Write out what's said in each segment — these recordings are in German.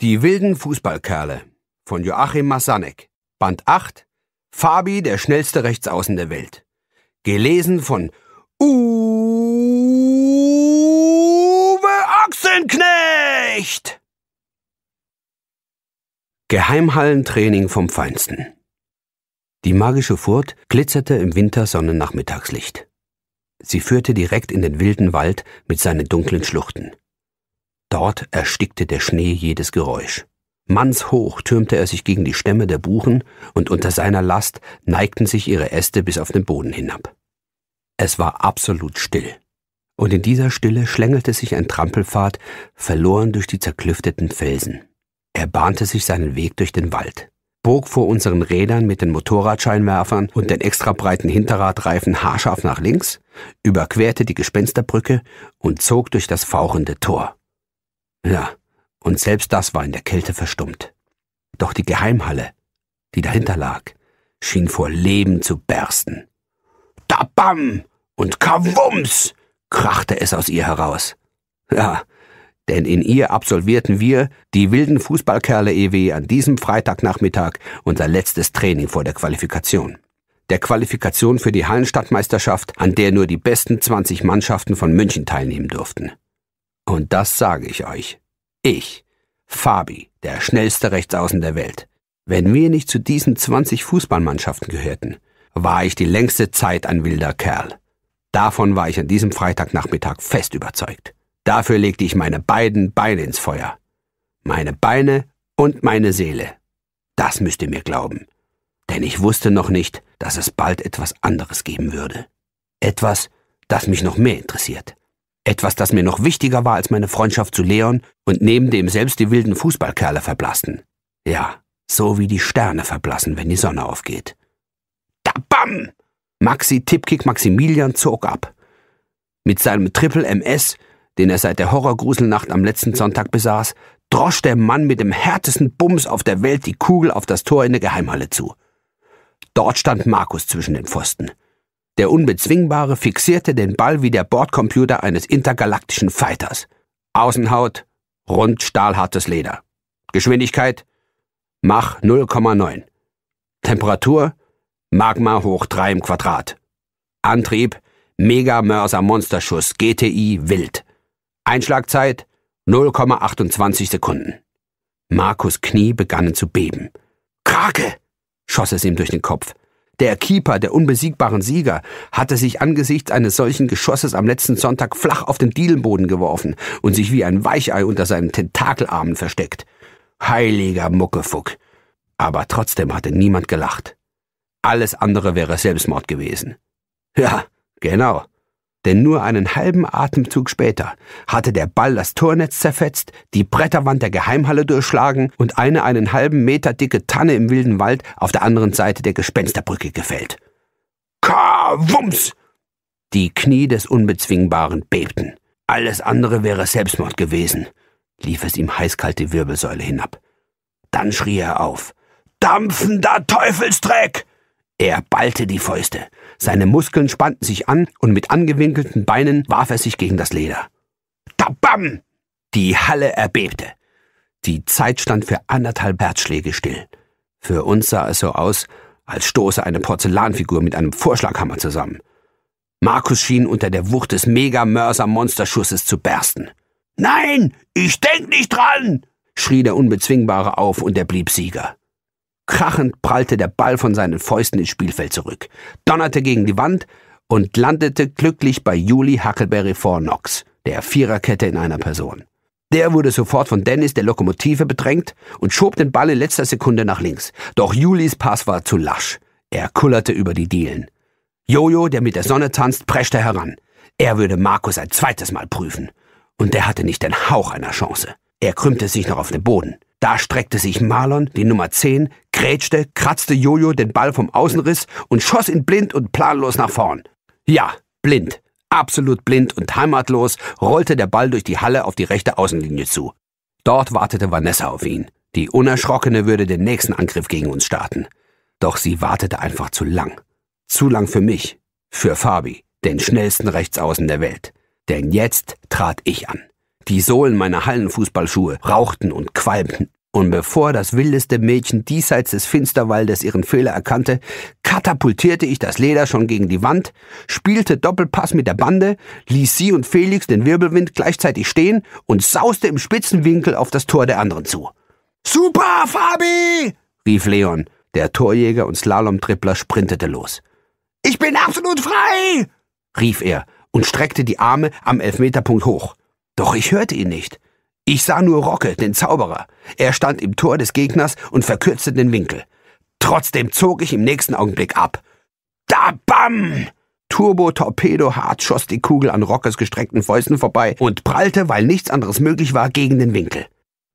Die wilden Fußballkerle von Joachim Masanek. Band 8. Fabi, der schnellste Rechtsaußen der Welt. Gelesen von Uwe Ochsenknecht. Geheimhallentraining vom Feinsten. Die magische Furt glitzerte im Wintersonnennachmittagslicht. Sie führte direkt in den wilden Wald mit seinen dunklen Schluchten. Dort erstickte der Schnee jedes Geräusch. Mannshoch türmte er sich gegen die Stämme der Buchen, und unter seiner Last neigten sich ihre Äste bis auf den Boden hinab. Es war absolut still, und in dieser Stille schlängelte sich ein Trampelpfad, verloren durch die zerklüfteten Felsen. Er bahnte sich seinen Weg durch den Wald, bog vor unseren Rädern mit den Motorradscheinwerfern und den extra breiten Hinterradreifen haarscharf nach links, überquerte die Gespensterbrücke und zog durch das fauchende Tor. Ja, und selbst das war in der Kälte verstummt. Doch die Geheimhalle, die dahinter lag, schien vor Leben zu bersten. Da bam und Kawums! krachte es aus ihr heraus. Ja, denn in ihr absolvierten wir, die wilden Fußballkerle EW, an diesem Freitagnachmittag unser letztes Training vor der Qualifikation. Der Qualifikation für die Hallenstadtmeisterschaft, an der nur die besten 20 Mannschaften von München teilnehmen durften. Und das sage ich euch. Ich, Fabi, der schnellste Rechtsaußen der Welt. Wenn wir nicht zu diesen 20 Fußballmannschaften gehörten, war ich die längste Zeit ein wilder Kerl. Davon war ich an diesem Freitagnachmittag fest überzeugt. Dafür legte ich meine beiden Beine ins Feuer. Meine Beine und meine Seele. Das müsst ihr mir glauben. Denn ich wusste noch nicht, dass es bald etwas anderes geben würde. Etwas, das mich noch mehr interessiert. Etwas, das mir noch wichtiger war als meine Freundschaft zu Leon und neben dem selbst die wilden Fußballkerle verblassten. Ja, so wie die Sterne verblassen, wenn die Sonne aufgeht. Da bam! Maxi Tipkick Maximilian zog ab. Mit seinem Triple MS, den er seit der Horrorgruselnacht am letzten Sonntag besaß, drosch der Mann mit dem härtesten Bums auf der Welt die Kugel auf das Tor in der Geheimhalle zu. Dort stand Markus zwischen den Pfosten. Der Unbezwingbare fixierte den Ball wie der Bordcomputer eines intergalaktischen Fighters. Außenhaut, rund stahlhartes Leder. Geschwindigkeit, Mach 0,9. Temperatur, Magma hoch 3 im Quadrat. Antrieb, Mega-Mörser-Monsterschuss, GTI, wild. Einschlagzeit, 0,28 Sekunden. Markus Knie begannen zu beben. Krake! schoss es ihm durch den Kopf. Der Keeper, der unbesiegbaren Sieger, hatte sich angesichts eines solchen Geschosses am letzten Sonntag flach auf den Dielenboden geworfen und sich wie ein Weichei unter seinen Tentakelarmen versteckt. Heiliger Muckefuck. Aber trotzdem hatte niemand gelacht. Alles andere wäre Selbstmord gewesen. Ja, genau denn nur einen halben Atemzug später hatte der Ball das Tornetz zerfetzt, die Bretterwand der Geheimhalle durchschlagen und eine einen halben Meter dicke Tanne im wilden Wald auf der anderen Seite der Gespensterbrücke gefällt. Kawums! Die Knie des Unbezwingbaren bebten. Alles andere wäre Selbstmord gewesen, lief es ihm heißkalt die Wirbelsäule hinab. Dann schrie er auf. Dampfender Teufelsdreck! Er ballte die Fäuste. Seine Muskeln spannten sich an und mit angewinkelten Beinen warf er sich gegen das Leder. Tabam! Die Halle erbebte. Die Zeit stand für anderthalb Herzschläge still. Für uns sah es so aus, als stoße eine Porzellanfigur mit einem Vorschlaghammer zusammen. Markus schien unter der Wucht des Mega-Mörser-Monsterschusses zu bersten. Nein, ich denk nicht dran! schrie der Unbezwingbare auf und er blieb Sieger. Krachend prallte der Ball von seinen Fäusten ins Spielfeld zurück, donnerte gegen die Wand und landete glücklich bei Julie Huckleberry vor Knox, der Viererkette in einer Person. Der wurde sofort von Dennis, der Lokomotive, bedrängt und schob den Ball in letzter Sekunde nach links. Doch Julis Pass war zu lasch. Er kullerte über die Dielen. Jojo, der mit der Sonne tanzt, preschte heran. Er würde Markus ein zweites Mal prüfen. Und der hatte nicht den Hauch einer Chance. Er krümmte sich noch auf den Boden. Da streckte sich Marlon, die Nummer 10, grätschte, kratzte Jojo den Ball vom Außenriss und schoss ihn blind und planlos nach vorn. Ja, blind, absolut blind und heimatlos rollte der Ball durch die Halle auf die rechte Außenlinie zu. Dort wartete Vanessa auf ihn. Die Unerschrockene würde den nächsten Angriff gegen uns starten. Doch sie wartete einfach zu lang. Zu lang für mich, für Fabi, den schnellsten Rechtsaußen der Welt. Denn jetzt trat ich an. Die Sohlen meiner Hallenfußballschuhe rauchten und qualmten. Und bevor das wildeste Mädchen diesseits des Finsterwaldes ihren Fehler erkannte, katapultierte ich das Leder schon gegen die Wand, spielte Doppelpass mit der Bande, ließ sie und Felix den Wirbelwind gleichzeitig stehen und sauste im Spitzenwinkel auf das Tor der anderen zu. Super, Fabi! rief Leon. Der Torjäger und Slalomtrippler sprintete los. Ich bin absolut frei! rief er und streckte die Arme am Elfmeterpunkt hoch. Doch ich hörte ihn nicht. Ich sah nur Rocke, den Zauberer. Er stand im Tor des Gegners und verkürzte den Winkel. Trotzdem zog ich im nächsten Augenblick ab. Da bam! Turbo-Torpedo-hart schoss die Kugel an Rockes gestreckten Fäusten vorbei und prallte, weil nichts anderes möglich war, gegen den Winkel.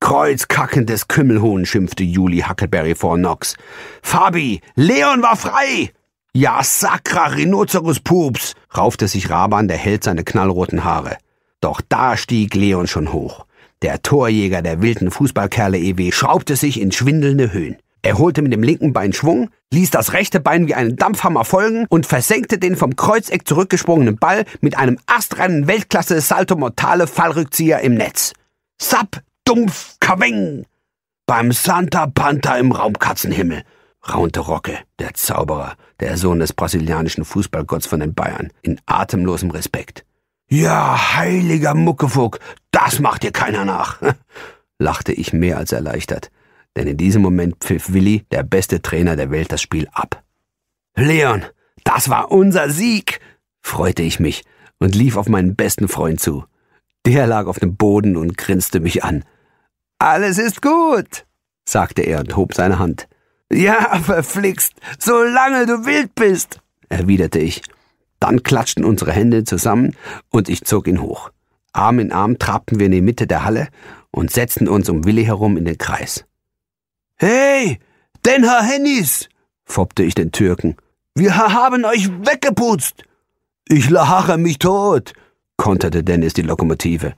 Kreuzkackendes Kümmelhuhn, schimpfte Juli Huckleberry vor Knox. Fabi, Leon war frei! Ja, sacra Rhinoceros-Pups! raufte sich Raban, der Held, seine knallroten Haare. Doch da stieg Leon schon hoch. Der Torjäger der wilden Fußballkerle EW schraubte sich in schwindelnde Höhen. Er holte mit dem linken Bein Schwung, ließ das rechte Bein wie einen Dampfhammer folgen und versenkte den vom Kreuzeck zurückgesprungenen Ball mit einem astreinen Weltklasse Salto Mortale Fallrückzieher im Netz. Sapp, dumpf, kaweng! Beim Santa Panther im Raumkatzenhimmel, raunte Rocke, der Zauberer, der Sohn des brasilianischen Fußballgotts von den Bayern, in atemlosem Respekt. Ja, heiliger Muckefuck, das macht dir keiner nach, lachte ich mehr als erleichtert, denn in diesem Moment pfiff Willi, der beste Trainer der Welt, das Spiel ab. Leon, das war unser Sieg, freute ich mich und lief auf meinen besten Freund zu. Der lag auf dem Boden und grinste mich an. Alles ist gut, sagte er und hob seine Hand. Ja, verflixt, solange du wild bist, erwiderte ich dann klatschten unsere Hände zusammen und ich zog ihn hoch. Arm in Arm trabten wir in die Mitte der Halle und setzten uns um Willi herum in den Kreis. Hey, den Herr Hennis, foppte ich den Türken. Wir haben euch weggeputzt. Ich lache mich tot, konterte Dennis die Lokomotive.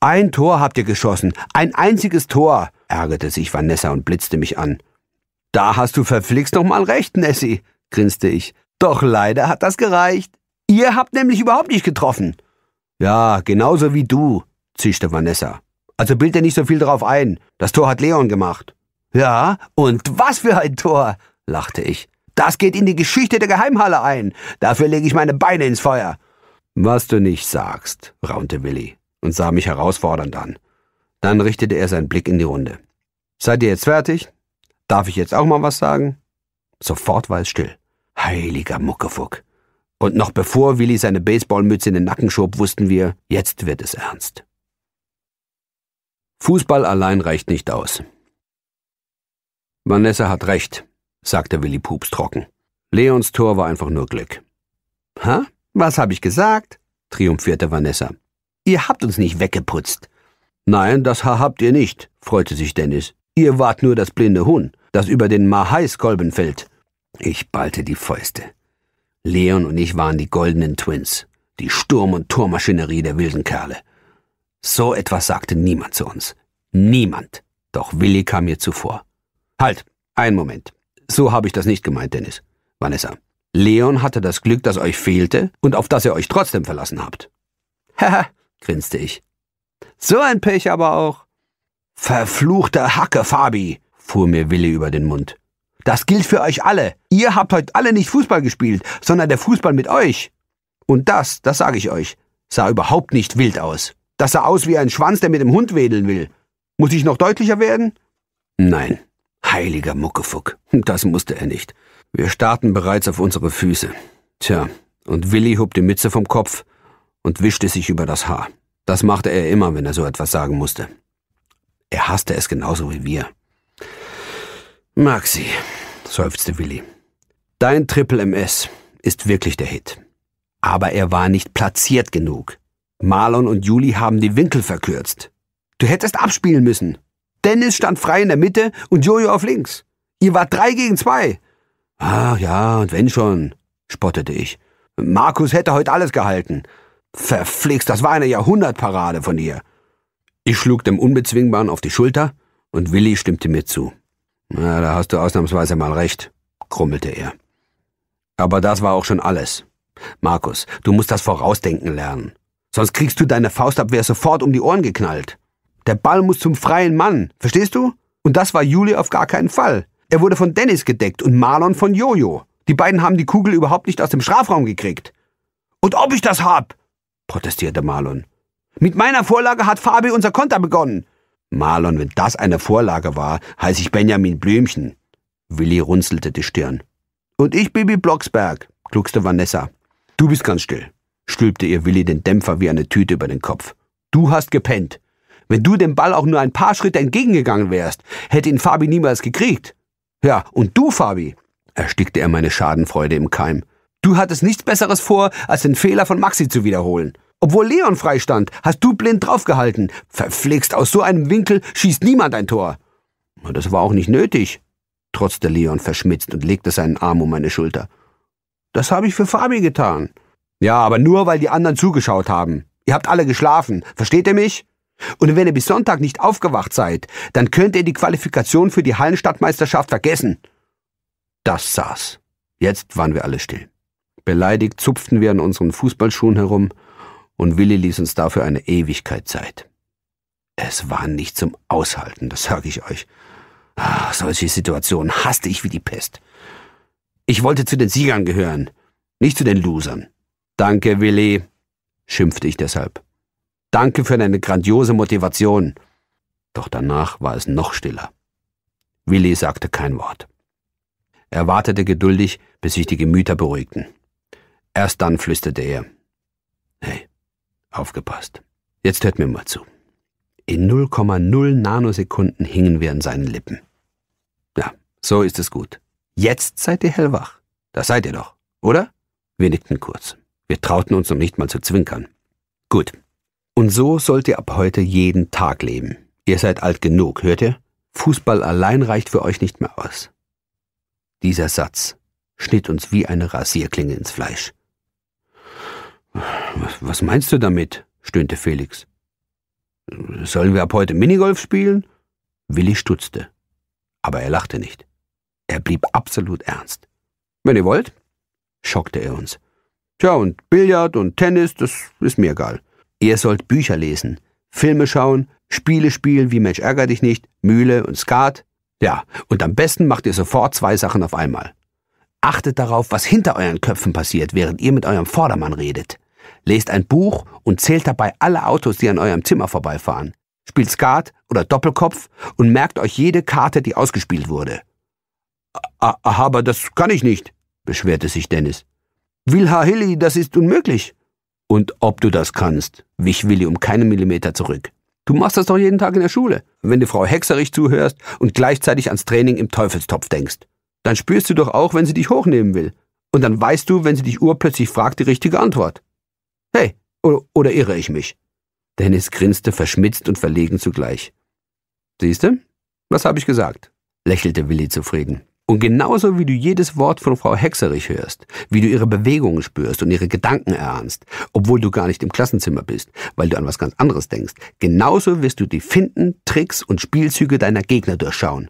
Ein Tor habt ihr geschossen, ein einziges Tor, ärgerte sich Vanessa und blitzte mich an. Da hast du verflixt nochmal recht, Nessie, grinste ich. Doch leider hat das gereicht. Ihr habt nämlich überhaupt nicht getroffen. Ja, genauso wie du, zischte Vanessa. Also bild dir nicht so viel drauf ein. Das Tor hat Leon gemacht. Ja, und was für ein Tor, lachte ich. Das geht in die Geschichte der Geheimhalle ein. Dafür lege ich meine Beine ins Feuer. Was du nicht sagst, raunte Willi und sah mich herausfordernd an. Dann richtete er seinen Blick in die Runde. Seid ihr jetzt fertig? Darf ich jetzt auch mal was sagen? Sofort war es still. Heiliger Muckefuck. Und noch bevor Willi seine Baseballmütze in den Nacken schob, wussten wir, jetzt wird es ernst. Fußball allein reicht nicht aus. Vanessa hat recht, sagte Willi Pups trocken. Leons Tor war einfach nur Glück. Ha? Was hab ich gesagt? triumphierte Vanessa. Ihr habt uns nicht weggeputzt. Nein, das Haar habt ihr nicht, freute sich Dennis. Ihr wart nur das blinde Huhn, das über den Mahaiskolben fällt. Ich ballte die Fäuste. Leon und ich waren die goldenen Twins, die Sturm- und Tormaschinerie der wilden Kerle. So etwas sagte niemand zu uns. Niemand. Doch Willi kam mir zuvor. Halt, einen Moment. So habe ich das nicht gemeint, Dennis. Vanessa. Leon hatte das Glück, das euch fehlte und auf das ihr euch trotzdem verlassen habt. Haha, grinste ich. So ein Pech aber auch. Verfluchte Hacke, Fabi, fuhr mir Willi über den Mund. Das gilt für euch alle. Ihr habt heute alle nicht Fußball gespielt, sondern der Fußball mit euch. Und das, das sage ich euch, sah überhaupt nicht wild aus. Das sah aus wie ein Schwanz, der mit dem Hund wedeln will. Muss ich noch deutlicher werden? Nein. Heiliger Muckefuck. Das musste er nicht. Wir starten bereits auf unsere Füße. Tja, und Willi hob die Mütze vom Kopf und wischte sich über das Haar. Das machte er immer, wenn er so etwas sagen musste. Er hasste es genauso wie wir. Maxi, seufzte Willi. Dein Triple MS ist wirklich der Hit. Aber er war nicht platziert genug. Marlon und Juli haben die Winkel verkürzt. Du hättest abspielen müssen. Dennis stand frei in der Mitte und Jojo auf links. Ihr wart drei gegen zwei. Ach ja, und wenn schon, spottete ich. Markus hätte heute alles gehalten. Verflixt, das war eine Jahrhundertparade von ihr. Ich schlug dem Unbezwingbaren auf die Schulter und Willi stimmte mir zu. Na, da hast du ausnahmsweise mal recht, grummelte er. Aber das war auch schon alles. Markus, du musst das vorausdenken lernen. Sonst kriegst du deine Faustabwehr sofort um die Ohren geknallt. Der Ball muss zum freien Mann, verstehst du? Und das war Juli auf gar keinen Fall. Er wurde von Dennis gedeckt und Marlon von Jojo. Die beiden haben die Kugel überhaupt nicht aus dem Strafraum gekriegt. Und ob ich das hab? protestierte Marlon. Mit meiner Vorlage hat Fabi unser Konter begonnen. Marlon, wenn das eine Vorlage war, heiße ich Benjamin Blümchen. Willi runzelte die Stirn. Und ich Bibi Blocksberg, gluckste Vanessa. Du bist ganz still, stülpte ihr Willi den Dämpfer wie eine Tüte über den Kopf. Du hast gepennt. Wenn du dem Ball auch nur ein paar Schritte entgegengegangen wärst, hätte ihn Fabi niemals gekriegt. Ja, und du, Fabi, erstickte er meine Schadenfreude im Keim. Du hattest nichts Besseres vor, als den Fehler von Maxi zu wiederholen. Obwohl Leon freistand, hast du blind draufgehalten. Verflixt, aus so einem Winkel schießt niemand ein Tor. Das war auch nicht nötig, trotzte Leon verschmitzt und legte seinen Arm um meine Schulter. Das habe ich für Fabi getan. Ja, aber nur, weil die anderen zugeschaut haben. Ihr habt alle geschlafen, versteht ihr mich? Und wenn ihr bis Sonntag nicht aufgewacht seid, dann könnt ihr die Qualifikation für die Hallenstadtmeisterschaft vergessen. Das saß. Jetzt waren wir alle still. Beleidigt zupften wir an unseren Fußballschuhen herum, und Willi ließ uns dafür eine Ewigkeit Zeit. Es war nicht zum Aushalten, das sage ich euch. Ach, solche Situationen hasste ich wie die Pest. Ich wollte zu den Siegern gehören, nicht zu den Losern. Danke, Willi, schimpfte ich deshalb. Danke für deine grandiose Motivation. Doch danach war es noch stiller. Willi sagte kein Wort. Er wartete geduldig, bis sich die Gemüter beruhigten. Erst dann flüsterte er. Hey, Aufgepasst. Jetzt hört mir mal zu. In 0,0 Nanosekunden hingen wir an seinen Lippen. Ja, so ist es gut. Jetzt seid ihr hellwach. Das seid ihr doch, oder? Wir nickten kurz. Wir trauten uns um nicht mal zu zwinkern. Gut. Und so sollt ihr ab heute jeden Tag leben. Ihr seid alt genug, hört ihr? Fußball allein reicht für euch nicht mehr aus. Dieser Satz schnitt uns wie eine Rasierklinge ins Fleisch. Was, meinst du damit? stöhnte Felix. Sollen wir ab heute Minigolf spielen? Willi stutzte. Aber er lachte nicht. Er blieb absolut ernst. Wenn ihr wollt, schockte er uns. Tja, und Billard und Tennis, das ist mir egal. Ihr sollt Bücher lesen, Filme schauen, Spiele spielen wie Mensch ärger dich nicht, Mühle und Skat. Ja, und am besten macht ihr sofort zwei Sachen auf einmal. Achtet darauf, was hinter euren Köpfen passiert, während ihr mit eurem Vordermann redet lest ein Buch und zählt dabei alle Autos, die an eurem Zimmer vorbeifahren. Spielt Skat oder Doppelkopf und merkt euch jede Karte, die ausgespielt wurde. aber das kann ich nicht, beschwerte sich Dennis. Hilli, das ist unmöglich. Und ob du das kannst, wich Willi um keinen Millimeter zurück. Du machst das doch jeden Tag in der Schule, wenn du Frau Hexerich zuhörst und gleichzeitig ans Training im Teufelstopf denkst. Dann spürst du doch auch, wenn sie dich hochnehmen will. Und dann weißt du, wenn sie dich urplötzlich fragt, die richtige Antwort. Hey, oder, irre ich mich? Dennis grinste verschmitzt und verlegen zugleich. Siehste, was habe ich gesagt? lächelte Willi zufrieden. Und genauso wie du jedes Wort von Frau Hexerich hörst, wie du ihre Bewegungen spürst und ihre Gedanken erahnst, obwohl du gar nicht im Klassenzimmer bist, weil du an was ganz anderes denkst, genauso wirst du die Finden, Tricks und Spielzüge deiner Gegner durchschauen.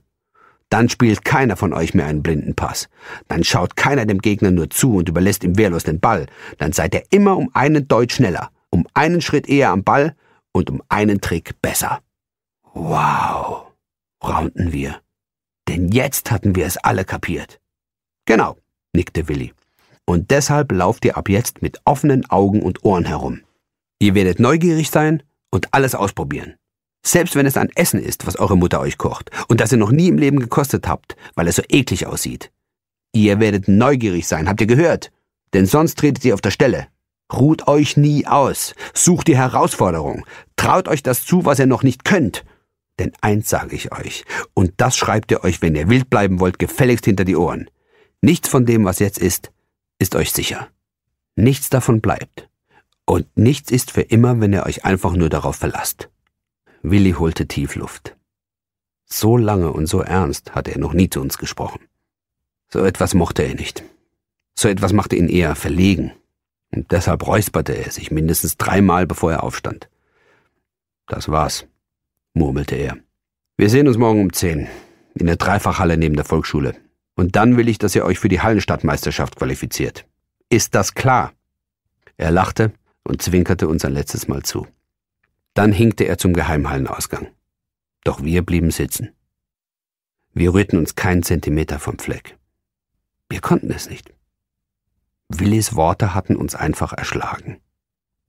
Dann spielt keiner von euch mehr einen blinden Pass. Dann schaut keiner dem Gegner nur zu und überlässt ihm wehrlos den Ball. Dann seid ihr immer um einen Deut schneller, um einen Schritt eher am Ball und um einen Trick besser. Wow, raunten wir. Denn jetzt hatten wir es alle kapiert. Genau, nickte Willi. Und deshalb lauft ihr ab jetzt mit offenen Augen und Ohren herum. Ihr werdet neugierig sein und alles ausprobieren. Selbst wenn es ein Essen ist, was eure Mutter euch kocht und das ihr noch nie im Leben gekostet habt, weil es so eklig aussieht. Ihr werdet neugierig sein, habt ihr gehört? Denn sonst tretet ihr auf der Stelle. Ruht euch nie aus. Sucht die Herausforderung. Traut euch das zu, was ihr noch nicht könnt. Denn eins sage ich euch, und das schreibt ihr euch, wenn ihr wild bleiben wollt, gefälligst hinter die Ohren. Nichts von dem, was jetzt ist, ist euch sicher. Nichts davon bleibt. Und nichts ist für immer, wenn ihr euch einfach nur darauf verlasst. Willi holte tief Luft. So lange und so ernst hatte er noch nie zu uns gesprochen. So etwas mochte er nicht. So etwas machte ihn eher verlegen. Und deshalb räusperte er sich mindestens dreimal, bevor er aufstand. Das war's, murmelte er. Wir sehen uns morgen um zehn, in der Dreifachhalle neben der Volksschule. Und dann will ich, dass ihr euch für die Hallenstadtmeisterschaft qualifiziert. Ist das klar? Er lachte und zwinkerte uns ein letztes Mal zu. Dann hinkte er zum Geheimhallenausgang. Doch wir blieben sitzen. Wir rührten uns keinen Zentimeter vom Fleck. Wir konnten es nicht. Willis Worte hatten uns einfach erschlagen.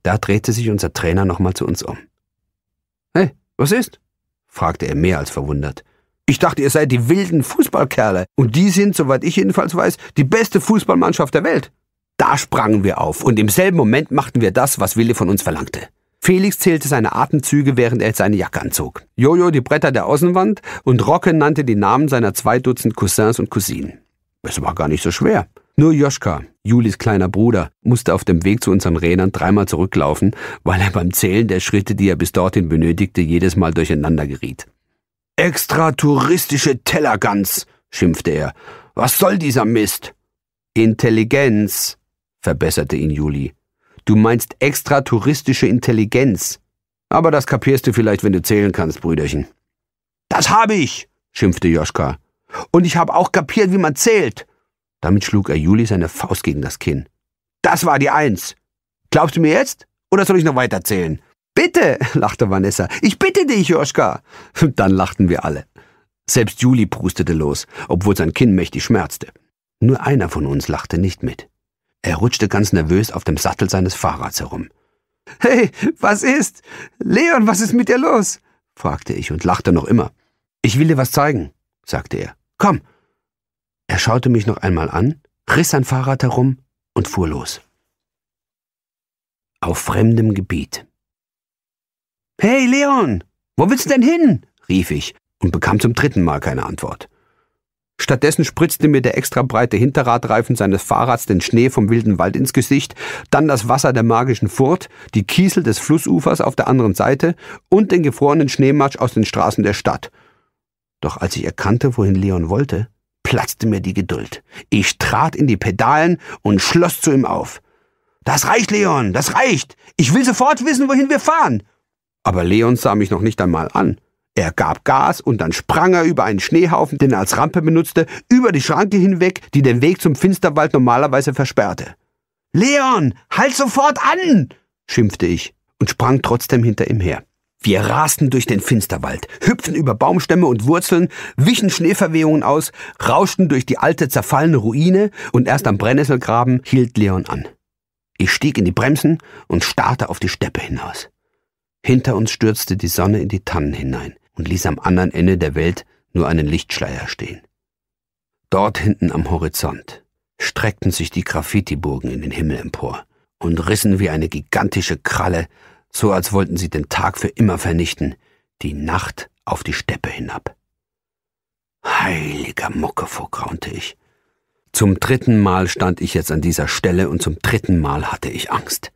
Da drehte sich unser Trainer nochmal zu uns um. Hey, was ist? fragte er mehr als verwundert. Ich dachte, ihr seid die wilden Fußballkerle, und die sind, soweit ich jedenfalls weiß, die beste Fußballmannschaft der Welt. Da sprangen wir auf, und im selben Moment machten wir das, was Willi von uns verlangte. Felix zählte seine Atemzüge, während er seine Jacke anzog. Jojo die Bretter der Außenwand und Rocke nannte die Namen seiner zwei Dutzend Cousins und Cousinen. Es war gar nicht so schwer. Nur Joschka, Julis kleiner Bruder, musste auf dem Weg zu unseren Rädern dreimal zurücklaufen, weil er beim Zählen der Schritte, die er bis dorthin benötigte, jedes Mal durcheinander geriet. Extratouristische Tellergans, schimpfte er. Was soll dieser Mist? Intelligenz, verbesserte ihn Juli. Du meinst extratouristische Intelligenz. Aber das kapierst du vielleicht, wenn du zählen kannst, Brüderchen. Das habe ich, schimpfte Joschka. Und ich habe auch kapiert, wie man zählt. Damit schlug er Juli seine Faust gegen das Kinn. Das war die Eins. Glaubst du mir jetzt? Oder soll ich noch weiterzählen? Bitte, lachte Vanessa. Ich bitte dich, Joschka. Dann lachten wir alle. Selbst Juli prustete los, obwohl sein Kinn mächtig schmerzte. Nur einer von uns lachte nicht mit. Er rutschte ganz nervös auf dem Sattel seines Fahrrads herum. Hey, was ist? Leon, was ist mit dir los? fragte ich und lachte noch immer. Ich will dir was zeigen, sagte er. Komm! Er schaute mich noch einmal an, riss sein Fahrrad herum und fuhr los. Auf fremdem Gebiet. Hey, Leon! Wo willst du denn hin? rief ich und bekam zum dritten Mal keine Antwort. Stattdessen spritzte mir der extra breite Hinterradreifen seines Fahrrads den Schnee vom wilden Wald ins Gesicht, dann das Wasser der magischen Furt, die Kiesel des Flussufers auf der anderen Seite und den gefrorenen Schneematsch aus den Straßen der Stadt. Doch als ich erkannte, wohin Leon wollte, platzte mir die Geduld. Ich trat in die Pedalen und schloss zu ihm auf. Das reicht, Leon, das reicht. Ich will sofort wissen, wohin wir fahren. Aber Leon sah mich noch nicht einmal an. Er gab Gas und dann sprang er über einen Schneehaufen, den er als Rampe benutzte, über die Schranke hinweg, die den Weg zum Finsterwald normalerweise versperrte. Leon, halt sofort an! schimpfte ich und sprang trotzdem hinter ihm her. Wir rasten durch den Finsterwald, hüpften über Baumstämme und Wurzeln, wichen Schneeverwehungen aus, rauschten durch die alte zerfallene Ruine und erst am Brennnesselgraben hielt Leon an. Ich stieg in die Bremsen und starrte auf die Steppe hinaus. Hinter uns stürzte die Sonne in die Tannen hinein und ließ am anderen Ende der Welt nur einen Lichtschleier stehen. Dort hinten am Horizont streckten sich die Graffitiburgen in den Himmel empor und rissen wie eine gigantische Kralle, so als wollten sie den Tag für immer vernichten, die Nacht auf die Steppe hinab. Heiliger Mucke, vorgraunte ich. Zum dritten Mal stand ich jetzt an dieser Stelle und zum dritten Mal hatte ich Angst.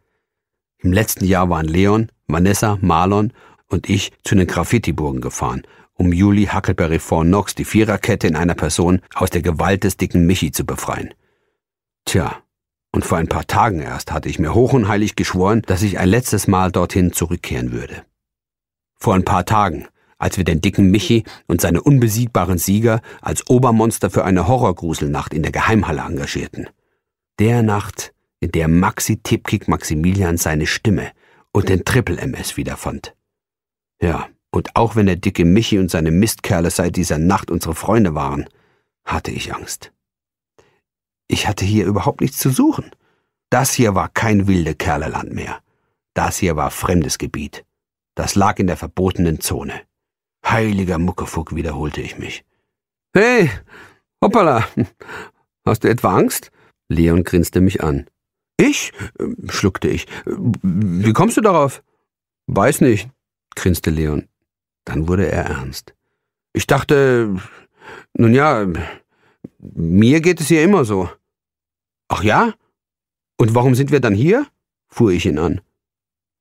Im letzten Jahr waren Leon, Vanessa, Marlon und ich zu den Graffiti-Burgen gefahren, um Julie Huckleberry Four Knox die Viererkette in einer Person aus der Gewalt des dicken Michi zu befreien. Tja, und vor ein paar Tagen erst hatte ich mir hoch und heilig geschworen, dass ich ein letztes Mal dorthin zurückkehren würde. Vor ein paar Tagen, als wir den dicken Michi und seine unbesiegbaren Sieger als Obermonster für eine Horrorgruselnacht in der Geheimhalle engagierten. Der Nacht, in der Maxi Tipkick Maximilian seine Stimme und den Triple MS wiederfand. Ja, und auch wenn der dicke Michi und seine Mistkerle seit dieser Nacht unsere Freunde waren, hatte ich Angst. Ich hatte hier überhaupt nichts zu suchen. Das hier war kein wilde Kerleland mehr. Das hier war fremdes Gebiet. Das lag in der verbotenen Zone. Heiliger Muckefuck, wiederholte ich mich. Hey, hoppala. Hast du etwa Angst? Leon grinste mich an. Ich? schluckte ich. Wie kommst du darauf? Weiß nicht grinste Leon. Dann wurde er ernst. Ich dachte, nun ja, mir geht es hier immer so. Ach ja? Und warum sind wir dann hier? fuhr ich ihn an.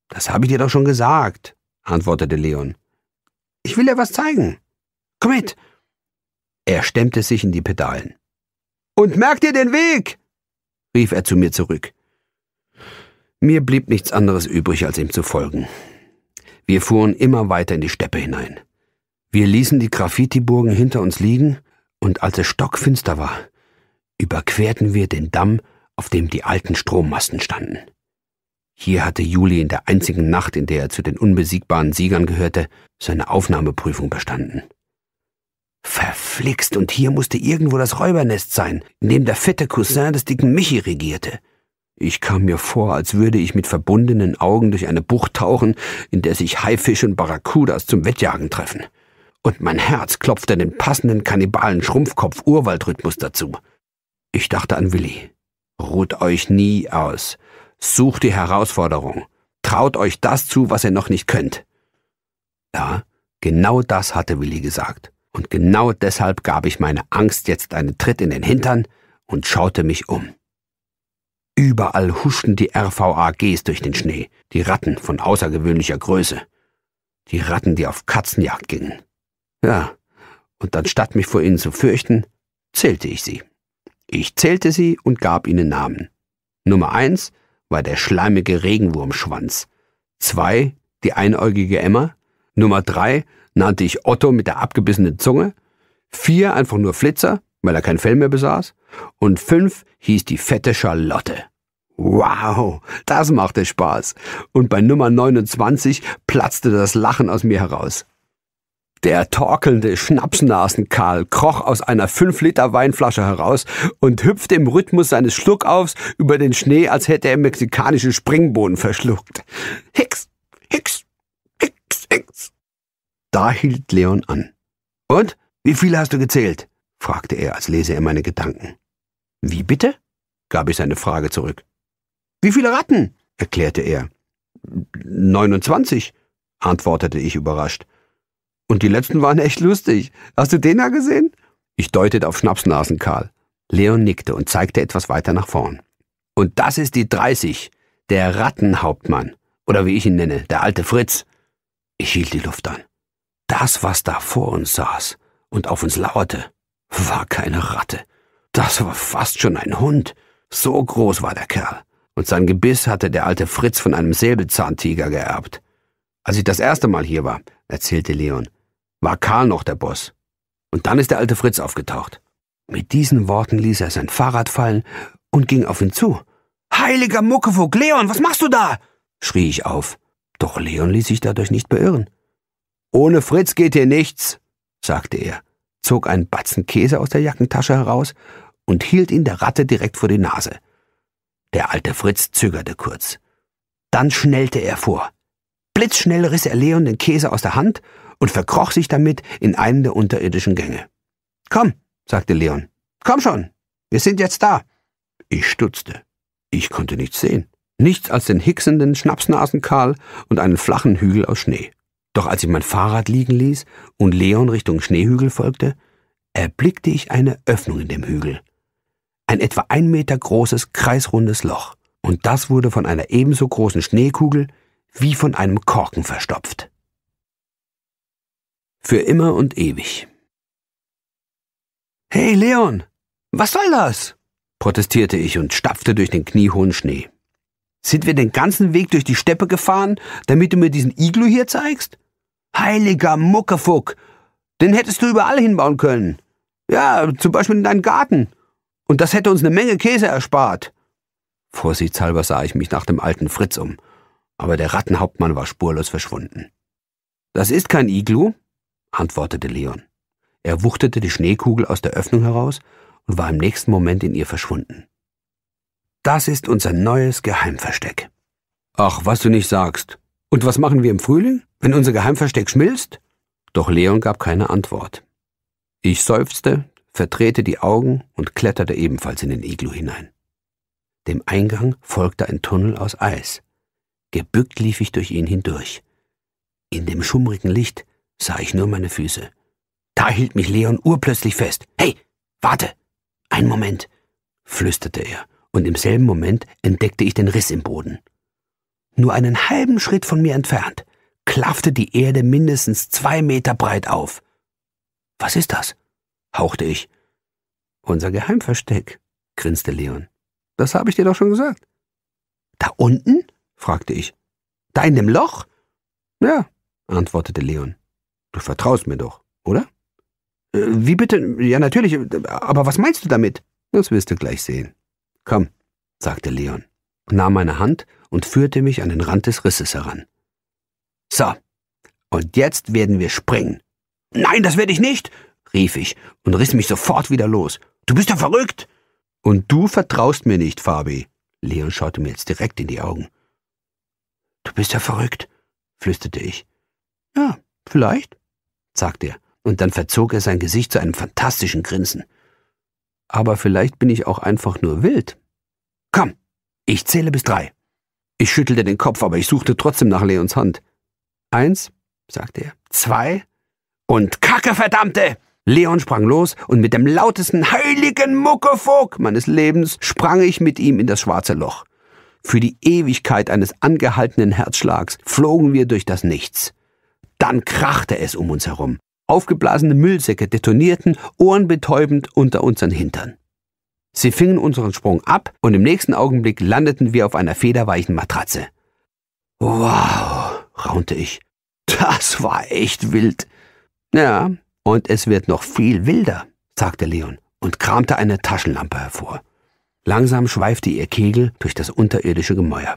Das habe ich dir doch schon gesagt, antwortete Leon. Ich will dir was zeigen. Komm mit. Er stemmte sich in die Pedalen. Und merk dir den Weg, rief er zu mir zurück. Mir blieb nichts anderes übrig, als ihm zu folgen. Wir fuhren immer weiter in die Steppe hinein. Wir ließen die Graffiti-Burgen hinter uns liegen, und als es stockfinster war, überquerten wir den Damm, auf dem die alten Strommasten standen. Hier hatte Juli in der einzigen Nacht, in der er zu den unbesiegbaren Siegern gehörte, seine Aufnahmeprüfung bestanden. Verflixt, und hier musste irgendwo das Räubernest sein, in dem der fette Cousin des dicken Michi regierte. Ich kam mir vor, als würde ich mit verbundenen Augen durch eine Bucht tauchen, in der sich Haifische und Barracudas zum Wettjagen treffen. Und mein Herz klopfte den passenden kannibalen Schrumpfkopf-Urwaldrhythmus dazu. Ich dachte an Willi. Ruht euch nie aus. Sucht die Herausforderung. Traut euch das zu, was ihr noch nicht könnt. Ja, genau das hatte Willi gesagt. Und genau deshalb gab ich meine Angst jetzt einen Tritt in den Hintern und schaute mich um. Überall huschten die RVAGs durch den Schnee, die Ratten von außergewöhnlicher Größe. Die Ratten, die auf Katzenjagd gingen. Ja, und anstatt mich vor ihnen zu fürchten, zählte ich sie. Ich zählte sie und gab ihnen Namen. Nummer eins war der schleimige Regenwurmschwanz. Zwei, die einäugige Emma. Nummer drei nannte ich Otto mit der abgebissenen Zunge. Vier einfach nur Flitzer, weil er kein Fell mehr besaß. Und fünf hieß die fette Charlotte. Wow, das machte Spaß. Und bei Nummer 29 platzte das Lachen aus mir heraus. Der torkelnde Schnapsnasenkarl kroch aus einer 5-Liter-Weinflasche heraus und hüpfte im Rhythmus seines Schluckaufs über den Schnee, als hätte er mexikanische Springbohnen verschluckt. Hicks, Hicks, Hicks, Hicks. Da hielt Leon an. Und? Wie viel hast du gezählt? fragte er, als lese er meine Gedanken. Wie bitte? gab ich seine Frage zurück. Wie viele Ratten? erklärte er. 29, antwortete ich überrascht. Und die letzten waren echt lustig. Hast du den da gesehen? Ich deutete auf Schnapsnasen Karl. Leon nickte und zeigte etwas weiter nach vorn. Und das ist die 30, der Rattenhauptmann, oder wie ich ihn nenne, der alte Fritz. Ich hielt die Luft an. Das, was da vor uns saß und auf uns lauerte, war keine Ratte. Das war fast schon ein Hund. So groß war der Kerl und sein Gebiss hatte der alte Fritz von einem Säbelzahntiger geerbt. Als ich das erste Mal hier war, erzählte Leon, war Karl noch der Boss. Und dann ist der alte Fritz aufgetaucht. Mit diesen Worten ließ er sein Fahrrad fallen und ging auf ihn zu. Heiliger Muckefuck, Leon, was machst du da? schrie ich auf. Doch Leon ließ sich dadurch nicht beirren. Ohne Fritz geht hier nichts, sagte er, zog einen Batzen Käse aus der Jackentasche heraus und hielt ihn der Ratte direkt vor die Nase. Der alte Fritz zögerte kurz. Dann schnellte er vor. Blitzschnell riss er Leon den Käse aus der Hand und verkroch sich damit in einen der unterirdischen Gänge. Komm, sagte Leon. Komm schon, wir sind jetzt da. Ich stutzte. Ich konnte nichts sehen. Nichts als den hicksenden Schnapsnasenkahl und einen flachen Hügel aus Schnee. Doch als ich mein Fahrrad liegen ließ und Leon Richtung Schneehügel folgte, erblickte ich eine Öffnung in dem Hügel ein etwa ein Meter großes, kreisrundes Loch, und das wurde von einer ebenso großen Schneekugel wie von einem Korken verstopft. Für immer und ewig. Hey Leon, was soll das? protestierte ich und stapfte durch den kniehohen Schnee. Sind wir den ganzen Weg durch die Steppe gefahren, damit du mir diesen Iglu hier zeigst? Heiliger Muckefuck! Den hättest du überall hinbauen können. Ja, zum Beispiel in deinen Garten. Und das hätte uns eine Menge Käse erspart. Vorsichtshalber sah ich mich nach dem alten Fritz um, aber der Rattenhauptmann war spurlos verschwunden. Das ist kein Iglu, antwortete Leon. Er wuchtete die Schneekugel aus der Öffnung heraus und war im nächsten Moment in ihr verschwunden. Das ist unser neues Geheimversteck. Ach, was du nicht sagst. Und was machen wir im Frühling, wenn unser Geheimversteck schmilzt? Doch Leon gab keine Antwort. Ich seufzte, verdrehte die Augen und kletterte ebenfalls in den Iglu hinein. Dem Eingang folgte ein Tunnel aus Eis. Gebückt lief ich durch ihn hindurch. In dem schummrigen Licht sah ich nur meine Füße. Da hielt mich Leon urplötzlich fest. Hey, warte! Einen Moment! flüsterte er, und im selben Moment entdeckte ich den Riss im Boden. Nur einen halben Schritt von mir entfernt klaffte die Erde mindestens zwei Meter breit auf. Was ist das? hauchte ich. Unser Geheimversteck, grinste Leon. Das habe ich dir doch schon gesagt. Da unten? fragte ich. Da in dem Loch? Ja, antwortete Leon. Du vertraust mir doch, oder? Äh, wie bitte? Ja, natürlich, aber was meinst du damit? Das wirst du gleich sehen. Komm, sagte Leon, nahm meine Hand und führte mich an den Rand des Risses heran. So, und jetzt werden wir springen. Nein, das werde ich nicht, rief ich und riss mich sofort wieder los. Du bist ja verrückt! Und du vertraust mir nicht, Fabi. Leon schaute mir jetzt direkt in die Augen. Du bist ja verrückt, flüsterte ich. Ja, vielleicht, sagte er, und dann verzog er sein Gesicht zu einem fantastischen Grinsen. Aber vielleicht bin ich auch einfach nur wild. Komm, ich zähle bis drei. Ich schüttelte den Kopf, aber ich suchte trotzdem nach Leons Hand. Eins, sagte er, zwei und Kacke, verdammte! Leon sprang los und mit dem lautesten heiligen Muckefuck meines Lebens sprang ich mit ihm in das schwarze Loch. Für die Ewigkeit eines angehaltenen Herzschlags flogen wir durch das Nichts. Dann krachte es um uns herum. Aufgeblasene Müllsäcke detonierten ohrenbetäubend unter unseren Hintern. Sie fingen unseren Sprung ab und im nächsten Augenblick landeten wir auf einer federweichen Matratze. Wow, raunte ich. Das war echt wild. Ja, und es wird noch viel wilder, sagte Leon und kramte eine Taschenlampe hervor. Langsam schweifte ihr Kegel durch das unterirdische Gemäuer.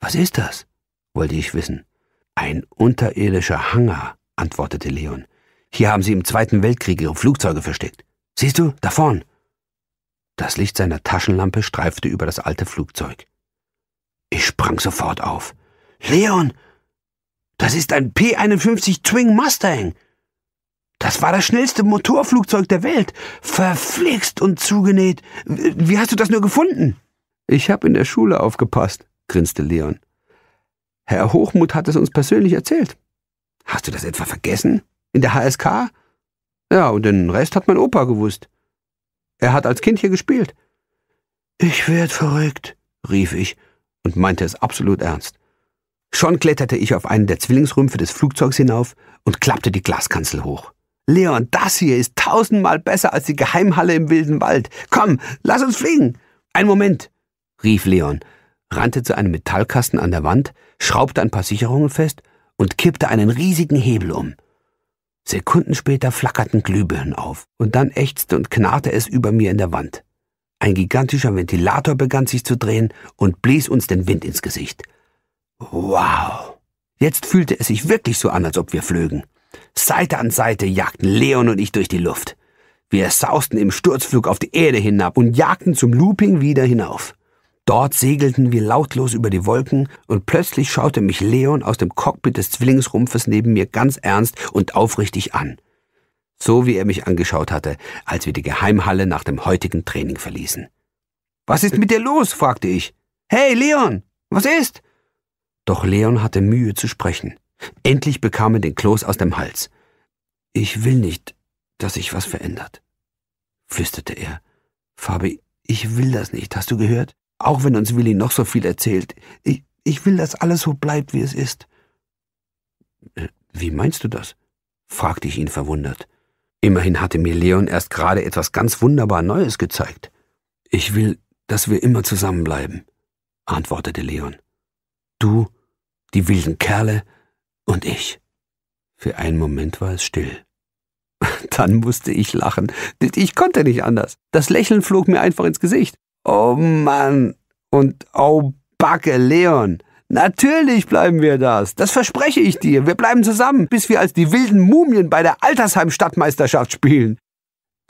Was ist das? wollte ich wissen. Ein unterirdischer Hangar, antwortete Leon. Hier haben sie im Zweiten Weltkrieg ihre Flugzeuge versteckt. Siehst du, da vorn. Das Licht seiner Taschenlampe streifte über das alte Flugzeug. Ich sprang sofort auf. Leon! Das ist ein P-51 Twing Mustang! Das war das schnellste Motorflugzeug der Welt. Verflixt und zugenäht. Wie hast du das nur gefunden? Ich habe in der Schule aufgepasst, grinste Leon. Herr Hochmut hat es uns persönlich erzählt. Hast du das etwa vergessen? In der HSK? Ja, und den Rest hat mein Opa gewusst. Er hat als Kind hier gespielt. Ich werd verrückt, rief ich und meinte es absolut ernst. Schon kletterte ich auf einen der Zwillingsrümpfe des Flugzeugs hinauf und klappte die Glaskanzel hoch. Leon, das hier ist tausendmal besser als die Geheimhalle im wilden Wald. Komm, lass uns fliegen. Ein Moment, rief Leon, rannte zu einem Metallkasten an der Wand, schraubte ein paar Sicherungen fest und kippte einen riesigen Hebel um. Sekunden später flackerten Glühbirnen auf, und dann ächzte und knarrte es über mir in der Wand. Ein gigantischer Ventilator begann sich zu drehen und blies uns den Wind ins Gesicht. Wow. Jetzt fühlte es sich wirklich so an, als ob wir flögen. Seite an Seite jagten Leon und ich durch die Luft. Wir sausten im Sturzflug auf die Erde hinab und jagten zum Looping wieder hinauf. Dort segelten wir lautlos über die Wolken und plötzlich schaute mich Leon aus dem Cockpit des Zwillingsrumpfes neben mir ganz ernst und aufrichtig an. So wie er mich angeschaut hatte, als wir die Geheimhalle nach dem heutigen Training verließen. Was ist mit dir los? fragte ich. Hey, Leon, was ist? Doch Leon hatte Mühe zu sprechen. Endlich bekam er den Kloß aus dem Hals. Ich will nicht, dass sich was verändert, flüsterte er. Fabi, ich will das nicht, hast du gehört? Auch wenn uns Willi noch so viel erzählt. Ich, ich will, dass alles so bleibt, wie es ist. Äh, wie meinst du das? fragte ich ihn verwundert. Immerhin hatte mir Leon erst gerade etwas ganz wunderbar Neues gezeigt. Ich will, dass wir immer zusammenbleiben, antwortete Leon. Du, die wilden Kerle, und ich. Für einen Moment war es still. Dann musste ich lachen. Ich konnte nicht anders. Das Lächeln flog mir einfach ins Gesicht. Oh Mann. Und oh Backe, Leon. Natürlich bleiben wir das. Das verspreche ich dir. Wir bleiben zusammen, bis wir als die wilden Mumien bei der Altersheim-Stadtmeisterschaft spielen.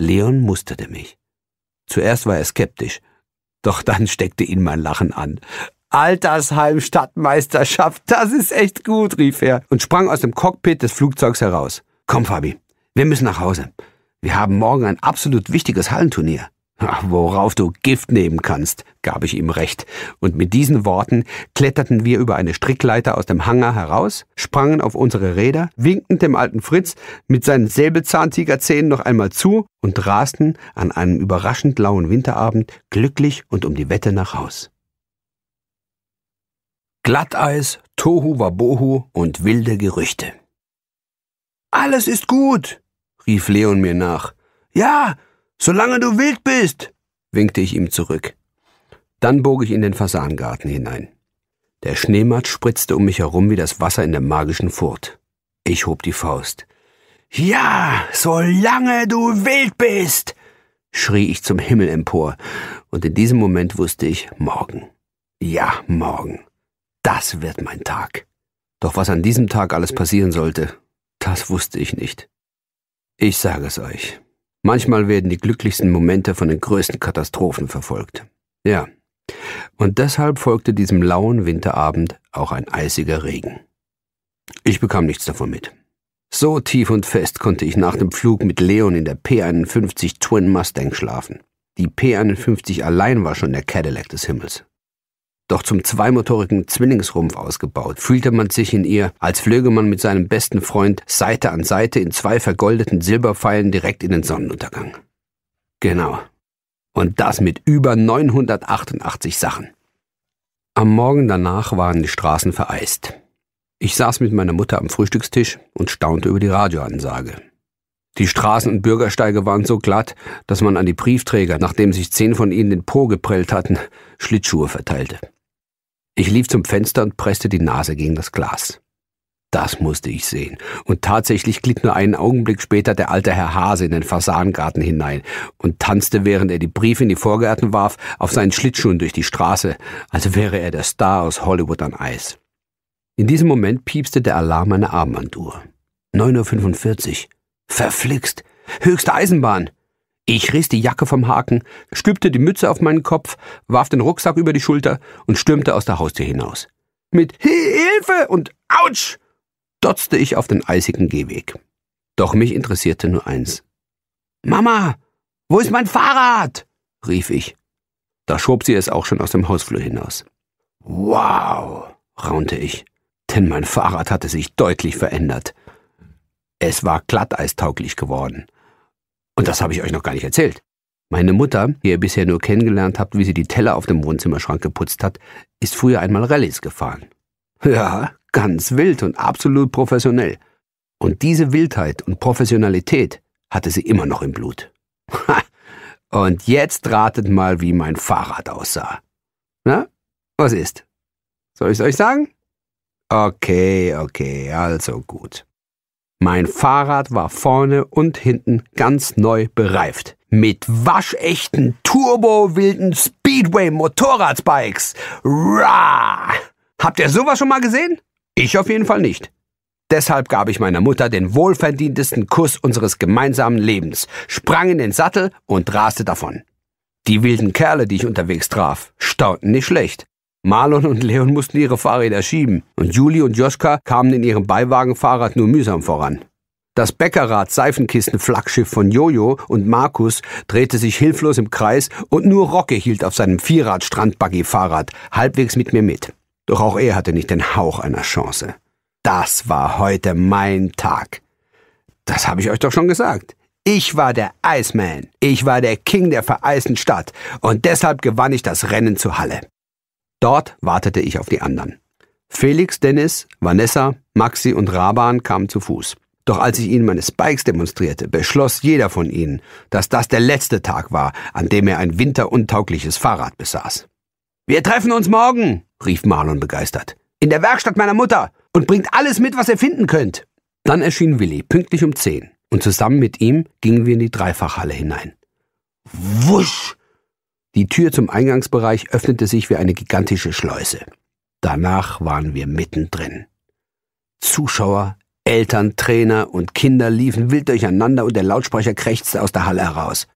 Leon musterte mich. Zuerst war er skeptisch, doch dann steckte ihn mein Lachen an. Altersheim-Stadtmeisterschaft. Das ist echt gut, rief er und sprang aus dem Cockpit des Flugzeugs heraus. Komm, Fabi, wir müssen nach Hause. Wir haben morgen ein absolut wichtiges Hallenturnier. Ach, Worauf du Gift nehmen kannst, gab ich ihm recht. Und mit diesen Worten kletterten wir über eine Strickleiter aus dem Hangar heraus, sprangen auf unsere Räder, winkten dem alten Fritz mit seinen Säbelzahntigerzähnen noch einmal zu und rasten an einem überraschend lauen Winterabend glücklich und um die Wette nach Haus. Glatteis, Tohu Wabohu und wilde Gerüchte. Alles ist gut, rief Leon mir nach. Ja, solange du wild bist, winkte ich ihm zurück. Dann bog ich in den Fasangarten hinein. Der Schneematsch spritzte um mich herum wie das Wasser in der magischen Furt. Ich hob die Faust. Ja, solange du wild bist, schrie ich zum Himmel empor, und in diesem Moment wusste ich morgen. Ja, morgen das wird mein Tag. Doch was an diesem Tag alles passieren sollte, das wusste ich nicht. Ich sage es euch. Manchmal werden die glücklichsten Momente von den größten Katastrophen verfolgt. Ja. Und deshalb folgte diesem lauen Winterabend auch ein eisiger Regen. Ich bekam nichts davon mit. So tief und fest konnte ich nach dem Flug mit Leon in der P51 Twin Mustang schlafen. Die P51 allein war schon der Cadillac des Himmels doch zum zweimotorigen Zwillingsrumpf ausgebaut, fühlte man sich in ihr, als flöge man mit seinem besten Freund Seite an Seite in zwei vergoldeten Silberpfeilen direkt in den Sonnenuntergang. Genau. Und das mit über 988 Sachen. Am Morgen danach waren die Straßen vereist. Ich saß mit meiner Mutter am Frühstückstisch und staunte über die Radioansage. Die Straßen und Bürgersteige waren so glatt, dass man an die Briefträger, nachdem sich zehn von ihnen den Po geprellt hatten, Schlittschuhe verteilte. Ich lief zum Fenster und presste die Nase gegen das Glas. Das musste ich sehen. Und tatsächlich glitt nur einen Augenblick später der alte Herr Hase in den Fasanengarten hinein und tanzte, während er die Briefe in die Vorgärten warf, auf seinen Schlittschuhen durch die Straße, als wäre er der Star aus Hollywood an Eis. In diesem Moment piepste der Alarm meiner Armbanduhr. 9.45 Uhr. Verflixt! Höchste Eisenbahn! Ich riss die Jacke vom Haken, stülpte die Mütze auf meinen Kopf, warf den Rucksack über die Schulter und stürmte aus der Haustür hinaus. Mit Hilfe und Autsch dotzte ich auf den eisigen Gehweg. Doch mich interessierte nur eins. Mama, wo ist mein Fahrrad? rief ich. Da schob sie es auch schon aus dem Hausflur hinaus. Wow, raunte ich, denn mein Fahrrad hatte sich deutlich verändert. Es war glatteistauglich geworden und das habe ich euch noch gar nicht erzählt. Meine Mutter, die ihr bisher nur kennengelernt habt, wie sie die Teller auf dem Wohnzimmerschrank geputzt hat, ist früher einmal Rallyes gefahren. Ja, ganz wild und absolut professionell. Und diese Wildheit und Professionalität hatte sie immer noch im Blut. und jetzt ratet mal, wie mein Fahrrad aussah. Na, was ist? Soll ich es euch sagen? Okay, okay, also gut. Mein Fahrrad war vorne und hinten ganz neu bereift. Mit waschechten, turbo-wilden Speedway-Motorradbikes. Rah! Habt ihr sowas schon mal gesehen? Ich auf jeden Fall nicht. Deshalb gab ich meiner Mutter den wohlverdientesten Kuss unseres gemeinsamen Lebens, sprang in den Sattel und raste davon. Die wilden Kerle, die ich unterwegs traf, staunten nicht schlecht. Marlon und Leon mussten ihre Fahrräder schieben und Juli und Joschka kamen in ihrem Beiwagenfahrrad nur mühsam voran. Das Bäckerrad Seifenkisten Flaggschiff von Jojo und Markus drehte sich hilflos im Kreis und nur Rocke hielt auf seinem Vierrad Strandbuggy Fahrrad halbwegs mit mir mit. Doch auch er hatte nicht den Hauch einer Chance. Das war heute mein Tag. Das habe ich euch doch schon gesagt. Ich war der Iceman. Ich war der King der vereisten Stadt und deshalb gewann ich das Rennen zur Halle. Dort wartete ich auf die anderen. Felix, Dennis, Vanessa, Maxi und Raban kamen zu Fuß. Doch als ich ihnen meine Spikes demonstrierte, beschloss jeder von ihnen, dass das der letzte Tag war, an dem er ein winteruntaugliches Fahrrad besaß. Wir treffen uns morgen, rief Marlon begeistert. In der Werkstatt meiner Mutter und bringt alles mit, was ihr finden könnt. Dann erschien Willi pünktlich um zehn und zusammen mit ihm gingen wir in die Dreifachhalle hinein. Wusch! Die Tür zum Eingangsbereich öffnete sich wie eine gigantische Schleuse. Danach waren wir mittendrin. Zuschauer, Eltern, Trainer und Kinder liefen wild durcheinander und der Lautsprecher krächzte aus der Halle heraus.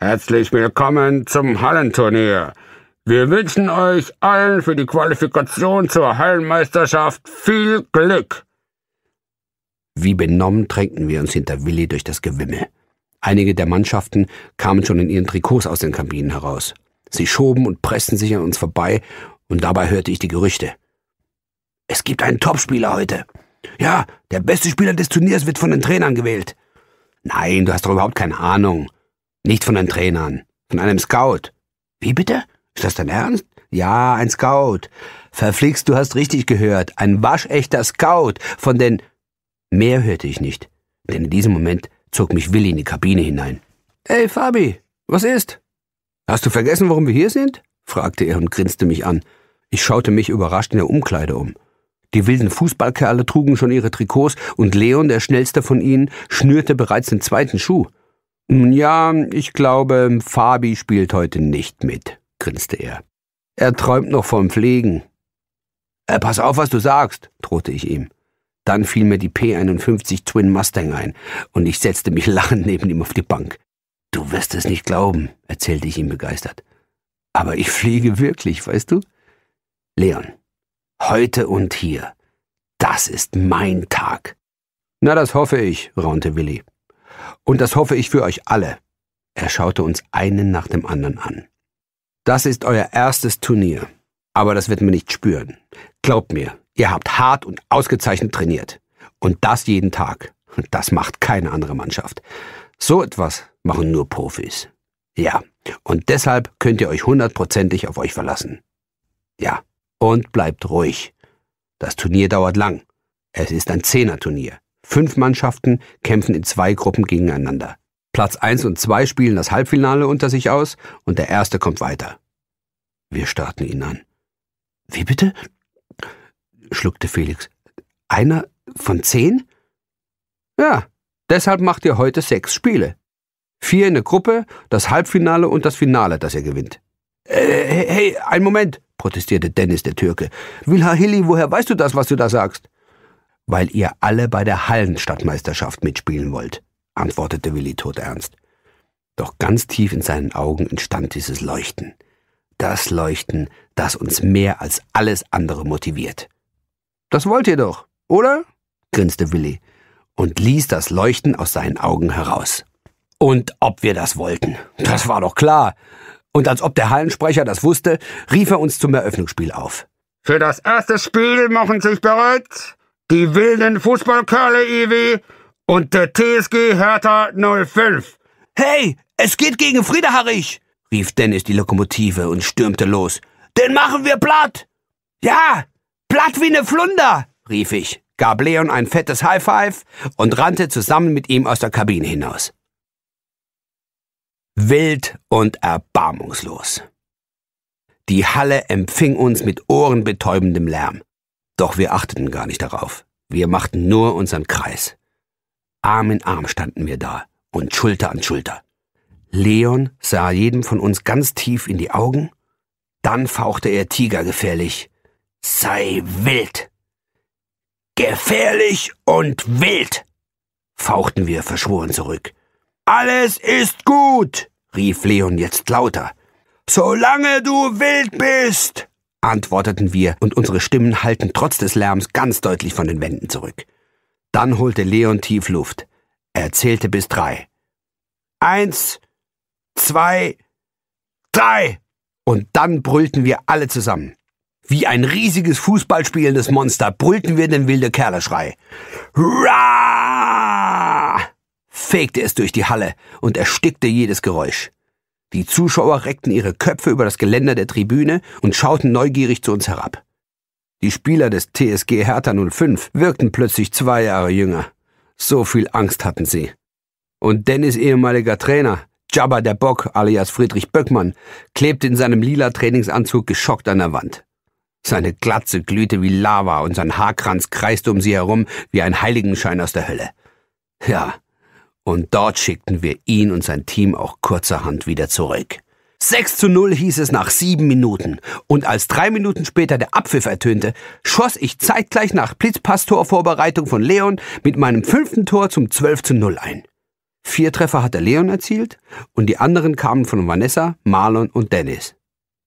Herzlich willkommen zum Hallenturnier. Wir wünschen euch allen für die Qualifikation zur Hallenmeisterschaft viel Glück. Wie benommen drängten wir uns hinter Willi durch das Gewimmel. Einige der Mannschaften kamen schon in ihren Trikots aus den Kabinen heraus. Sie schoben und pressten sich an uns vorbei, und dabei hörte ich die Gerüchte. Es gibt einen Topspieler heute. Ja, der beste Spieler des Turniers wird von den Trainern gewählt. Nein, du hast doch überhaupt keine Ahnung. Nicht von den Trainern, von einem Scout. Wie bitte? Ist das dein Ernst? Ja, ein Scout. Verflixt, du hast richtig gehört. Ein waschechter Scout von den... Mehr hörte ich nicht, denn in diesem Moment zog mich Willi in die Kabine hinein. Ey, Fabi, was ist? Hast du vergessen, warum wir hier sind? fragte er und grinste mich an. Ich schaute mich überrascht in der Umkleide um. Die wilden Fußballkerle trugen schon ihre Trikots und Leon, der schnellste von ihnen, schnürte bereits den zweiten Schuh. Ja, ich glaube, Fabi spielt heute nicht mit, grinste er. Er träumt noch vom Fliegen. Äh, pass auf, was du sagst, drohte ich ihm. Dann fiel mir die P51 Twin Mustang ein und ich setzte mich lachend neben ihm auf die Bank. Du wirst es nicht glauben, erzählte ich ihm begeistert. Aber ich fliege wirklich, weißt du? Leon, heute und hier. Das ist mein Tag. Na, das hoffe ich, raunte Willi. Und das hoffe ich für euch alle. Er schaute uns einen nach dem anderen an. Das ist euer erstes Turnier. Aber das wird man nicht spüren. Glaubt mir, Ihr habt hart und ausgezeichnet trainiert. Und das jeden Tag. Das macht keine andere Mannschaft. So etwas machen nur Profis. Ja, und deshalb könnt ihr euch hundertprozentig auf euch verlassen. Ja, und bleibt ruhig. Das Turnier dauert lang. Es ist ein Zehner-Turnier. Fünf Mannschaften kämpfen in zwei Gruppen gegeneinander. Platz 1 und 2 spielen das Halbfinale unter sich aus und der Erste kommt weiter. Wir starten ihn an. Wie bitte? schluckte Felix. Einer von zehn? Ja, deshalb macht ihr heute sechs Spiele. Vier in der Gruppe, das Halbfinale und das Finale, das ihr gewinnt. Äh, hey, hey, einen Moment, protestierte Dennis der Türke. Wilhahili, woher weißt du das, was du da sagst? Weil ihr alle bei der Hallenstadtmeisterschaft mitspielen wollt, antwortete Willi todernst. Doch ganz tief in seinen Augen entstand dieses Leuchten. Das Leuchten, das uns mehr als alles andere motiviert. Das wollt ihr doch, oder? grinste Willi und ließ das Leuchten aus seinen Augen heraus. Und ob wir das wollten, das war doch klar. Und als ob der Hallensprecher das wusste, rief er uns zum Eröffnungsspiel auf. Für das erste Spiel machen sich bereit die wilden Fußballkerle IW und der TSG Hertha 05. Hey, es geht gegen Frieda rief Dennis die Lokomotive und stürmte los. Den machen wir platt! Ja, Platt wie ne Flunder, rief ich, gab Leon ein fettes High Five und rannte zusammen mit ihm aus der Kabine hinaus. Wild und erbarmungslos. Die Halle empfing uns mit ohrenbetäubendem Lärm. Doch wir achteten gar nicht darauf. Wir machten nur unseren Kreis. Arm in Arm standen wir da und Schulter an Schulter. Leon sah jedem von uns ganz tief in die Augen, dann fauchte er tigergefährlich. Sei wild. Gefährlich und wild, fauchten wir verschworen zurück. Alles ist gut, rief Leon jetzt lauter. Solange du wild bist, antworteten wir, und unsere Stimmen hallten trotz des Lärms ganz deutlich von den Wänden zurück. Dann holte Leon tief Luft. Er zählte bis drei. Eins, zwei, drei. Und dann brüllten wir alle zusammen. Wie ein riesiges fußballspielendes Monster brüllten wir den wilde Kerleschrei. Hurra! fegte es durch die Halle und erstickte jedes Geräusch. Die Zuschauer reckten ihre Köpfe über das Geländer der Tribüne und schauten neugierig zu uns herab. Die Spieler des TSG Hertha 05 wirkten plötzlich zwei Jahre jünger. So viel Angst hatten sie. Und Dennis ehemaliger Trainer, Jabba der Bock alias Friedrich Böckmann, klebte in seinem lila Trainingsanzug geschockt an der Wand. Seine Glatze glühte wie Lava und sein Haarkranz kreiste um sie herum wie ein Heiligenschein aus der Hölle. Ja, und dort schickten wir ihn und sein Team auch kurzerhand wieder zurück. 6 zu 0 hieß es nach sieben Minuten. Und als drei Minuten später der Abpfiff ertönte, schoss ich zeitgleich nach Blitzpass-Torvorbereitung von Leon mit meinem fünften Tor zum 12 zu 0 ein. Vier Treffer hatte Leon erzielt und die anderen kamen von Vanessa, Marlon und Dennis.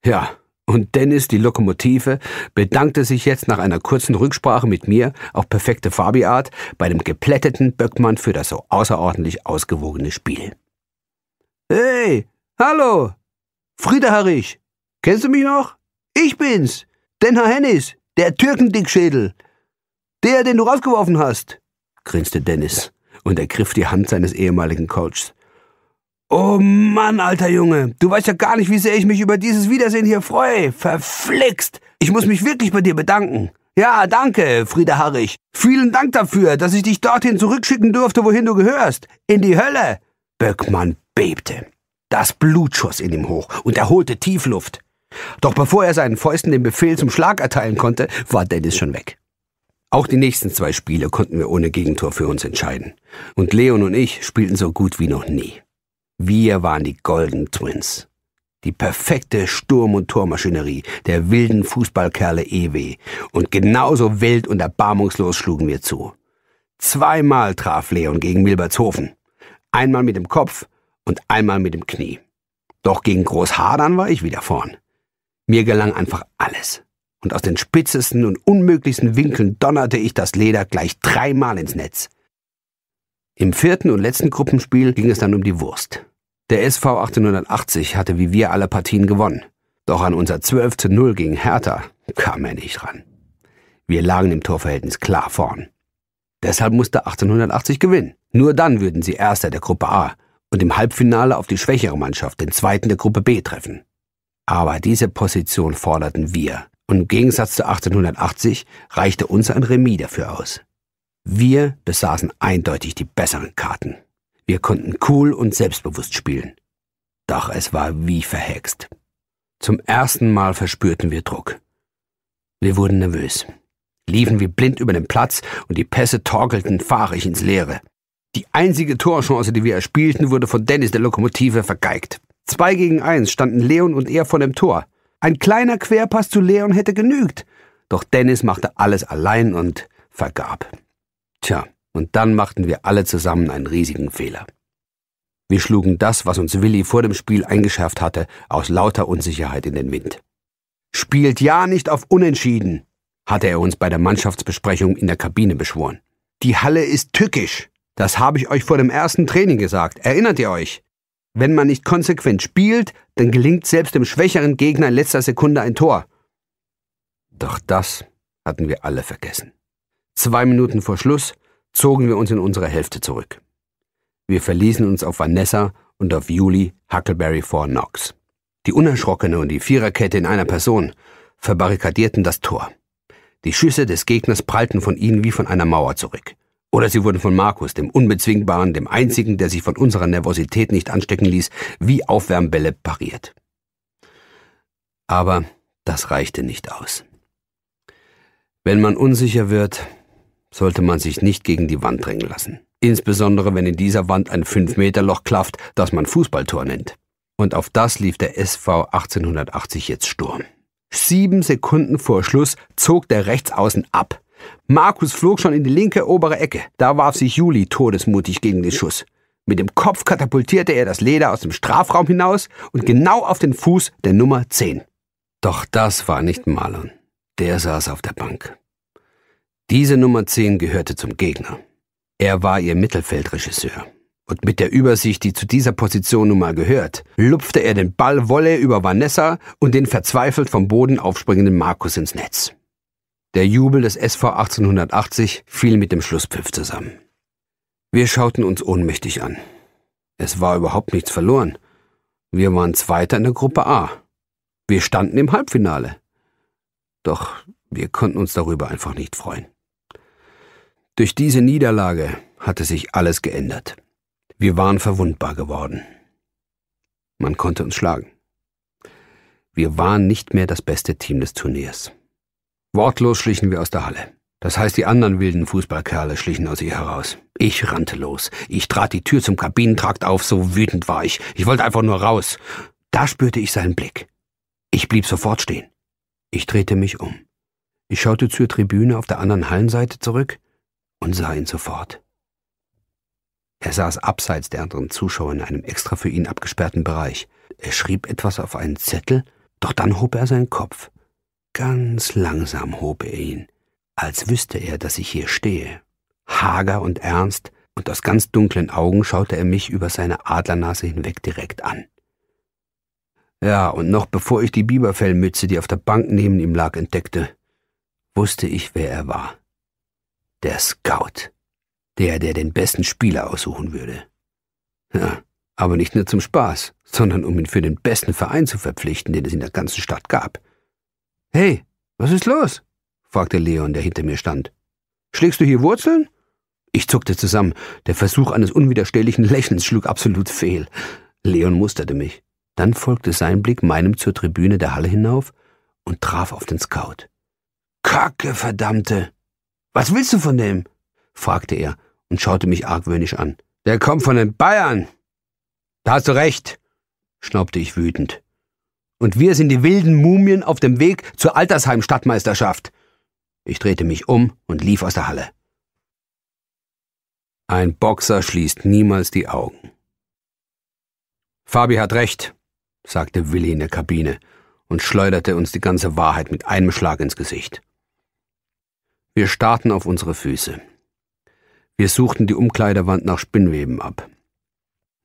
Ja, und Dennis, die Lokomotive, bedankte sich jetzt nach einer kurzen Rücksprache mit mir auf perfekte Fabiart bei dem geplätteten Böckmann für das so außerordentlich ausgewogene Spiel. Hey, hallo, Frieda Harrich, kennst du mich noch? Ich bin's, Denha Hennis, der Türkendickschädel, der, den du rausgeworfen hast, grinste Dennis und ergriff die Hand seines ehemaligen Coaches. Oh Mann, alter Junge, du weißt ja gar nicht, wie sehr ich mich über dieses Wiedersehen hier freue. Verflixt! Ich muss mich wirklich bei dir bedanken. Ja, danke, Frieda Harrich. Vielen Dank dafür, dass ich dich dorthin zurückschicken durfte, wohin du gehörst. In die Hölle! Böckmann bebte. Das Blut schoss in ihm hoch und er holte Tiefluft. Doch bevor er seinen Fäusten den Befehl zum Schlag erteilen konnte, war Dennis schon weg. Auch die nächsten zwei Spiele konnten wir ohne Gegentor für uns entscheiden. Und Leon und ich spielten so gut wie noch nie. Wir waren die Golden Twins. Die perfekte Sturm- und Tormaschinerie der wilden Fußballkerle EW. Und genauso wild und erbarmungslos schlugen wir zu. Zweimal traf Leon gegen Milbertshofen. Einmal mit dem Kopf und einmal mit dem Knie. Doch gegen Großhadern war ich wieder vorn. Mir gelang einfach alles. Und aus den spitzesten und unmöglichsten Winkeln donnerte ich das Leder gleich dreimal ins Netz. Im vierten und letzten Gruppenspiel ging es dann um die Wurst. Der SV 1880 hatte wie wir alle Partien gewonnen. Doch an unser 12 zu 0 gegen Hertha kam er nicht ran. Wir lagen im Torverhältnis klar vorn. Deshalb musste 1880 gewinnen. Nur dann würden sie Erster der Gruppe A und im Halbfinale auf die schwächere Mannschaft, den Zweiten der Gruppe B, treffen. Aber diese Position forderten wir. Und im Gegensatz zu 1880 reichte uns ein Remis dafür aus. Wir besaßen eindeutig die besseren Karten. Wir konnten cool und selbstbewusst spielen. Doch es war wie verhext. Zum ersten Mal verspürten wir Druck. Wir wurden nervös, liefen wie blind über den Platz und die Pässe torkelten fahrig ins Leere. Die einzige Torchance, die wir erspielten, wurde von Dennis der Lokomotive vergeigt. Zwei gegen eins standen Leon und er vor dem Tor. Ein kleiner Querpass zu Leon hätte genügt. Doch Dennis machte alles allein und vergab. Tja, und dann machten wir alle zusammen einen riesigen Fehler. Wir schlugen das, was uns Willi vor dem Spiel eingeschärft hatte, aus lauter Unsicherheit in den Wind. Spielt ja nicht auf Unentschieden, hatte er uns bei der Mannschaftsbesprechung in der Kabine beschworen. Die Halle ist tückisch. Das habe ich euch vor dem ersten Training gesagt. Erinnert ihr euch? Wenn man nicht konsequent spielt, dann gelingt selbst dem schwächeren Gegner in letzter Sekunde ein Tor. Doch das hatten wir alle vergessen. Zwei Minuten vor Schluss zogen wir uns in unsere Hälfte zurück. Wir verließen uns auf Vanessa und auf Julie Huckleberry vor Knox. Die Unerschrockene und die Viererkette in einer Person verbarrikadierten das Tor. Die Schüsse des Gegners prallten von ihnen wie von einer Mauer zurück. Oder sie wurden von Markus, dem Unbezwingbaren, dem Einzigen, der sich von unserer Nervosität nicht anstecken ließ, wie Aufwärmbälle pariert. Aber das reichte nicht aus. Wenn man unsicher wird, sollte man sich nicht gegen die Wand drängen lassen. Insbesondere wenn in dieser Wand ein 5-Meter-Loch klafft, das man Fußballtor nennt. Und auf das lief der SV 1880 jetzt Sturm. Sieben Sekunden vor Schluss zog der Rechtsaußen ab. Markus flog schon in die linke obere Ecke. Da warf sich Juli todesmutig gegen den Schuss. Mit dem Kopf katapultierte er das Leder aus dem Strafraum hinaus und genau auf den Fuß der Nummer 10. Doch das war nicht Marlon. Der saß auf der Bank. Diese Nummer 10 gehörte zum Gegner. Er war ihr Mittelfeldregisseur. Und mit der Übersicht, die zu dieser Position nun mal gehört, lupfte er den Ball Wolle über Vanessa und den verzweifelt vom Boden aufspringenden Markus ins Netz. Der Jubel des SV 1880 fiel mit dem Schlusspfiff zusammen. Wir schauten uns ohnmächtig an. Es war überhaupt nichts verloren. Wir waren Zweiter in der Gruppe A. Wir standen im Halbfinale. Doch wir konnten uns darüber einfach nicht freuen. Durch diese Niederlage hatte sich alles geändert. Wir waren verwundbar geworden. Man konnte uns schlagen. Wir waren nicht mehr das beste Team des Turniers. Wortlos schlichen wir aus der Halle. Das heißt, die anderen wilden Fußballkerle schlichen aus ihr heraus. Ich rannte los. Ich trat die Tür zum Kabinentrakt auf, so wütend war ich. Ich wollte einfach nur raus. Da spürte ich seinen Blick. Ich blieb sofort stehen. Ich drehte mich um. Ich schaute zur Tribüne auf der anderen Hallenseite zurück und sah ihn sofort. Er saß abseits der anderen Zuschauer in einem extra für ihn abgesperrten Bereich. Er schrieb etwas auf einen Zettel, doch dann hob er seinen Kopf. Ganz langsam hob er ihn, als wüsste er, dass ich hier stehe. Hager und ernst, und aus ganz dunklen Augen schaute er mich über seine Adlernase hinweg direkt an. Ja, und noch bevor ich die Biberfellmütze, die auf der Bank neben ihm lag, entdeckte, wusste ich, wer er war. Der Scout. Der, der den besten Spieler aussuchen würde. Ja, aber nicht nur zum Spaß, sondern um ihn für den besten Verein zu verpflichten, den es in der ganzen Stadt gab. Hey, was ist los? fragte Leon, der hinter mir stand. Schlägst du hier Wurzeln? Ich zuckte zusammen. Der Versuch eines unwiderstehlichen Lächelns schlug absolut fehl. Leon musterte mich. Dann folgte sein Blick meinem zur Tribüne der Halle hinauf und traf auf den Scout. Kacke, verdammte! Was willst du von dem? fragte er und schaute mich argwöhnisch an. Der kommt von den Bayern. Da hast du recht, schnaubte ich wütend. Und wir sind die wilden Mumien auf dem Weg zur Altersheim-Stadtmeisterschaft. Ich drehte mich um und lief aus der Halle. Ein Boxer schließt niemals die Augen. Fabi hat recht, sagte Willi in der Kabine und schleuderte uns die ganze Wahrheit mit einem Schlag ins Gesicht. Wir starrten auf unsere Füße. Wir suchten die Umkleiderwand nach Spinnweben ab.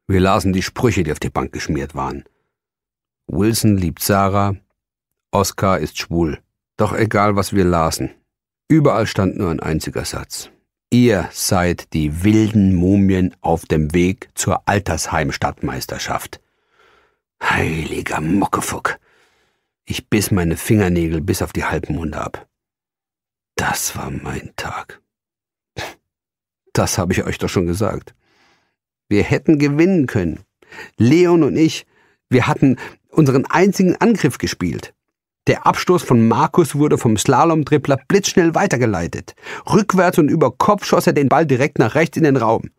Wir lasen die Sprüche, die auf die Bank geschmiert waren. Wilson liebt Sarah, Oscar ist schwul. Doch egal, was wir lasen. Überall stand nur ein einziger Satz. Ihr seid die wilden Mumien auf dem Weg zur Altersheim-Stadtmeisterschaft. Heiliger Mockefuck. Ich biss meine Fingernägel bis auf die Halbmunde ab. Das war mein Tag. Das habe ich euch doch schon gesagt. Wir hätten gewinnen können. Leon und ich, wir hatten unseren einzigen Angriff gespielt. Der Abstoß von Markus wurde vom Slalom-Dribbler blitzschnell weitergeleitet. Rückwärts und über Kopf schoss er den Ball direkt nach rechts in den Raum.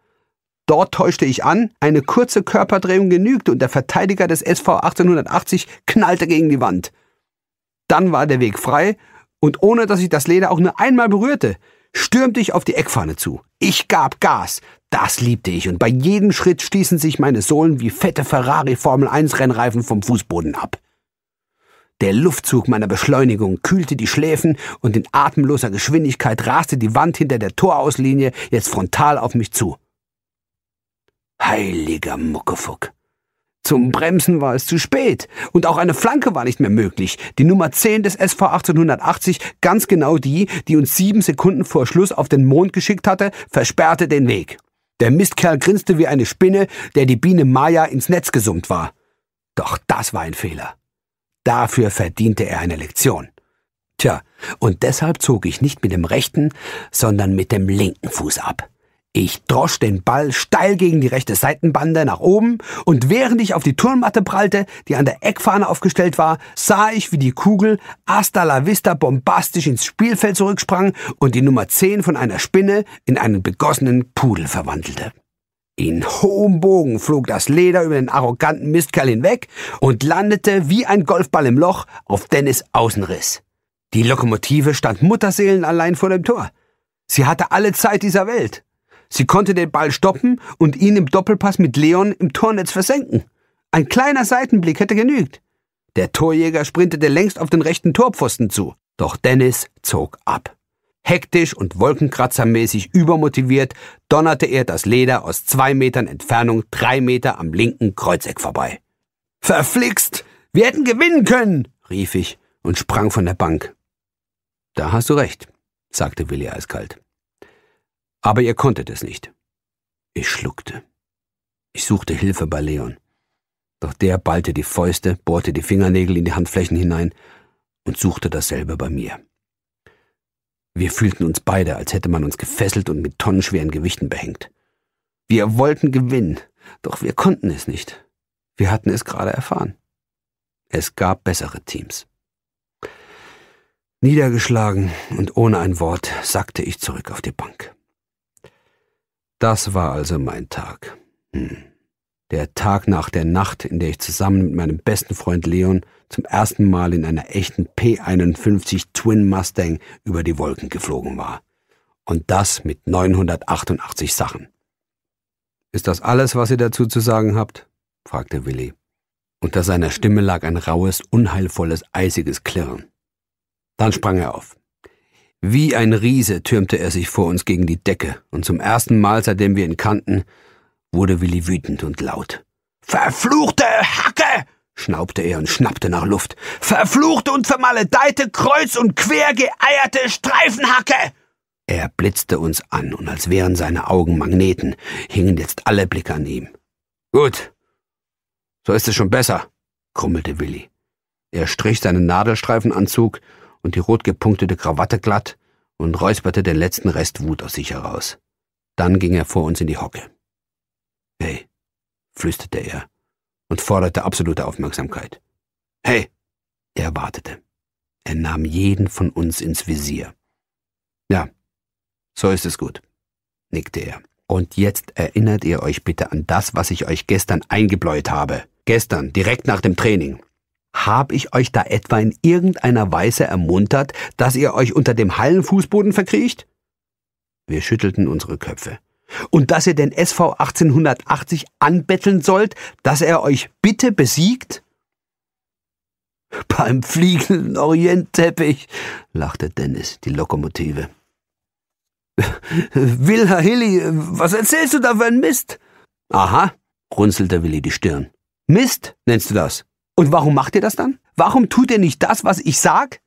Dort täuschte ich an, eine kurze Körperdrehung genügte und der Verteidiger des SV 1880 knallte gegen die Wand. Dann war der Weg frei und ohne dass ich das Leder auch nur einmal berührte, stürmte ich auf die Eckfahne zu. Ich gab Gas. Das liebte ich und bei jedem Schritt stießen sich meine Sohlen wie fette Ferrari Formel 1 Rennreifen vom Fußboden ab. Der Luftzug meiner Beschleunigung kühlte die Schläfen und in atemloser Geschwindigkeit raste die Wand hinter der Torauslinie jetzt frontal auf mich zu. Heiliger Muckefuck. Zum Bremsen war es zu spät. Und auch eine Flanke war nicht mehr möglich. Die Nummer 10 des SV 1880, ganz genau die, die uns sieben Sekunden vor Schluss auf den Mond geschickt hatte, versperrte den Weg. Der Mistkerl grinste wie eine Spinne, der die Biene Maya ins Netz gesummt war. Doch das war ein Fehler. Dafür verdiente er eine Lektion. Tja, und deshalb zog ich nicht mit dem rechten, sondern mit dem linken Fuß ab. Ich drosch den Ball steil gegen die rechte Seitenbande nach oben und während ich auf die Turnmatte prallte, die an der Eckfahne aufgestellt war, sah ich, wie die Kugel hasta la vista bombastisch ins Spielfeld zurücksprang und die Nummer 10 von einer Spinne in einen begossenen Pudel verwandelte. In hohem Bogen flog das Leder über den arroganten Mistkerl hinweg und landete wie ein Golfball im Loch auf Dennis Außenriss. Die Lokomotive stand mutterseelenallein vor dem Tor. Sie hatte alle Zeit dieser Welt. Sie konnte den Ball stoppen und ihn im Doppelpass mit Leon im Tornetz versenken. Ein kleiner Seitenblick hätte genügt. Der Torjäger sprintete längst auf den rechten Torpfosten zu, doch Dennis zog ab. Hektisch und wolkenkratzermäßig übermotiviert donnerte er das Leder aus zwei Metern Entfernung drei Meter am linken Kreuzeck vorbei. Verflixt! Wir hätten gewinnen können! rief ich und sprang von der Bank. Da hast du recht, sagte Willi eiskalt. Aber ihr konntet es nicht. Ich schluckte. Ich suchte Hilfe bei Leon. Doch der ballte die Fäuste, bohrte die Fingernägel in die Handflächen hinein und suchte dasselbe bei mir. Wir fühlten uns beide, als hätte man uns gefesselt und mit tonnenschweren Gewichten behängt. Wir wollten gewinnen, doch wir konnten es nicht. Wir hatten es gerade erfahren. Es gab bessere Teams. Niedergeschlagen und ohne ein Wort sackte ich zurück auf die Bank. Das war also mein Tag. Hm. Der Tag nach der Nacht, in der ich zusammen mit meinem besten Freund Leon zum ersten Mal in einer echten P51 Twin Mustang über die Wolken geflogen war. Und das mit 988 Sachen. Ist das alles, was ihr dazu zu sagen habt? fragte Willi. Unter seiner Stimme lag ein raues, unheilvolles, eisiges Klirren. Dann sprang er auf. Wie ein Riese türmte er sich vor uns gegen die Decke, und zum ersten Mal, seitdem wir ihn kannten, wurde Willi wütend und laut. Verfluchte Hacke! schnaubte er und schnappte nach Luft. Verfluchte und vermaledeite, kreuz und quer geeierte Streifenhacke! Er blitzte uns an, und als wären seine Augen Magneten, hingen jetzt alle Blicke an ihm. Gut, so ist es schon besser, krummelte Willi. Er strich seinen Nadelstreifenanzug und die rot gepunktete Krawatte glatt und räusperte den letzten Rest Wut aus sich heraus. Dann ging er vor uns in die Hocke. Hey, flüsterte er und forderte absolute Aufmerksamkeit. Hey! Er wartete. Er nahm jeden von uns ins Visier. Ja, so ist es gut, nickte er. Und jetzt erinnert ihr euch bitte an das, was ich euch gestern eingebläut habe. Gestern, direkt nach dem Training. Hab ich euch da etwa in irgendeiner Weise ermuntert, dass ihr euch unter dem Hallenfußboden verkriecht? Wir schüttelten unsere Köpfe. Und dass ihr den SV 1880 anbetteln sollt, dass er euch bitte besiegt? Beim fliegenden Orientteppich, lachte Dennis, die Lokomotive. Wilher Hilli, was erzählst du da für ein Mist? Aha, runzelte Willi die Stirn. Mist, nennst du das? Und warum macht ihr das dann? Warum tut ihr nicht das, was ich sag?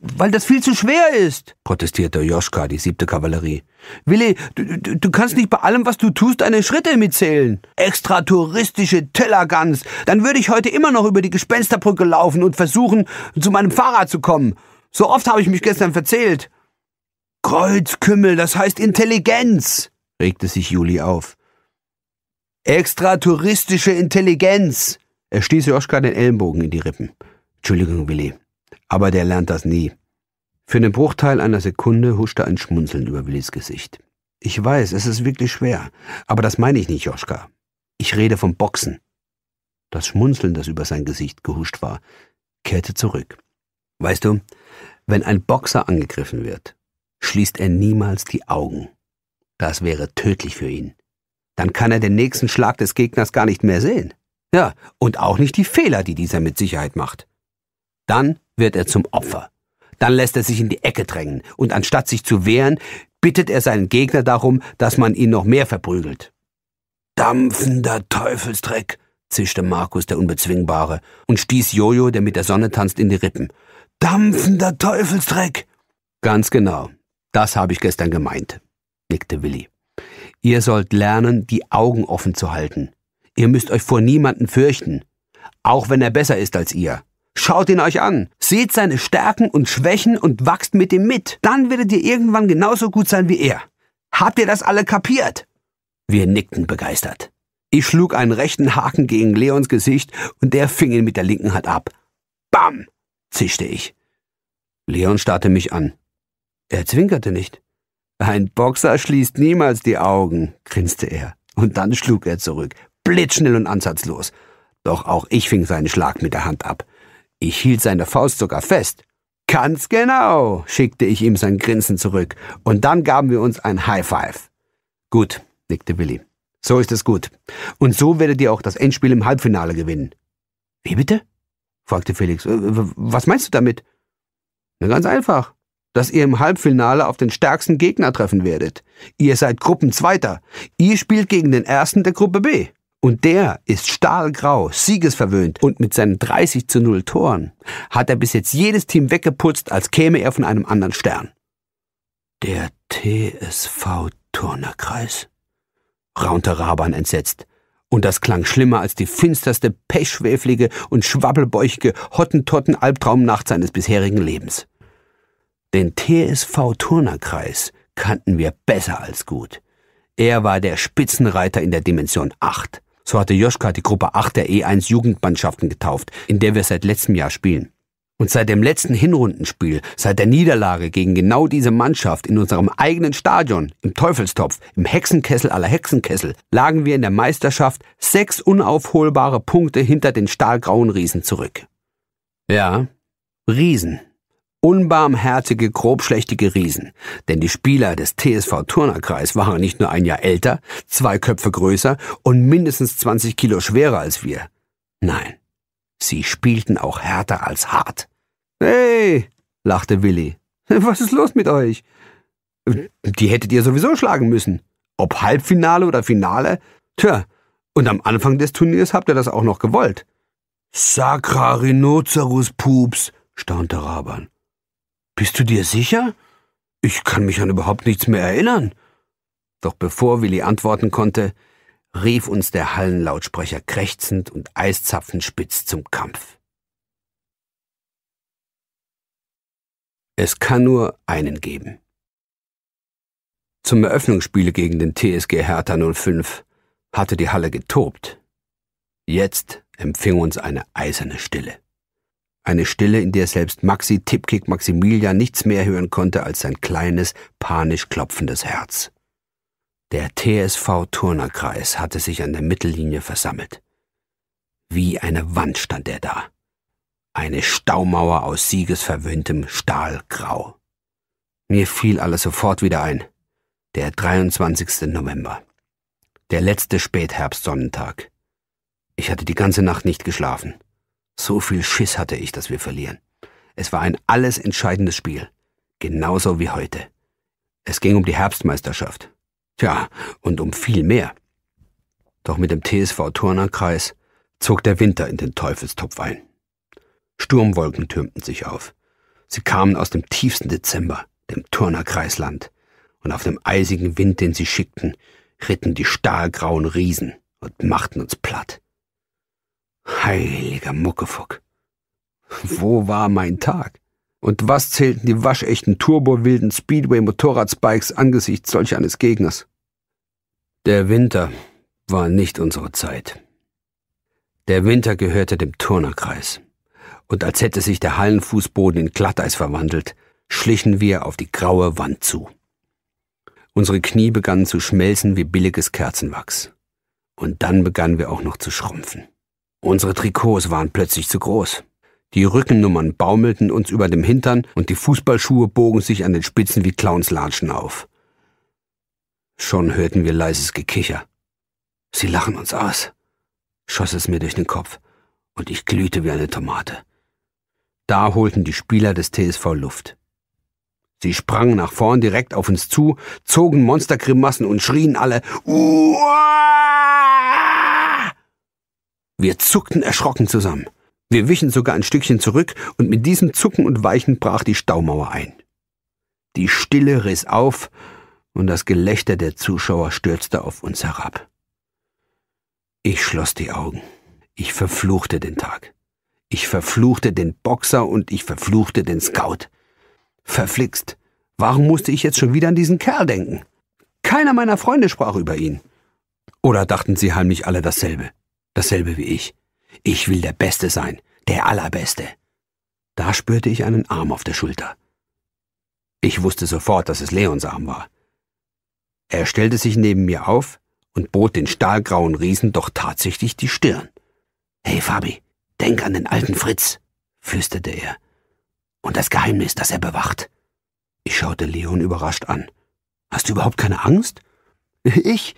Weil das viel zu schwer ist, protestierte Joschka, die siebte Kavallerie. Willi, du, du, du kannst nicht bei allem, was du tust, deine Schritte mitzählen. Extra touristische Tellergans. Dann würde ich heute immer noch über die Gespensterbrücke laufen und versuchen, zu meinem Fahrrad zu kommen. So oft habe ich mich gestern verzählt. Kreuzkümmel, das heißt Intelligenz, regte sich Juli auf. Extra touristische Intelligenz, er stieß Joschka den Ellenbogen in die Rippen. Entschuldigung, Willi, aber der lernt das nie. Für einen Bruchteil einer Sekunde huschte ein Schmunzeln über Willis Gesicht. Ich weiß, es ist wirklich schwer, aber das meine ich nicht, Joschka. Ich rede vom Boxen. Das Schmunzeln, das über sein Gesicht gehuscht war, kehrte zurück. Weißt du, wenn ein Boxer angegriffen wird, schließt er niemals die Augen. Das wäre tödlich für ihn. Dann kann er den nächsten Schlag des Gegners gar nicht mehr sehen. Ja, und auch nicht die Fehler, die dieser mit Sicherheit macht. Dann wird er zum Opfer. Dann lässt er sich in die Ecke drängen und anstatt sich zu wehren, bittet er seinen Gegner darum, dass man ihn noch mehr verprügelt. Dampfender Teufelsdreck, zischte Markus der Unbezwingbare und stieß Jojo, der mit der Sonne tanzt, in die Rippen. Dampfender Teufelsdreck! Ganz genau. Das habe ich gestern gemeint, nickte Willi. Ihr sollt lernen, die Augen offen zu halten. Ihr müsst euch vor niemanden fürchten, auch wenn er besser ist als ihr. Schaut ihn euch an, seht seine Stärken und Schwächen und wachst mit ihm mit. Dann werdet ihr irgendwann genauso gut sein wie er. Habt ihr das alle kapiert? Wir nickten begeistert. Ich schlug einen rechten Haken gegen Leons Gesicht und der fing ihn mit der linken Hand ab. Bam! zischte ich. Leon starrte mich an. Er zwinkerte nicht. Ein Boxer schließt niemals die Augen, grinste er. Und dann schlug er zurück blitzschnell und ansatzlos. Doch auch ich fing seinen Schlag mit der Hand ab. Ich hielt seine Faust sogar fest. Ganz genau, schickte ich ihm sein Grinsen zurück, und dann gaben wir uns ein High Five. Gut, nickte Willi. So ist es gut. Und so werdet ihr auch das Endspiel im Halbfinale gewinnen. Wie bitte? fragte Felix. Äh, was meinst du damit? Na ganz einfach, dass ihr im Halbfinale auf den stärksten Gegner treffen werdet. Ihr seid Gruppenzweiter. Ihr spielt gegen den ersten der Gruppe B. Und der ist stahlgrau, siegesverwöhnt und mit seinen 30 zu 0 Toren hat er bis jetzt jedes Team weggeputzt, als käme er von einem anderen Stern. Der TSV Turnerkreis, raunte Raban entsetzt. Und das klang schlimmer als die finsterste, pechschweflige und schwabbelbäuchige Hottentotten-Albtraumnacht seines bisherigen Lebens. Den TSV Turnerkreis kannten wir besser als gut. Er war der Spitzenreiter in der Dimension 8. So hatte Joschka die Gruppe 8 der E1 Jugendmannschaften getauft, in der wir seit letztem Jahr spielen. Und seit dem letzten Hinrundenspiel, seit der Niederlage gegen genau diese Mannschaft in unserem eigenen Stadion, im Teufelstopf, im Hexenkessel aller Hexenkessel, lagen wir in der Meisterschaft sechs unaufholbare Punkte hinter den stahlgrauen Riesen zurück. Ja, Riesen. Unbarmherzige, grobschlächtige Riesen. Denn die Spieler des TSV Turnerkreis waren nicht nur ein Jahr älter, zwei Köpfe größer und mindestens 20 Kilo schwerer als wir. Nein, sie spielten auch härter als hart. Hey, lachte Willi. Was ist los mit euch? Die hättet ihr sowieso schlagen müssen. Ob Halbfinale oder Finale? Tja, und am Anfang des Turniers habt ihr das auch noch gewollt. Sacra Rhinoceros Pups, staunte Raban. Bist du dir sicher? Ich kann mich an überhaupt nichts mehr erinnern. Doch bevor Willi antworten konnte, rief uns der Hallenlautsprecher krächzend und eiszapfenspitz zum Kampf. Es kann nur einen geben. Zum Eröffnungsspiel gegen den TSG Hertha 05 hatte die Halle getobt. Jetzt empfing uns eine eiserne Stille. Eine Stille, in der selbst Maxi Tipkick Maximilian nichts mehr hören konnte als sein kleines, panisch klopfendes Herz. Der TSV Turnerkreis hatte sich an der Mittellinie versammelt. Wie eine Wand stand er da. Eine Staumauer aus siegesverwöhntem Stahlgrau. Mir fiel alles sofort wieder ein. Der 23. November. Der letzte Spätherbstsonnentag. Ich hatte die ganze Nacht nicht geschlafen. So viel Schiss hatte ich, dass wir verlieren. Es war ein alles entscheidendes Spiel. Genauso wie heute. Es ging um die Herbstmeisterschaft. Tja, und um viel mehr. Doch mit dem TSV Turnerkreis zog der Winter in den Teufelstopf ein. Sturmwolken türmten sich auf. Sie kamen aus dem tiefsten Dezember, dem Turnerkreisland, und auf dem eisigen Wind, den sie schickten, ritten die stahlgrauen Riesen und machten uns platt. Heiliger Muckefuck. Wo war mein Tag? Und was zählten die waschechten turbowilden Speedway-Motorradspikes angesichts solch eines Gegners? Der Winter war nicht unsere Zeit. Der Winter gehörte dem Turnerkreis. Und als hätte sich der Hallenfußboden in Glatteis verwandelt, schlichen wir auf die graue Wand zu. Unsere Knie begannen zu schmelzen wie billiges Kerzenwachs. Und dann begannen wir auch noch zu schrumpfen. Unsere Trikots waren plötzlich zu groß. Die Rückennummern baumelten uns über dem Hintern und die Fußballschuhe bogen sich an den Spitzen wie Clownslatschen auf. Schon hörten wir leises Gekicher. Sie lachen uns aus, schoss es mir durch den Kopf, und ich glühte wie eine Tomate. Da holten die Spieler des TSV Luft. Sie sprangen nach vorn direkt auf uns zu, zogen Monstergrimassen und schrien alle Uah! Wir zuckten erschrocken zusammen. Wir wichen sogar ein Stückchen zurück und mit diesem Zucken und Weichen brach die Staumauer ein. Die Stille riss auf und das Gelächter der Zuschauer stürzte auf uns herab. Ich schloss die Augen. Ich verfluchte den Tag. Ich verfluchte den Boxer und ich verfluchte den Scout. Verflixt. Warum musste ich jetzt schon wieder an diesen Kerl denken? Keiner meiner Freunde sprach über ihn. Oder dachten sie heimlich alle dasselbe? Dasselbe wie ich. Ich will der Beste sein, der Allerbeste. Da spürte ich einen Arm auf der Schulter. Ich wusste sofort, dass es Leons Arm war. Er stellte sich neben mir auf und bot den stahlgrauen Riesen doch tatsächlich die Stirn. Hey Fabi, denk an den alten Fritz, flüsterte er. Und das Geheimnis, das er bewacht. Ich schaute Leon überrascht an. Hast du überhaupt keine Angst? Ich?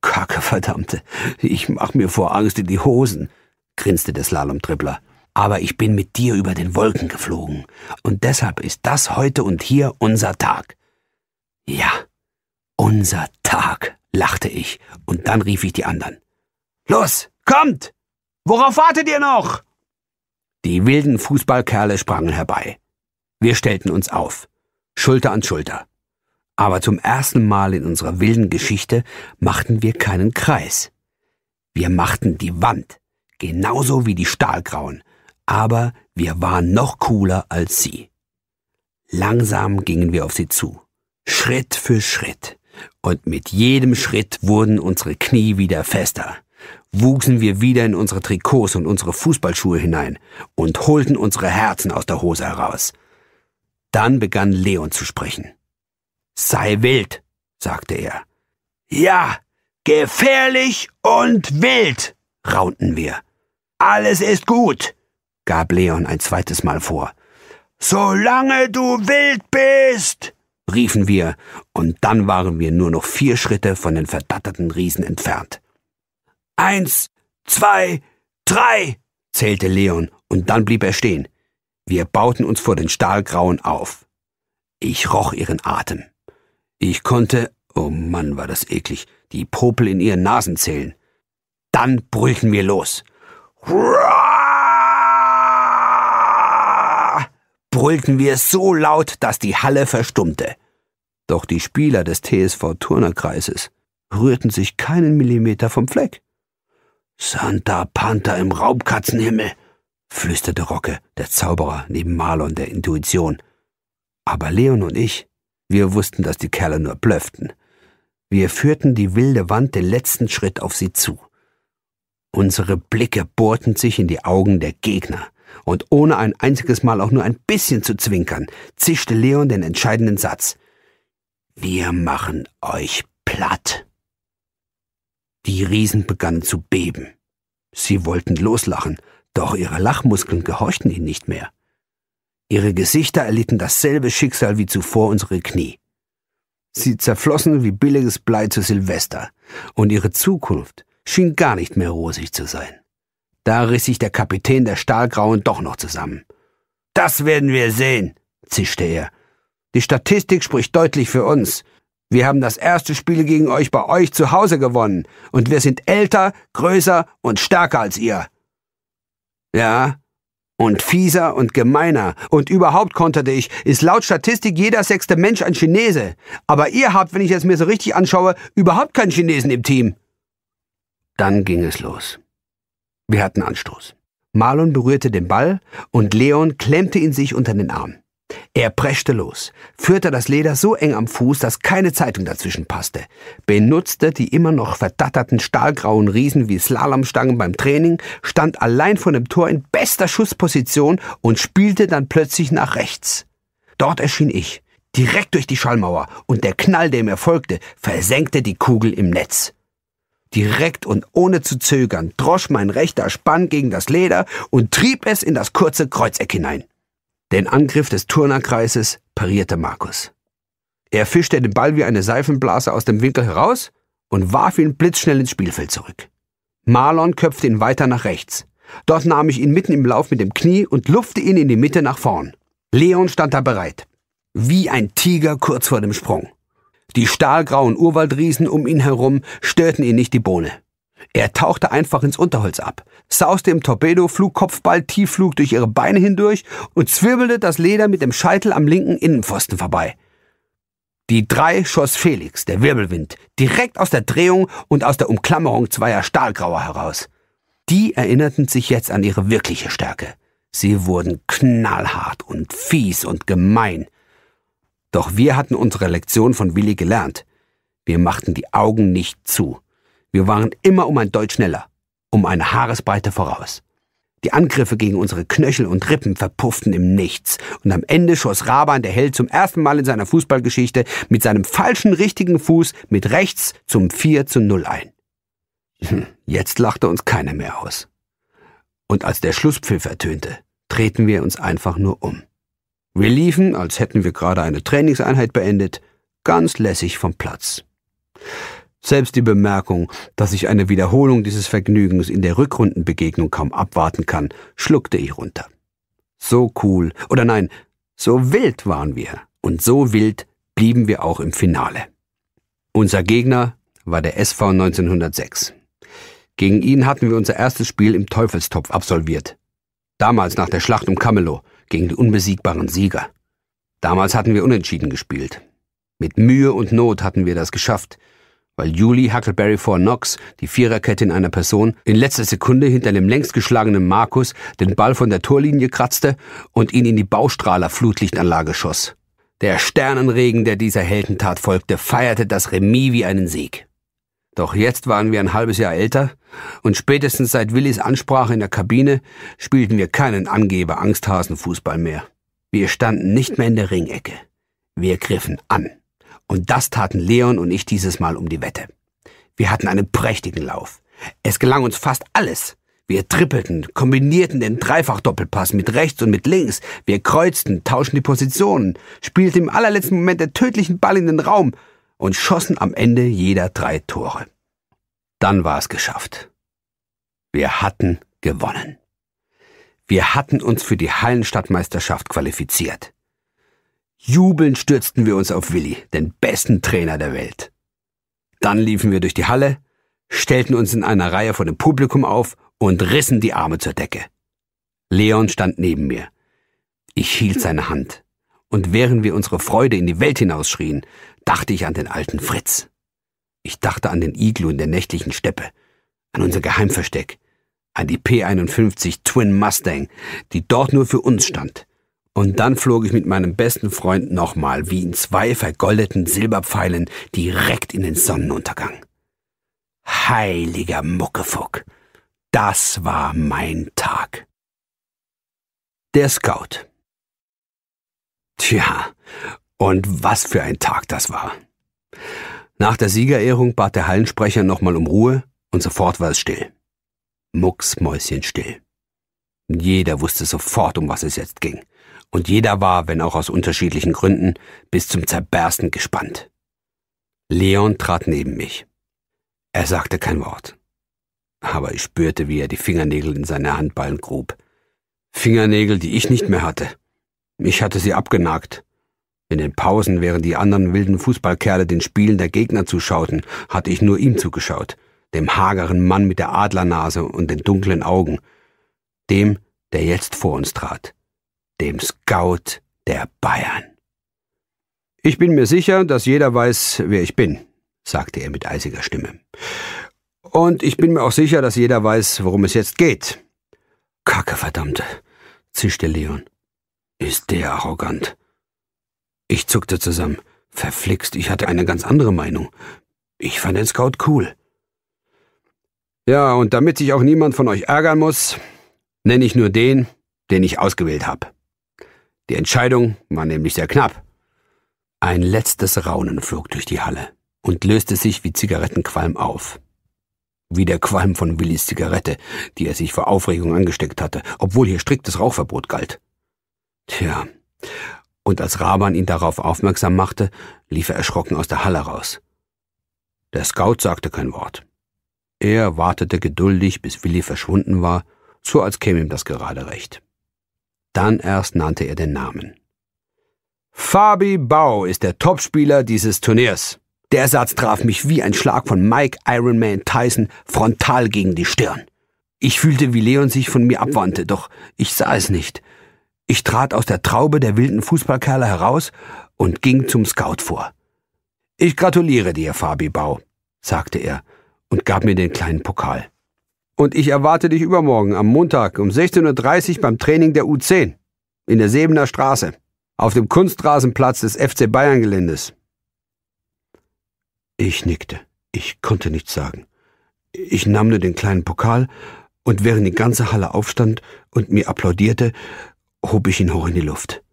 Kacke, verdammte. Ich mach mir vor Angst in die Hosen, grinste der Slalomtrippler. Aber ich bin mit dir über den Wolken geflogen. Und deshalb ist das heute und hier unser Tag. Ja, unser Tag, lachte ich. Und dann rief ich die anderen. Los, kommt! Worauf wartet ihr noch? Die wilden Fußballkerle sprangen herbei. Wir stellten uns auf. Schulter an Schulter. Aber zum ersten Mal in unserer wilden Geschichte machten wir keinen Kreis. Wir machten die Wand, genauso wie die Stahlgrauen, aber wir waren noch cooler als sie. Langsam gingen wir auf sie zu, Schritt für Schritt, und mit jedem Schritt wurden unsere Knie wieder fester, wuchsen wir wieder in unsere Trikots und unsere Fußballschuhe hinein und holten unsere Herzen aus der Hose heraus. Dann begann Leon zu sprechen. Sei wild, sagte er. Ja, gefährlich und wild, raunten wir. Alles ist gut, gab Leon ein zweites Mal vor. Solange du wild bist, riefen wir, und dann waren wir nur noch vier Schritte von den verdatterten Riesen entfernt. Eins, zwei, drei, zählte Leon, und dann blieb er stehen. Wir bauten uns vor den Stahlgrauen auf. Ich roch ihren Atem. Ich konnte, oh Mann, war das eklig, die Popel in ihren Nasen zählen. Dann brüllten wir los. Brüllten wir so laut, dass die Halle verstummte. Doch die Spieler des TSV Turnerkreises rührten sich keinen Millimeter vom Fleck. Santa Panta im Raubkatzenhimmel, flüsterte Rocke, der Zauberer, neben Marlon der Intuition. Aber Leon und ich wir wussten, dass die Kerle nur blöften. Wir führten die wilde Wand den letzten Schritt auf sie zu. Unsere Blicke bohrten sich in die Augen der Gegner, und ohne ein einziges Mal auch nur ein bisschen zu zwinkern, zischte Leon den entscheidenden Satz. Wir machen euch platt. Die Riesen begannen zu beben. Sie wollten loslachen, doch ihre Lachmuskeln gehorchten ihnen nicht mehr. Ihre Gesichter erlitten dasselbe Schicksal wie zuvor unsere Knie. Sie zerflossen wie billiges Blei zu Silvester, und ihre Zukunft schien gar nicht mehr rosig zu sein. Da riss sich der Kapitän der Stahlgrauen doch noch zusammen. Das werden wir sehen, zischte er. Die Statistik spricht deutlich für uns. Wir haben das erste Spiel gegen euch bei euch zu Hause gewonnen, und wir sind älter, größer und stärker als ihr. Ja, und fieser und gemeiner. Und überhaupt, konterte ich, ist laut Statistik jeder sechste Mensch ein Chinese. Aber ihr habt, wenn ich es mir so richtig anschaue, überhaupt keinen Chinesen im Team. Dann ging es los. Wir hatten Anstoß. Marlon berührte den Ball und Leon klemmte ihn sich unter den Arm. Er preschte los, führte das Leder so eng am Fuß, dass keine Zeitung dazwischen passte, benutzte die immer noch verdatterten stahlgrauen Riesen wie Slalomstangen beim Training, stand allein vor dem Tor in bester Schussposition und spielte dann plötzlich nach rechts. Dort erschien ich, direkt durch die Schallmauer, und der Knall, der er folgte, versenkte die Kugel im Netz. Direkt und ohne zu zögern drosch mein rechter Spann gegen das Leder und trieb es in das kurze Kreuzeck hinein. Den Angriff des Turnerkreises parierte Markus. Er fischte den Ball wie eine Seifenblase aus dem Winkel heraus und warf ihn blitzschnell ins Spielfeld zurück. Marlon köpfte ihn weiter nach rechts. Dort nahm ich ihn mitten im Lauf mit dem Knie und lufte ihn in die Mitte nach vorn. Leon stand da bereit. Wie ein Tiger kurz vor dem Sprung. Die stahlgrauen Urwaldriesen um ihn herum störten ihn nicht die Bohne. Er tauchte einfach ins Unterholz ab, sauste im Torpedoflugkopfball Tiefflug durch ihre Beine hindurch und zwirbelte das Leder mit dem Scheitel am linken Innenpfosten vorbei. Die drei schoss Felix, der Wirbelwind, direkt aus der Drehung und aus der Umklammerung zweier Stahlgrauer heraus. Die erinnerten sich jetzt an ihre wirkliche Stärke. Sie wurden knallhart und fies und gemein. Doch wir hatten unsere Lektion von Willi gelernt. Wir machten die Augen nicht zu. Wir waren immer um ein Deut schneller, um eine Haaresbreite voraus. Die Angriffe gegen unsere Knöchel und Rippen verpufften im Nichts. Und am Ende schoss Raban der Held zum ersten Mal in seiner Fußballgeschichte mit seinem falschen richtigen Fuß mit rechts zum 4 zu 0 ein. Hm, jetzt lachte uns keiner mehr aus. Und als der Schlusspfiff ertönte, drehten wir uns einfach nur um. Wir liefen, als hätten wir gerade eine Trainingseinheit beendet, ganz lässig vom Platz. Selbst die Bemerkung, dass ich eine Wiederholung dieses Vergnügens in der Rückrundenbegegnung kaum abwarten kann, schluckte ich runter. So cool, oder nein, so wild waren wir, und so wild blieben wir auch im Finale. Unser Gegner war der SV 1906. Gegen ihn hatten wir unser erstes Spiel im Teufelstopf absolviert. Damals nach der Schlacht um Camelow gegen die unbesiegbaren Sieger. Damals hatten wir unentschieden gespielt. Mit Mühe und Not hatten wir das geschafft, weil Julie Huckleberry vor Knox, die Viererkette in einer Person, in letzter Sekunde hinter dem längst geschlagenen Markus den Ball von der Torlinie kratzte und ihn in die Baustrahler Flutlichtanlage schoss. Der Sternenregen, der dieser Heldentat folgte, feierte das Remis wie einen Sieg. Doch jetzt waren wir ein halbes Jahr älter und spätestens seit Willis Ansprache in der Kabine spielten wir keinen Angeber-Angsthasen-Fußball mehr. Wir standen nicht mehr in der Ringecke. Wir griffen an. Und das taten Leon und ich dieses Mal um die Wette. Wir hatten einen prächtigen Lauf. Es gelang uns fast alles. Wir trippelten, kombinierten den Dreifachdoppelpass mit rechts und mit links. Wir kreuzten, tauschten die Positionen, spielten im allerletzten Moment den tödlichen Ball in den Raum und schossen am Ende jeder drei Tore. Dann war es geschafft. Wir hatten gewonnen. Wir hatten uns für die Hallenstadtmeisterschaft qualifiziert. Jubelnd stürzten wir uns auf Willi, den besten Trainer der Welt. Dann liefen wir durch die Halle, stellten uns in einer Reihe vor dem Publikum auf und rissen die Arme zur Decke. Leon stand neben mir. Ich hielt seine Hand. Und während wir unsere Freude in die Welt hinausschrien, dachte ich an den alten Fritz. Ich dachte an den Iglu in der nächtlichen Steppe, an unser Geheimversteck, an die P-51 Twin Mustang, die dort nur für uns stand. Und dann flog ich mit meinem besten Freund nochmal, wie in zwei vergoldeten Silberpfeilen, direkt in den Sonnenuntergang. Heiliger Muckefuck. Das war mein Tag. Der Scout. Tja, und was für ein Tag das war. Nach der Siegerehrung bat der Hallensprecher nochmal um Ruhe und sofort war es still. Mucksmäuschenstill. Jeder wusste sofort, um was es jetzt ging und jeder war, wenn auch aus unterschiedlichen Gründen, bis zum Zerbersten gespannt. Leon trat neben mich. Er sagte kein Wort. Aber ich spürte, wie er die Fingernägel in seine Handballen grub. Fingernägel, die ich nicht mehr hatte. Ich hatte sie abgenagt. In den Pausen, während die anderen wilden Fußballkerle den Spielen der Gegner zuschauten, hatte ich nur ihm zugeschaut, dem hageren Mann mit der Adlernase und den dunklen Augen, dem, der jetzt vor uns trat dem Scout der Bayern. Ich bin mir sicher, dass jeder weiß, wer ich bin, sagte er mit eisiger Stimme. Und ich bin mir auch sicher, dass jeder weiß, worum es jetzt geht. Kacke, verdammte, zischte Leon. Ist der arrogant. Ich zuckte zusammen. Verflixt, ich hatte eine ganz andere Meinung. Ich fand den Scout cool. Ja, und damit sich auch niemand von euch ärgern muss, nenne ich nur den, den ich ausgewählt habe. Die Entscheidung war nämlich sehr knapp. Ein letztes Raunen flog durch die Halle und löste sich wie Zigarettenqualm auf. Wie der Qualm von Willis Zigarette, die er sich vor Aufregung angesteckt hatte, obwohl hier striktes Rauchverbot galt. Tja, und als Raban ihn darauf aufmerksam machte, lief er erschrocken aus der Halle raus. Der Scout sagte kein Wort. Er wartete geduldig, bis Willi verschwunden war, so als käme ihm das gerade recht. Dann erst nannte er den Namen. Fabi Bau ist der Topspieler dieses Turniers. Der Satz traf mich wie ein Schlag von Mike Ironman Tyson frontal gegen die Stirn. Ich fühlte, wie Leon sich von mir abwandte, doch ich sah es nicht. Ich trat aus der Traube der wilden Fußballkerle heraus und ging zum Scout vor. Ich gratuliere dir, Fabi Bau, sagte er und gab mir den kleinen Pokal. Und ich erwarte dich übermorgen am Montag um 16.30 Uhr beim Training der U10 in der Sebener Straße auf dem Kunstrasenplatz des FC Bayern Geländes. Ich nickte. Ich konnte nichts sagen. Ich nahm nur den kleinen Pokal und während die ganze Halle aufstand und mir applaudierte, hob ich ihn hoch in die Luft.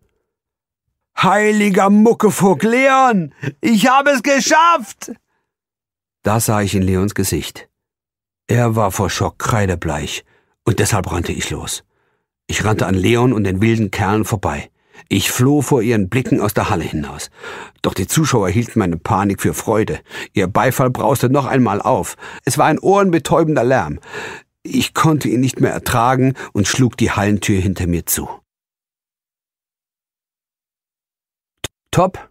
Heiliger Muckefuck, Leon! Ich habe es geschafft! Da sah ich in Leons Gesicht. Er war vor Schock kreidebleich, und deshalb rannte ich los. Ich rannte an Leon und den wilden Kerlen vorbei. Ich floh vor ihren Blicken aus der Halle hinaus. Doch die Zuschauer hielten meine Panik für Freude. Ihr Beifall brauste noch einmal auf. Es war ein ohrenbetäubender Lärm. Ich konnte ihn nicht mehr ertragen und schlug die Hallentür hinter mir zu. Top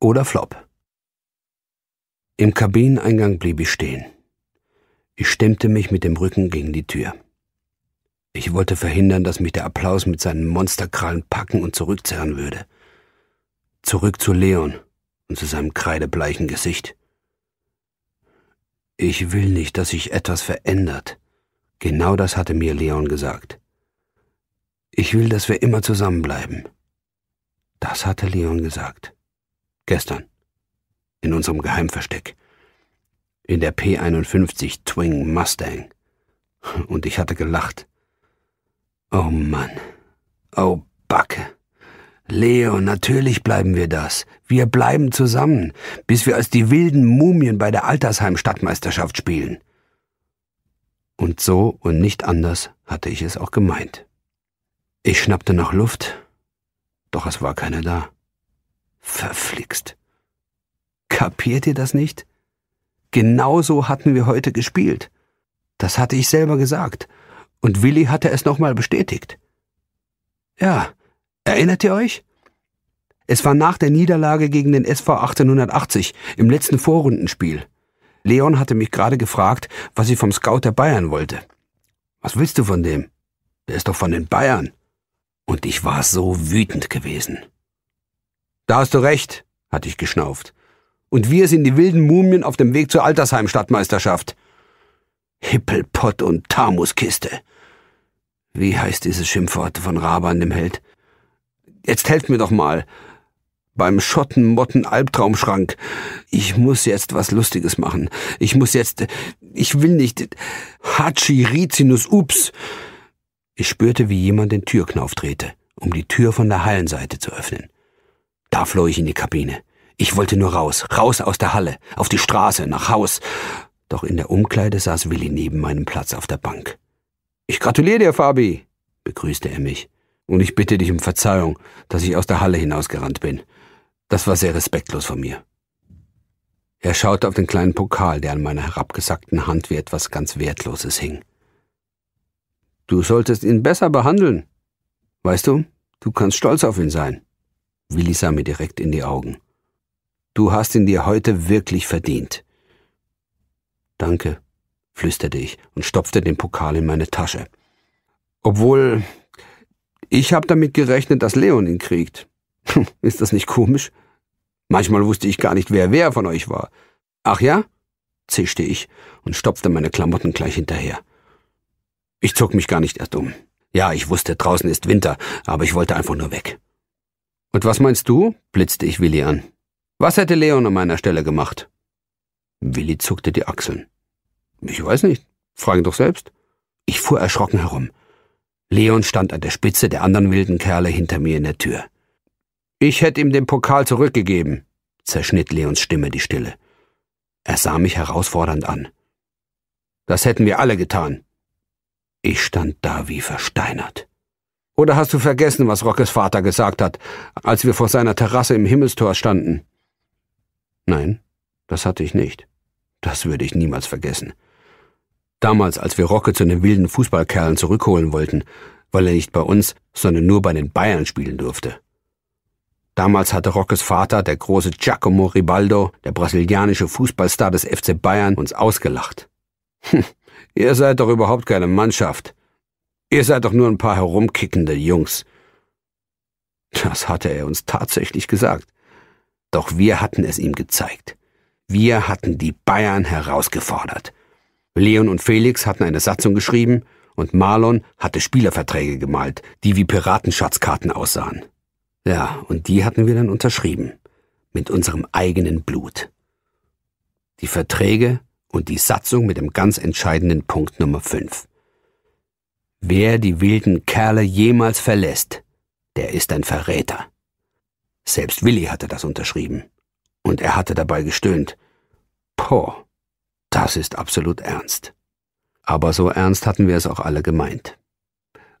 oder Flop? Im Kabineingang blieb ich stehen. Ich stemmte mich mit dem Rücken gegen die Tür. Ich wollte verhindern, dass mich der Applaus mit seinen Monsterkrallen packen und zurückzerren würde. Zurück zu Leon und zu seinem kreidebleichen Gesicht. Ich will nicht, dass sich etwas verändert. Genau das hatte mir Leon gesagt. Ich will, dass wir immer zusammenbleiben. Das hatte Leon gesagt. Gestern. In unserem Geheimversteck in der P51 Twing Mustang. Und ich hatte gelacht. Oh Mann. Oh Backe. Leo, natürlich bleiben wir das. Wir bleiben zusammen, bis wir als die wilden Mumien bei der Altersheim-Stadtmeisterschaft spielen. Und so und nicht anders hatte ich es auch gemeint. Ich schnappte nach Luft, doch es war keine da. Verflixt. Kapiert ihr das nicht? Genauso hatten wir heute gespielt. Das hatte ich selber gesagt. Und Willi hatte es nochmal bestätigt. Ja, erinnert ihr euch? Es war nach der Niederlage gegen den SV 1880 im letzten Vorrundenspiel. Leon hatte mich gerade gefragt, was ich vom Scout der Bayern wollte. Was willst du von dem? Der ist doch von den Bayern. Und ich war so wütend gewesen. Da hast du recht, hatte ich geschnauft. Und wir sind die wilden Mumien auf dem Weg zur Altersheim-Stadtmeisterschaft. Hippelpott und Tamuskiste. Wie heißt dieses Schimpfwort von Raban, dem Held? Jetzt helft mir doch mal. Beim Schottenmotten-Albtraumschrank. Ich muss jetzt was Lustiges machen. Ich muss jetzt... Ich will nicht... Rizinus, ups. Ich spürte, wie jemand den Türknauf drehte, um die Tür von der Hallenseite zu öffnen. Da floh ich in die Kabine. Ich wollte nur raus, raus aus der Halle, auf die Straße, nach Haus. Doch in der Umkleide saß Willi neben meinem Platz auf der Bank. Ich gratuliere dir, Fabi, begrüßte er mich. Und ich bitte dich um Verzeihung, dass ich aus der Halle hinausgerannt bin. Das war sehr respektlos von mir. Er schaute auf den kleinen Pokal, der an meiner herabgesackten Hand wie etwas ganz Wertloses hing. Du solltest ihn besser behandeln. Weißt du, du kannst stolz auf ihn sein. Willi sah mir direkt in die Augen. Du hast ihn dir heute wirklich verdient. Danke, flüsterte ich und stopfte den Pokal in meine Tasche. Obwohl, ich habe damit gerechnet, dass Leon ihn kriegt. Hm, ist das nicht komisch? Manchmal wusste ich gar nicht, wer wer von euch war. Ach ja? zischte ich und stopfte meine Klamotten gleich hinterher. Ich zog mich gar nicht erst um. Ja, ich wusste, draußen ist Winter, aber ich wollte einfach nur weg. Und was meinst du? blitzte ich Willi an. Was hätte Leon an meiner Stelle gemacht? Willi zuckte die Achseln. Ich weiß nicht. Fragen doch selbst. Ich fuhr erschrocken herum. Leon stand an der Spitze der anderen wilden Kerle hinter mir in der Tür. Ich hätte ihm den Pokal zurückgegeben, zerschnitt Leons Stimme die Stille. Er sah mich herausfordernd an. Das hätten wir alle getan. Ich stand da wie versteinert. Oder hast du vergessen, was Rockes Vater gesagt hat, als wir vor seiner Terrasse im Himmelstor standen? Nein, das hatte ich nicht. Das würde ich niemals vergessen. Damals, als wir Rocke zu den wilden Fußballkerlen zurückholen wollten, weil er nicht bei uns, sondern nur bei den Bayern spielen durfte. Damals hatte Rockes Vater, der große Giacomo Ribaldo, der brasilianische Fußballstar des FC Bayern, uns ausgelacht. Hm, ihr seid doch überhaupt keine Mannschaft. Ihr seid doch nur ein paar herumkickende Jungs. Das hatte er uns tatsächlich gesagt. Doch wir hatten es ihm gezeigt. Wir hatten die Bayern herausgefordert. Leon und Felix hatten eine Satzung geschrieben und Marlon hatte Spielerverträge gemalt, die wie Piratenschatzkarten aussahen. Ja, und die hatten wir dann unterschrieben. Mit unserem eigenen Blut. Die Verträge und die Satzung mit dem ganz entscheidenden Punkt Nummer 5. Wer die wilden Kerle jemals verlässt, der ist ein Verräter. Selbst Willi hatte das unterschrieben. Und er hatte dabei gestöhnt. Poh, das ist absolut ernst. Aber so ernst hatten wir es auch alle gemeint.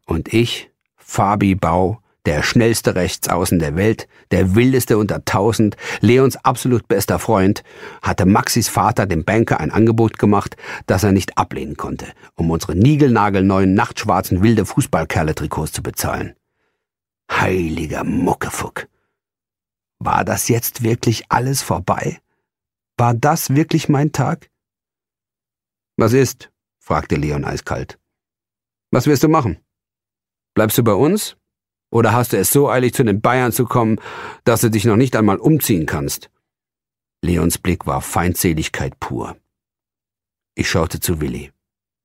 Und ich, Fabi Bau, der schnellste Rechtsaußen der Welt, der wildeste unter tausend, Leons absolut bester Freund, hatte Maxis Vater dem Banker ein Angebot gemacht, das er nicht ablehnen konnte, um unsere niegelnagelneuen, nachtschwarzen, wilde Fußballkerle-Trikots zu bezahlen. Heiliger Muckefuck! War das jetzt wirklich alles vorbei? War das wirklich mein Tag? Was ist? fragte Leon eiskalt. Was wirst du machen? Bleibst du bei uns? Oder hast du es so eilig, zu den Bayern zu kommen, dass du dich noch nicht einmal umziehen kannst? Leons Blick war Feindseligkeit pur. Ich schaute zu Willi.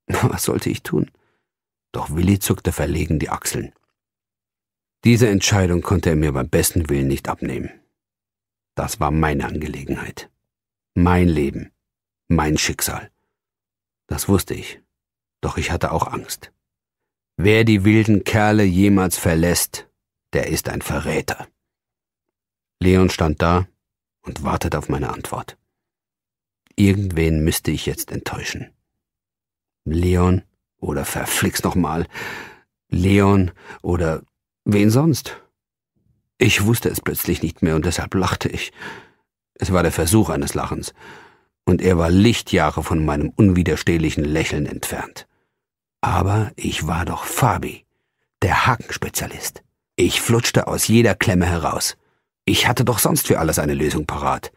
Was sollte ich tun? Doch Willi zuckte verlegen die Achseln. Diese Entscheidung konnte er mir beim besten Willen nicht abnehmen. Das war meine Angelegenheit. Mein Leben. Mein Schicksal. Das wusste ich. Doch ich hatte auch Angst. Wer die wilden Kerle jemals verlässt, der ist ein Verräter. Leon stand da und wartet auf meine Antwort. Irgendwen müsste ich jetzt enttäuschen. Leon oder verflixt nochmal, Leon oder wen sonst? Ich wusste es plötzlich nicht mehr und deshalb lachte ich. Es war der Versuch eines Lachens, und er war Lichtjahre von meinem unwiderstehlichen Lächeln entfernt. Aber ich war doch Fabi, der Hakenspezialist. Ich flutschte aus jeder Klemme heraus. Ich hatte doch sonst für alles eine Lösung parat.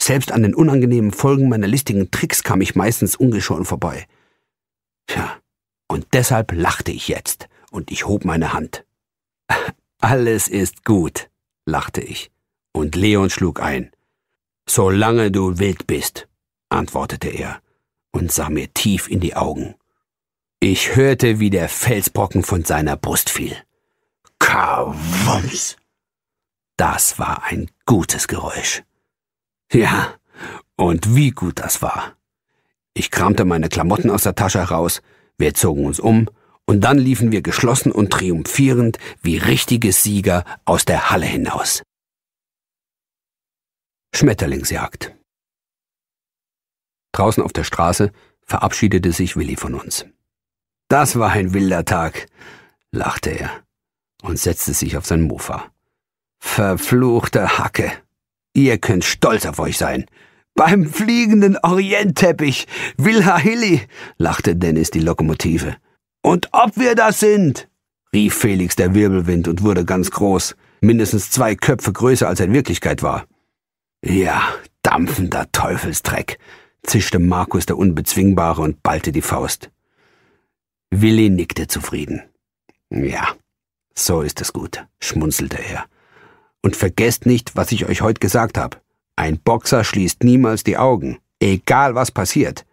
Selbst an den unangenehmen Folgen meiner listigen Tricks kam ich meistens ungeschoren vorbei. Tja, und deshalb lachte ich jetzt, und ich hob meine Hand. Alles ist gut, lachte ich, und Leon schlug ein. Solange du wild bist, antwortete er und sah mir tief in die Augen. Ich hörte, wie der Felsbrocken von seiner Brust fiel. Kawums! Das war ein gutes Geräusch. Ja, und wie gut das war. Ich kramte meine Klamotten aus der Tasche heraus, wir zogen uns um und dann liefen wir geschlossen und triumphierend wie richtige Sieger aus der Halle hinaus. Schmetterlingsjagd. Draußen auf der Straße verabschiedete sich Willi von uns. Das war ein wilder Tag, lachte er und setzte sich auf sein Mofa. Verfluchte Hacke. Ihr könnt stolz auf euch sein. Beim fliegenden Orientteppich. Villa Hilly, lachte Dennis die Lokomotive. Und ob wir das sind, rief Felix der Wirbelwind und wurde ganz groß, mindestens zwei Köpfe größer, als er in Wirklichkeit war. Ja, dampfender Teufelsdreck, zischte Markus der Unbezwingbare und ballte die Faust. Willi nickte zufrieden. Ja, so ist es gut, schmunzelte er. Und vergesst nicht, was ich euch heute gesagt habe. Ein Boxer schließt niemals die Augen, egal was passiert.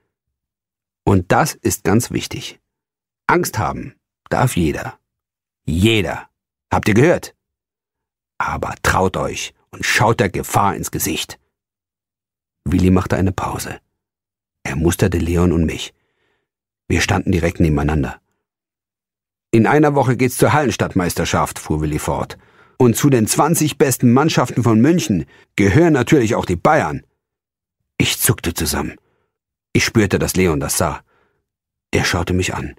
Und das ist ganz wichtig. Angst haben darf jeder. Jeder. Habt ihr gehört? Aber traut euch und schaut der Gefahr ins Gesicht. Willi machte eine Pause. Er musterte Leon und mich. Wir standen direkt nebeneinander. In einer Woche geht's zur Hallenstadtmeisterschaft, fuhr Willi fort. Und zu den 20 besten Mannschaften von München gehören natürlich auch die Bayern. Ich zuckte zusammen. Ich spürte, dass Leon das sah. Er schaute mich an.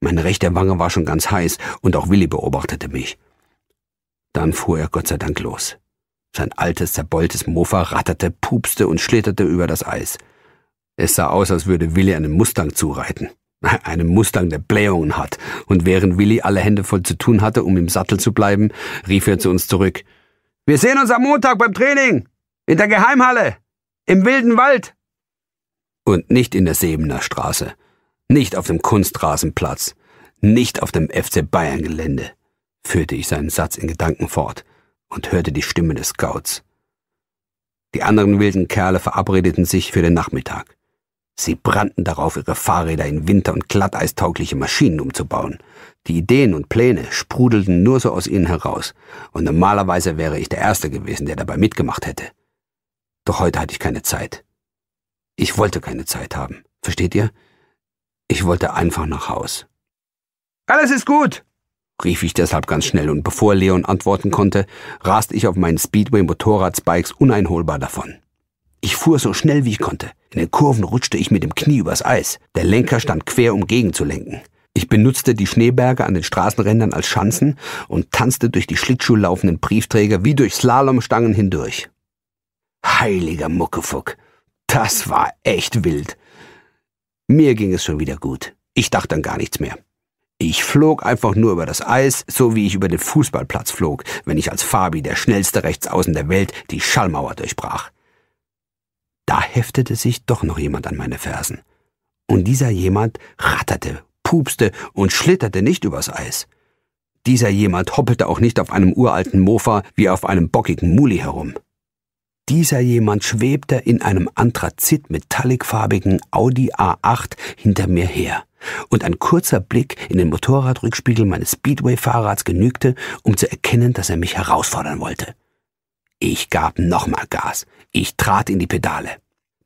Meine rechte Wange war schon ganz heiß und auch Willi beobachtete mich. Dann fuhr er Gott sei Dank los. Sein altes, zerbeultes Mofa ratterte, pupste und schlitterte über das Eis. Es sah aus, als würde Willi einem Mustang zureiten. Einem Mustang, der Blähungen hat. Und während Willi alle Hände voll zu tun hatte, um im Sattel zu bleiben, rief er zu uns zurück. Wir sehen uns am Montag beim Training. In der Geheimhalle. Im wilden Wald. Und nicht in der Sebener Straße. Nicht auf dem Kunstrasenplatz. Nicht auf dem FC Bayern Gelände, führte ich seinen Satz in Gedanken fort und hörte die Stimme des Scouts. Die anderen wilden Kerle verabredeten sich für den Nachmittag. Sie brannten darauf, ihre Fahrräder in winter- und glatteistaugliche Maschinen umzubauen. Die Ideen und Pläne sprudelten nur so aus ihnen heraus, und normalerweise wäre ich der Erste gewesen, der dabei mitgemacht hätte. Doch heute hatte ich keine Zeit. Ich wollte keine Zeit haben, versteht ihr? Ich wollte einfach nach Haus. Alles ist gut, rief ich deshalb ganz schnell, und bevor Leon antworten konnte, raste ich auf meinen Speedway-Motorradspikes uneinholbar davon. Ich fuhr so schnell wie ich konnte. In den Kurven rutschte ich mit dem Knie übers Eis. Der Lenker stand quer, um gegenzulenken. Ich benutzte die Schneeberge an den Straßenrändern als Schanzen und tanzte durch die schlittschuhlaufenden Briefträger wie durch Slalomstangen hindurch. Heiliger Muckefuck. Das war echt wild. Mir ging es schon wieder gut. Ich dachte an gar nichts mehr. Ich flog einfach nur über das Eis, so wie ich über den Fußballplatz flog, wenn ich als Fabi, der schnellste Rechtsaußen der Welt, die Schallmauer durchbrach. Da heftete sich doch noch jemand an meine Fersen. Und dieser jemand ratterte, pupste und schlitterte nicht übers Eis. Dieser jemand hoppelte auch nicht auf einem uralten Mofa wie auf einem bockigen Muli herum. Dieser jemand schwebte in einem anthrazit-metallikfarbigen Audi A8 hinter mir her. Und ein kurzer Blick in den Motorradrückspiegel meines Speedway-Fahrrads genügte, um zu erkennen, dass er mich herausfordern wollte. Ich gab nochmal Gas. Ich trat in die Pedale.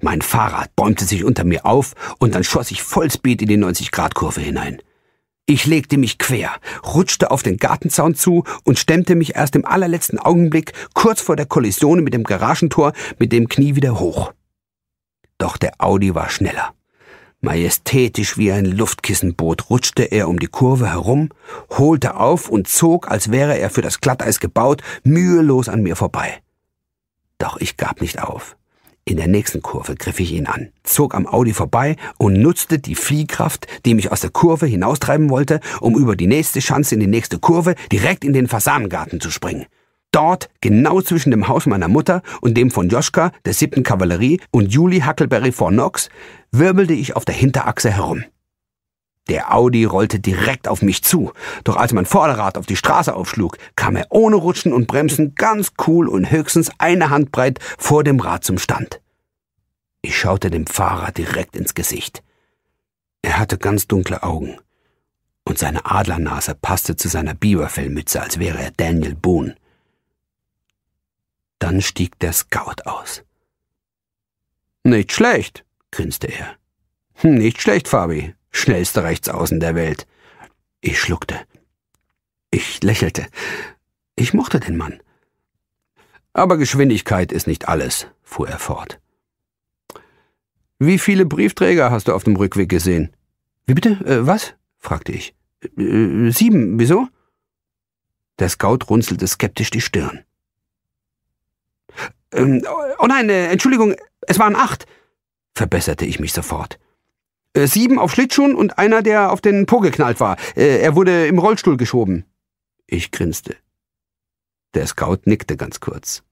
Mein Fahrrad bäumte sich unter mir auf und dann schoss ich Vollspeed in die 90-Grad-Kurve hinein. Ich legte mich quer, rutschte auf den Gartenzaun zu und stemmte mich erst im allerletzten Augenblick, kurz vor der Kollision mit dem Garagentor, mit dem Knie wieder hoch. Doch der Audi war schneller. Majestätisch wie ein Luftkissenboot rutschte er um die Kurve herum, holte auf und zog, als wäre er für das Glatteis gebaut, mühelos an mir vorbei. Doch ich gab nicht auf. In der nächsten Kurve griff ich ihn an, zog am Audi vorbei und nutzte die Fliehkraft, die mich aus der Kurve hinaustreiben wollte, um über die nächste Schanze in die nächste Kurve direkt in den Fasanengarten zu springen. Dort, genau zwischen dem Haus meiner Mutter und dem von Joschka, der siebten Kavallerie und Julie Huckleberry vor Knox, wirbelte ich auf der Hinterachse herum. Der Audi rollte direkt auf mich zu, doch als mein Vorderrad auf die Straße aufschlug, kam er ohne Rutschen und Bremsen ganz cool und höchstens eine Handbreit vor dem Rad zum Stand. Ich schaute dem Fahrer direkt ins Gesicht. Er hatte ganz dunkle Augen und seine Adlernase passte zu seiner Biberfellmütze, als wäre er Daniel Boone. Dann stieg der Scout aus. Nicht schlecht, grinste er. Hm, nicht schlecht, Fabi. Schnellster Rechtsaußen der Welt. Ich schluckte. Ich lächelte. Ich mochte den Mann. Aber Geschwindigkeit ist nicht alles, fuhr er fort. Wie viele Briefträger hast du auf dem Rückweg gesehen? Wie bitte? Äh, was? fragte ich. Äh, sieben, wieso? Der Scout runzelte skeptisch die Stirn. Ähm, oh, oh nein, äh, Entschuldigung, es waren acht, verbesserte ich mich sofort. Äh, sieben auf Schlittschuhen und einer, der auf den Po geknallt war. Äh, er wurde im Rollstuhl geschoben. Ich grinste. Der Scout nickte ganz kurz.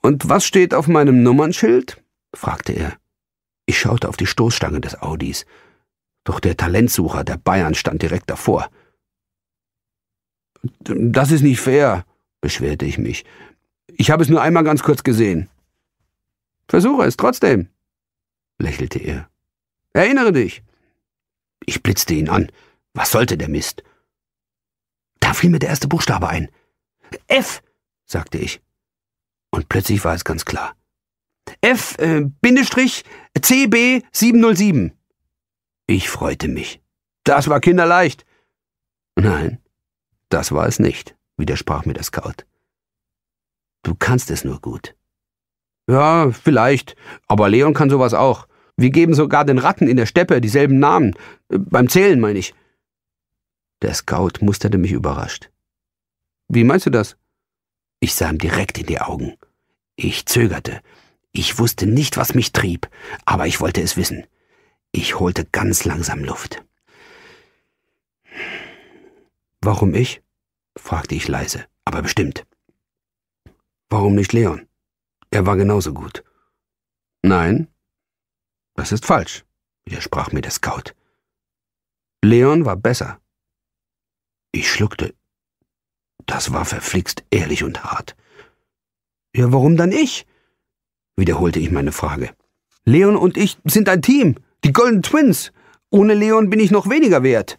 Und was steht auf meinem Nummernschild? fragte er. Ich schaute auf die Stoßstange des Audis. Doch der Talentsucher der Bayern stand direkt davor. Das ist nicht fair, beschwerte ich mich. Ich habe es nur einmal ganz kurz gesehen. Versuche es trotzdem, lächelte er. Erinnere dich. Ich blitzte ihn an. Was sollte der Mist? Da fiel mir der erste Buchstabe ein. F, sagte ich. Und plötzlich war es ganz klar. F, äh, Bindestrich, CB 707. Ich freute mich. Das war kinderleicht. Nein, das war es nicht, widersprach mir der Scout. Du kannst es nur gut. Ja, vielleicht, aber Leon kann sowas auch. Wir geben sogar den Ratten in der Steppe dieselben Namen. Äh, beim Zählen, meine ich. Der Scout musterte mich überrascht. Wie meinst du das? Ich sah ihm direkt in die Augen. Ich zögerte. Ich wusste nicht, was mich trieb, aber ich wollte es wissen. Ich holte ganz langsam Luft. Warum ich? fragte ich leise, aber bestimmt. Warum nicht Leon? Er war genauso gut. Nein, das ist falsch, widersprach mir der Scout. Leon war besser. Ich schluckte. Das war verflixt ehrlich und hart. Ja, warum dann ich? wiederholte ich meine Frage. Leon und ich sind ein Team, die Golden Twins. Ohne Leon bin ich noch weniger wert.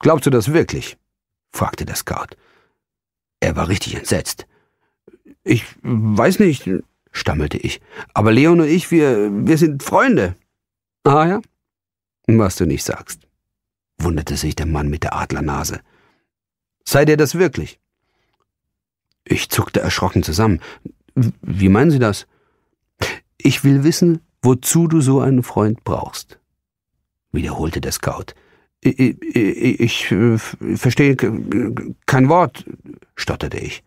Glaubst du das wirklich? fragte der Scout. Er war richtig entsetzt. Ich weiß nicht, stammelte ich. Aber Leon und ich, wir, wir sind Freunde. Ah ja? Was du nicht sagst, wunderte sich der Mann mit der Adlernase. Seid ihr das wirklich? Ich zuckte erschrocken zusammen. Wie meinen Sie das? Ich will wissen, wozu du so einen Freund brauchst, wiederholte der Scout. Ich, ich, äh, ich verstehe kein Wort, stotterte ich.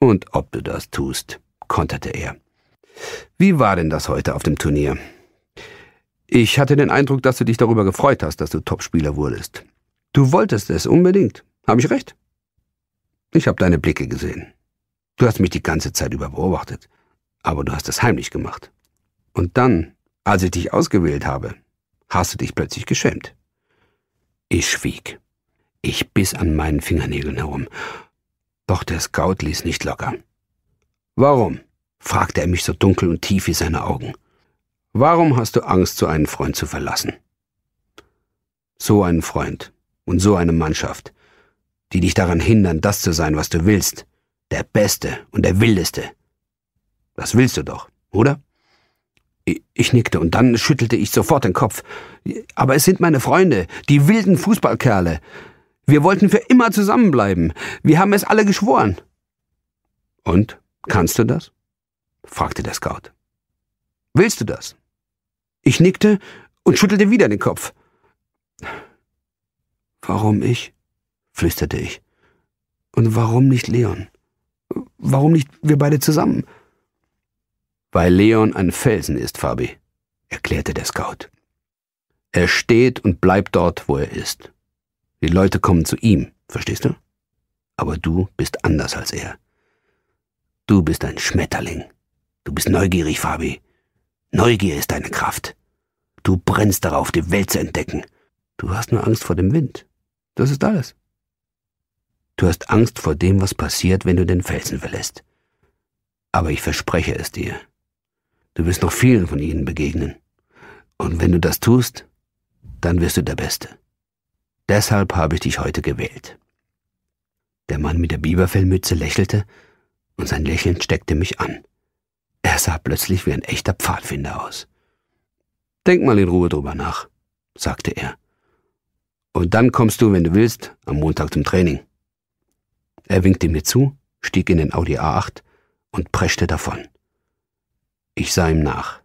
Und ob du das tust, konterte er. Wie war denn das heute auf dem Turnier? Ich hatte den Eindruck, dass du dich darüber gefreut hast, dass du Topspieler wurdest. Du wolltest es unbedingt. Habe ich recht? Ich habe deine Blicke gesehen. Du hast mich die ganze Zeit über beobachtet, aber du hast es heimlich gemacht. Und dann, als ich dich ausgewählt habe, hast du dich plötzlich geschämt. Ich schwieg. Ich biss an meinen Fingernägeln herum. Doch der Scout ließ nicht locker. Warum? fragte er mich so dunkel und tief wie seine Augen. Warum hast du Angst, so einen Freund zu verlassen? So einen Freund und so eine Mannschaft, die dich daran hindern, das zu sein, was du willst, der Beste und der Wildeste. Das willst du doch, oder? Ich nickte und dann schüttelte ich sofort den Kopf. Aber es sind meine Freunde, die wilden Fußballkerle. Wir wollten für immer zusammenbleiben. Wir haben es alle geschworen. Und? Kannst du das? fragte der Scout. Willst du das? Ich nickte und schüttelte wieder den Kopf. Warum ich? flüsterte ich. Und warum nicht Leon? Warum nicht wir beide zusammen? Weil Leon ein Felsen ist, Fabi, erklärte der Scout. Er steht und bleibt dort, wo er ist. Die Leute kommen zu ihm, verstehst du? Aber du bist anders als er. Du bist ein Schmetterling. Du bist neugierig, Fabi. Neugier ist deine Kraft. Du brennst darauf, die Welt zu entdecken. Du hast nur Angst vor dem Wind. Das ist alles. Du hast Angst vor dem, was passiert, wenn du den Felsen verlässt. Aber ich verspreche es dir. Du wirst noch vielen von ihnen begegnen. Und wenn du das tust, dann wirst du der Beste. Deshalb habe ich dich heute gewählt. Der Mann mit der Biberfellmütze lächelte und sein Lächeln steckte mich an. Er sah plötzlich wie ein echter Pfadfinder aus. Denk mal in Ruhe drüber nach, sagte er. Und dann kommst du, wenn du willst, am Montag zum Training. Er winkte mir zu, stieg in den Audi A8 und preschte davon. Ich sah ihm nach.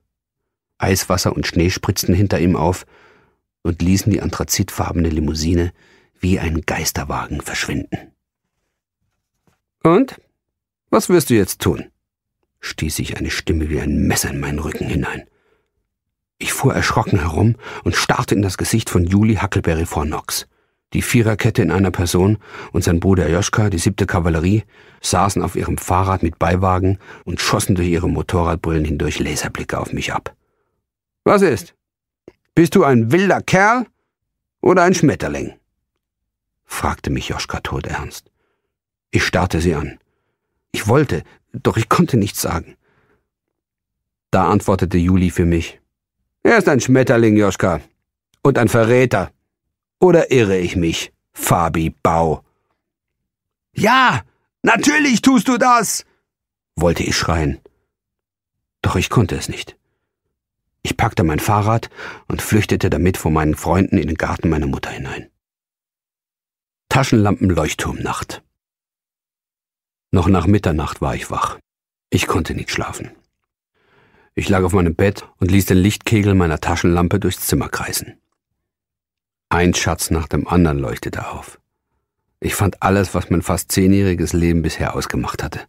Eiswasser und Schnee spritzten hinter ihm auf und ließen die anthrazitfarbene Limousine wie ein Geisterwagen verschwinden. Und? Was wirst du jetzt tun? stieß ich eine Stimme wie ein Messer in meinen Rücken hinein. Ich fuhr erschrocken herum und starrte in das Gesicht von Juli Huckleberry vor Knox. Die Viererkette in einer Person und sein Bruder Joschka, die siebte Kavallerie, saßen auf ihrem Fahrrad mit Beiwagen und schossen durch ihre Motorradbrillen hindurch Laserblicke auf mich ab. Was ist? Bist du ein wilder Kerl oder ein Schmetterling? fragte mich Joschka todernst. Ich starrte sie an. Ich wollte, doch ich konnte nichts sagen. Da antwortete Juli für mich. Er ist ein Schmetterling, Joschka. Und ein Verräter. Oder irre ich mich, Fabi Bau? Ja, natürlich tust du das, wollte ich schreien. Doch ich konnte es nicht. Ich packte mein Fahrrad und flüchtete damit vor meinen Freunden in den Garten meiner Mutter hinein. Taschenlampenleuchtturmnacht. Noch nach Mitternacht war ich wach. Ich konnte nicht schlafen. Ich lag auf meinem Bett und ließ den Lichtkegel meiner Taschenlampe durchs Zimmer kreisen. Ein Schatz nach dem anderen leuchtete auf. Ich fand alles, was mein fast zehnjähriges Leben bisher ausgemacht hatte.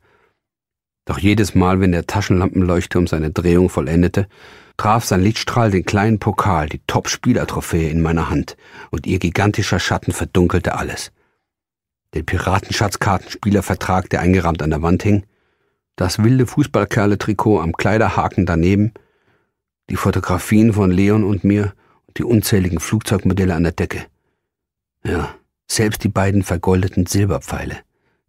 Doch jedes Mal, wenn der Taschenlampenleuchter um seine Drehung vollendete, traf sein Lichtstrahl den kleinen Pokal, die top spieler trophäe in meiner Hand, und ihr gigantischer Schatten verdunkelte alles den Piratenschatzkartenspielervertrag, der eingerahmt an der Wand hing, das wilde Fußballkerle-Trikot am Kleiderhaken daneben, die Fotografien von Leon und mir und die unzähligen Flugzeugmodelle an der Decke. Ja, selbst die beiden vergoldeten Silberpfeile,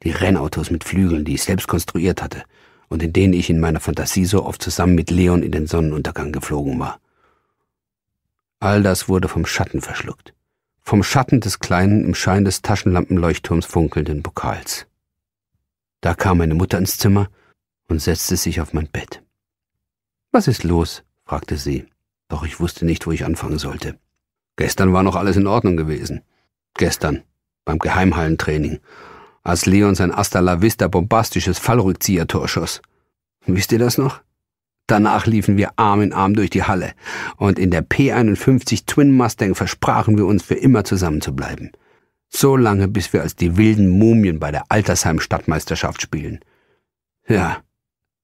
die Rennautos mit Flügeln, die ich selbst konstruiert hatte und in denen ich in meiner Fantasie so oft zusammen mit Leon in den Sonnenuntergang geflogen war. All das wurde vom Schatten verschluckt vom Schatten des kleinen, im Schein des Taschenlampenleuchtturms funkelnden Pokals. Da kam meine Mutter ins Zimmer und setzte sich auf mein Bett. Was ist los? fragte sie, doch ich wusste nicht, wo ich anfangen sollte. Gestern war noch alles in Ordnung gewesen. Gestern, beim Geheimhallentraining, als Leon sein Asta la Vista bombastisches Fallrückziehertor schoss. Wisst ihr das noch? Danach liefen wir Arm in Arm durch die Halle und in der P51 Twin Mustang versprachen wir uns für immer zusammen zu bleiben. So lange, bis wir als die wilden Mumien bei der Altersheim-Stadtmeisterschaft spielen. Ja,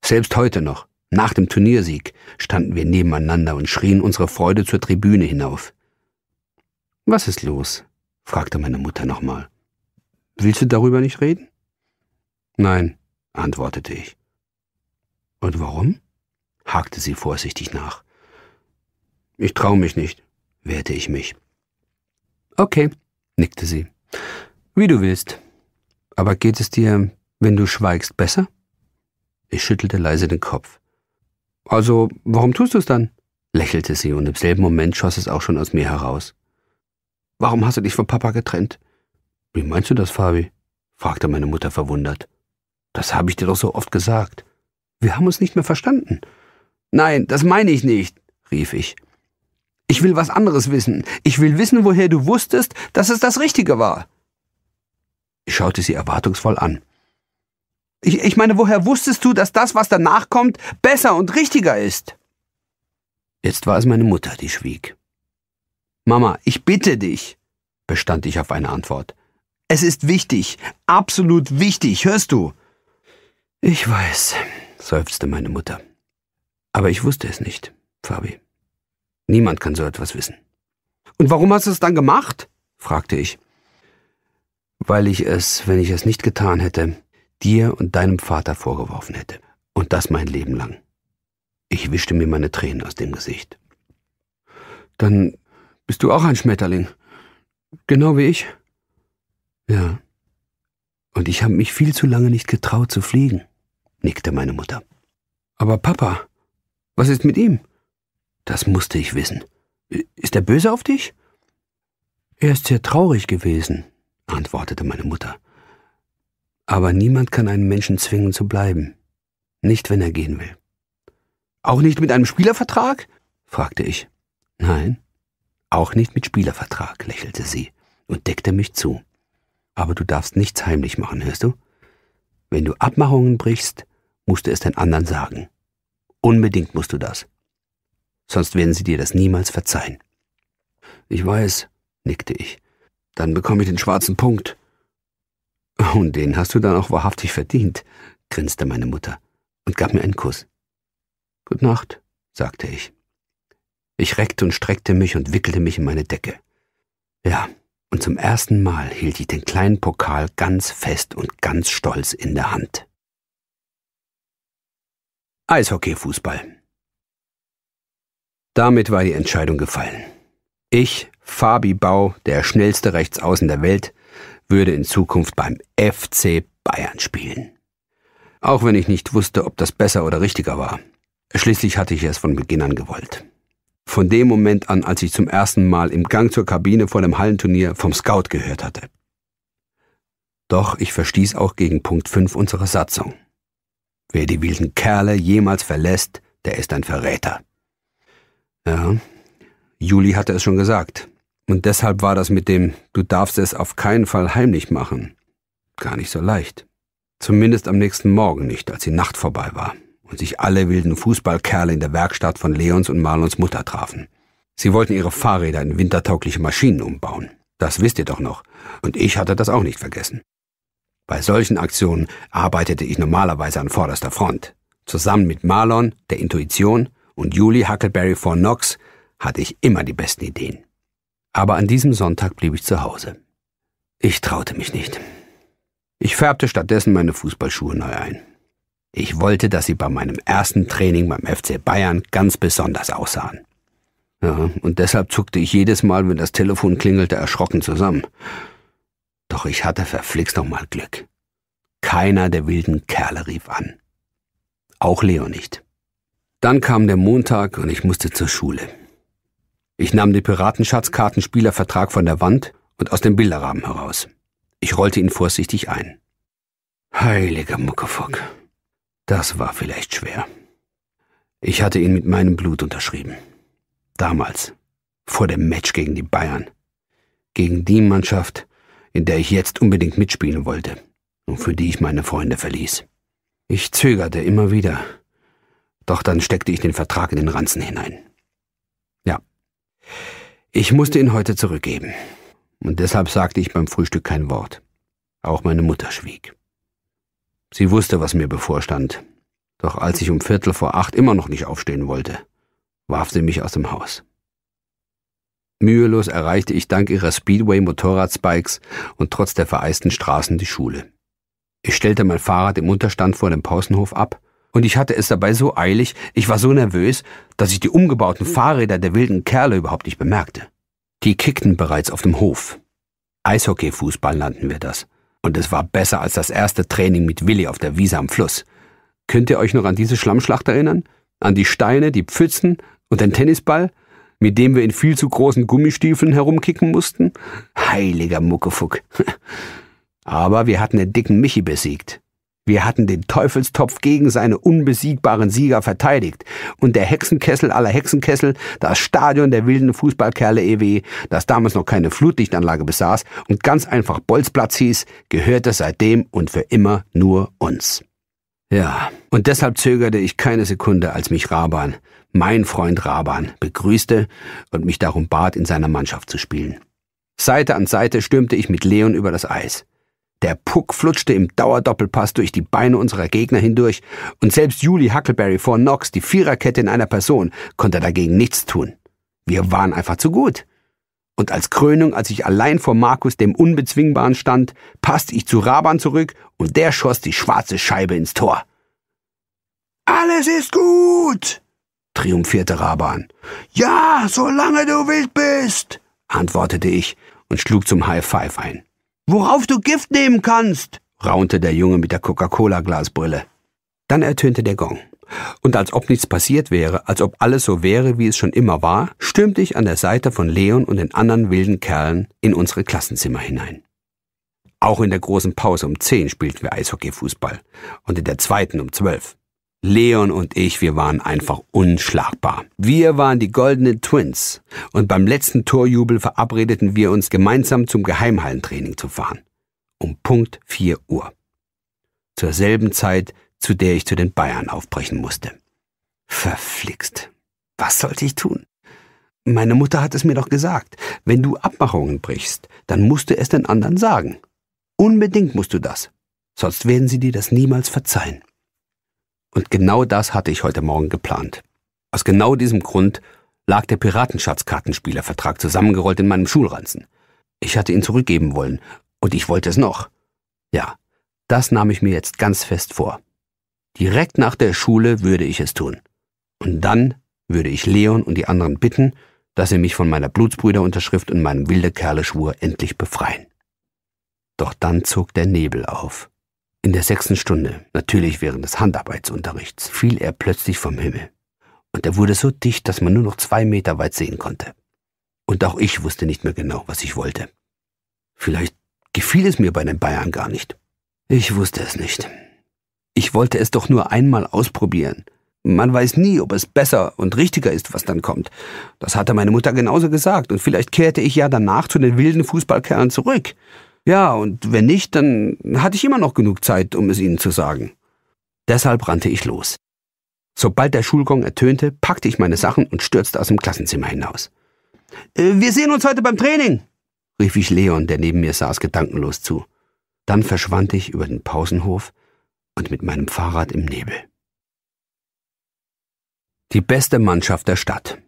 selbst heute noch, nach dem Turniersieg, standen wir nebeneinander und schrien unsere Freude zur Tribüne hinauf. Was ist los? fragte meine Mutter nochmal. Willst du darüber nicht reden? Nein, antwortete ich. Und warum? hakte sie vorsichtig nach. Ich traue mich nicht, wehrte ich mich. Okay, nickte sie. Wie du willst. Aber geht es dir, wenn du schweigst, besser? Ich schüttelte leise den Kopf. Also, warum tust du es dann? lächelte sie, und im selben Moment schoss es auch schon aus mir heraus. Warum hast du dich von Papa getrennt? Wie meinst du das, Fabi? fragte meine Mutter verwundert. Das habe ich dir doch so oft gesagt. Wir haben uns nicht mehr verstanden. Nein, das meine ich nicht, rief ich. Ich will was anderes wissen. Ich will wissen, woher du wusstest, dass es das Richtige war. Ich schaute sie erwartungsvoll an. Ich, ich meine, woher wusstest du, dass das, was danach kommt, besser und richtiger ist? Jetzt war es meine Mutter, die schwieg. Mama, ich bitte dich, bestand ich auf eine Antwort. Es ist wichtig, absolut wichtig, hörst du? Ich weiß, seufzte meine Mutter. Aber ich wusste es nicht, Fabi. Niemand kann so etwas wissen. Und warum hast du es dann gemacht? fragte ich. Weil ich es, wenn ich es nicht getan hätte, dir und deinem Vater vorgeworfen hätte. Und das mein Leben lang. Ich wischte mir meine Tränen aus dem Gesicht. Dann bist du auch ein Schmetterling. Genau wie ich. Ja. Und ich habe mich viel zu lange nicht getraut zu fliegen, nickte meine Mutter. Aber Papa, was ist mit ihm? Das musste ich wissen. Ist er böse auf dich? Er ist sehr traurig gewesen, antwortete meine Mutter. Aber niemand kann einen Menschen zwingen zu bleiben. Nicht, wenn er gehen will. Auch nicht mit einem Spielervertrag? fragte ich. Nein, auch nicht mit Spielervertrag, lächelte sie und deckte mich zu. Aber du darfst nichts heimlich machen, hörst du? Wenn du Abmachungen brichst, musst du es den anderen sagen. Unbedingt musst du das. Sonst werden sie dir das niemals verzeihen. Ich weiß, nickte ich. Dann bekomme ich den schwarzen Punkt. Und den hast du dann auch wahrhaftig verdient, grinste meine Mutter und gab mir einen Kuss. Gute Nacht, sagte ich. Ich reckte und streckte mich und wickelte mich in meine Decke. Ja, und zum ersten Mal hielt ich den kleinen Pokal ganz fest und ganz stolz in der Hand. Eishockeyfußball. Damit war die Entscheidung gefallen. Ich, Fabi Bau, der schnellste Rechtsaußen der Welt, würde in Zukunft beim FC Bayern spielen. Auch wenn ich nicht wusste, ob das besser oder richtiger war. Schließlich hatte ich es von Beginn an gewollt. Von dem Moment an, als ich zum ersten Mal im Gang zur Kabine vor dem Hallenturnier vom Scout gehört hatte. Doch ich verstieß auch gegen Punkt 5 unserer Satzung. Wer die wilden Kerle jemals verlässt, der ist ein Verräter. Ja, Juli hatte es schon gesagt. Und deshalb war das mit dem Du darfst es auf keinen Fall heimlich machen gar nicht so leicht. Zumindest am nächsten Morgen nicht, als die Nacht vorbei war und sich alle wilden Fußballkerle in der Werkstatt von Leons und Marlons Mutter trafen. Sie wollten ihre Fahrräder in wintertaugliche Maschinen umbauen. Das wisst ihr doch noch. Und ich hatte das auch nicht vergessen. Bei solchen Aktionen arbeitete ich normalerweise an vorderster Front. Zusammen mit Marlon, der Intuition und Julie Huckleberry von Knox hatte ich immer die besten Ideen. Aber an diesem Sonntag blieb ich zu Hause. Ich traute mich nicht. Ich färbte stattdessen meine Fußballschuhe neu ein. Ich wollte, dass sie bei meinem ersten Training beim FC Bayern ganz besonders aussahen. Ja, und deshalb zuckte ich jedes Mal, wenn das Telefon klingelte, erschrocken zusammen. Doch ich hatte verflixt doch mal Glück. Keiner der wilden Kerle rief an. Auch Leo nicht. Dann kam der Montag und ich musste zur Schule. Ich nahm den Piratenschatzkartenspielervertrag von der Wand und aus dem Bilderrahmen heraus. Ich rollte ihn vorsichtig ein. Heiliger Muckefuck. Das war vielleicht schwer. Ich hatte ihn mit meinem Blut unterschrieben. Damals. Vor dem Match gegen die Bayern. Gegen die Mannschaft, in der ich jetzt unbedingt mitspielen wollte und für die ich meine Freunde verließ. Ich zögerte immer wieder, doch dann steckte ich den Vertrag in den Ranzen hinein. Ja, ich musste ihn heute zurückgeben, und deshalb sagte ich beim Frühstück kein Wort. Auch meine Mutter schwieg. Sie wusste, was mir bevorstand, doch als ich um Viertel vor acht immer noch nicht aufstehen wollte, warf sie mich aus dem Haus. Mühelos erreichte ich dank ihrer Speedway-Motorradspikes und trotz der vereisten Straßen die Schule. Ich stellte mein Fahrrad im Unterstand vor dem Pausenhof ab und ich hatte es dabei so eilig, ich war so nervös, dass ich die umgebauten Fahrräder der wilden Kerle überhaupt nicht bemerkte. Die kickten bereits auf dem Hof. Eishockeyfußball nannten wir das. Und es war besser als das erste Training mit Willi auf der Wiese am Fluss. Könnt ihr euch noch an diese Schlammschlacht erinnern? An die Steine, die Pfützen und den Tennisball? mit dem wir in viel zu großen Gummistiefeln herumkicken mussten? Heiliger Muckefuck. Aber wir hatten den dicken Michi besiegt. Wir hatten den Teufelstopf gegen seine unbesiegbaren Sieger verteidigt. Und der Hexenkessel aller Hexenkessel, das Stadion der wilden Fußballkerle EW, das damals noch keine Flutlichtanlage besaß und ganz einfach Bolzplatz hieß, gehörte seitdem und für immer nur uns. Ja, und deshalb zögerte ich keine Sekunde, als mich Raban mein Freund Raban, begrüßte und mich darum bat, in seiner Mannschaft zu spielen. Seite an Seite stürmte ich mit Leon über das Eis. Der Puck flutschte im Dauerdoppelpass durch die Beine unserer Gegner hindurch und selbst Julie Huckleberry vor Knox, die Viererkette in einer Person, konnte dagegen nichts tun. Wir waren einfach zu gut. Und als Krönung, als ich allein vor Markus, dem Unbezwingbaren, stand, passte ich zu Raban zurück und der schoss die schwarze Scheibe ins Tor. Alles ist gut! triumphierte Raban. Ja, solange du wild bist, antwortete ich und schlug zum High Five ein. Worauf du Gift nehmen kannst, raunte der Junge mit der Coca-Cola-Glasbrille. Dann ertönte der Gong. Und als ob nichts passiert wäre, als ob alles so wäre, wie es schon immer war, stürmte ich an der Seite von Leon und den anderen wilden Kerlen in unsere Klassenzimmer hinein. Auch in der großen Pause um zehn spielten wir Eishockey-Fußball und in der zweiten um zwölf. Leon und ich, wir waren einfach unschlagbar. Wir waren die goldenen Twins und beim letzten Torjubel verabredeten wir uns gemeinsam zum Geheimhallentraining zu fahren. Um Punkt 4 Uhr. Zur selben Zeit, zu der ich zu den Bayern aufbrechen musste. Verflixt. Was sollte ich tun? Meine Mutter hat es mir doch gesagt. Wenn du Abmachungen brichst, dann musst du es den anderen sagen. Unbedingt musst du das. Sonst werden sie dir das niemals verzeihen. Und genau das hatte ich heute Morgen geplant. Aus genau diesem Grund lag der Piratenschatzkartenspielervertrag zusammengerollt in meinem Schulranzen. Ich hatte ihn zurückgeben wollen, und ich wollte es noch. Ja, das nahm ich mir jetzt ganz fest vor. Direkt nach der Schule würde ich es tun. Und dann würde ich Leon und die anderen bitten, dass sie mich von meiner Blutsbrüderunterschrift und meinem wilde Kerle-Schwur endlich befreien. Doch dann zog der Nebel auf. In der sechsten Stunde, natürlich während des Handarbeitsunterrichts, fiel er plötzlich vom Himmel. Und er wurde so dicht, dass man nur noch zwei Meter weit sehen konnte. Und auch ich wusste nicht mehr genau, was ich wollte. Vielleicht gefiel es mir bei den Bayern gar nicht. Ich wusste es nicht. Ich wollte es doch nur einmal ausprobieren. Man weiß nie, ob es besser und richtiger ist, was dann kommt. Das hatte meine Mutter genauso gesagt, und vielleicht kehrte ich ja danach zu den wilden Fußballkerlen zurück. Ja, und wenn nicht, dann hatte ich immer noch genug Zeit, um es ihnen zu sagen. Deshalb rannte ich los. Sobald der Schulgong ertönte, packte ich meine Sachen und stürzte aus dem Klassenzimmer hinaus. Äh, wir sehen uns heute beim Training, rief ich Leon, der neben mir saß, gedankenlos zu. Dann verschwand ich über den Pausenhof und mit meinem Fahrrad im Nebel. Die beste Mannschaft der Stadt.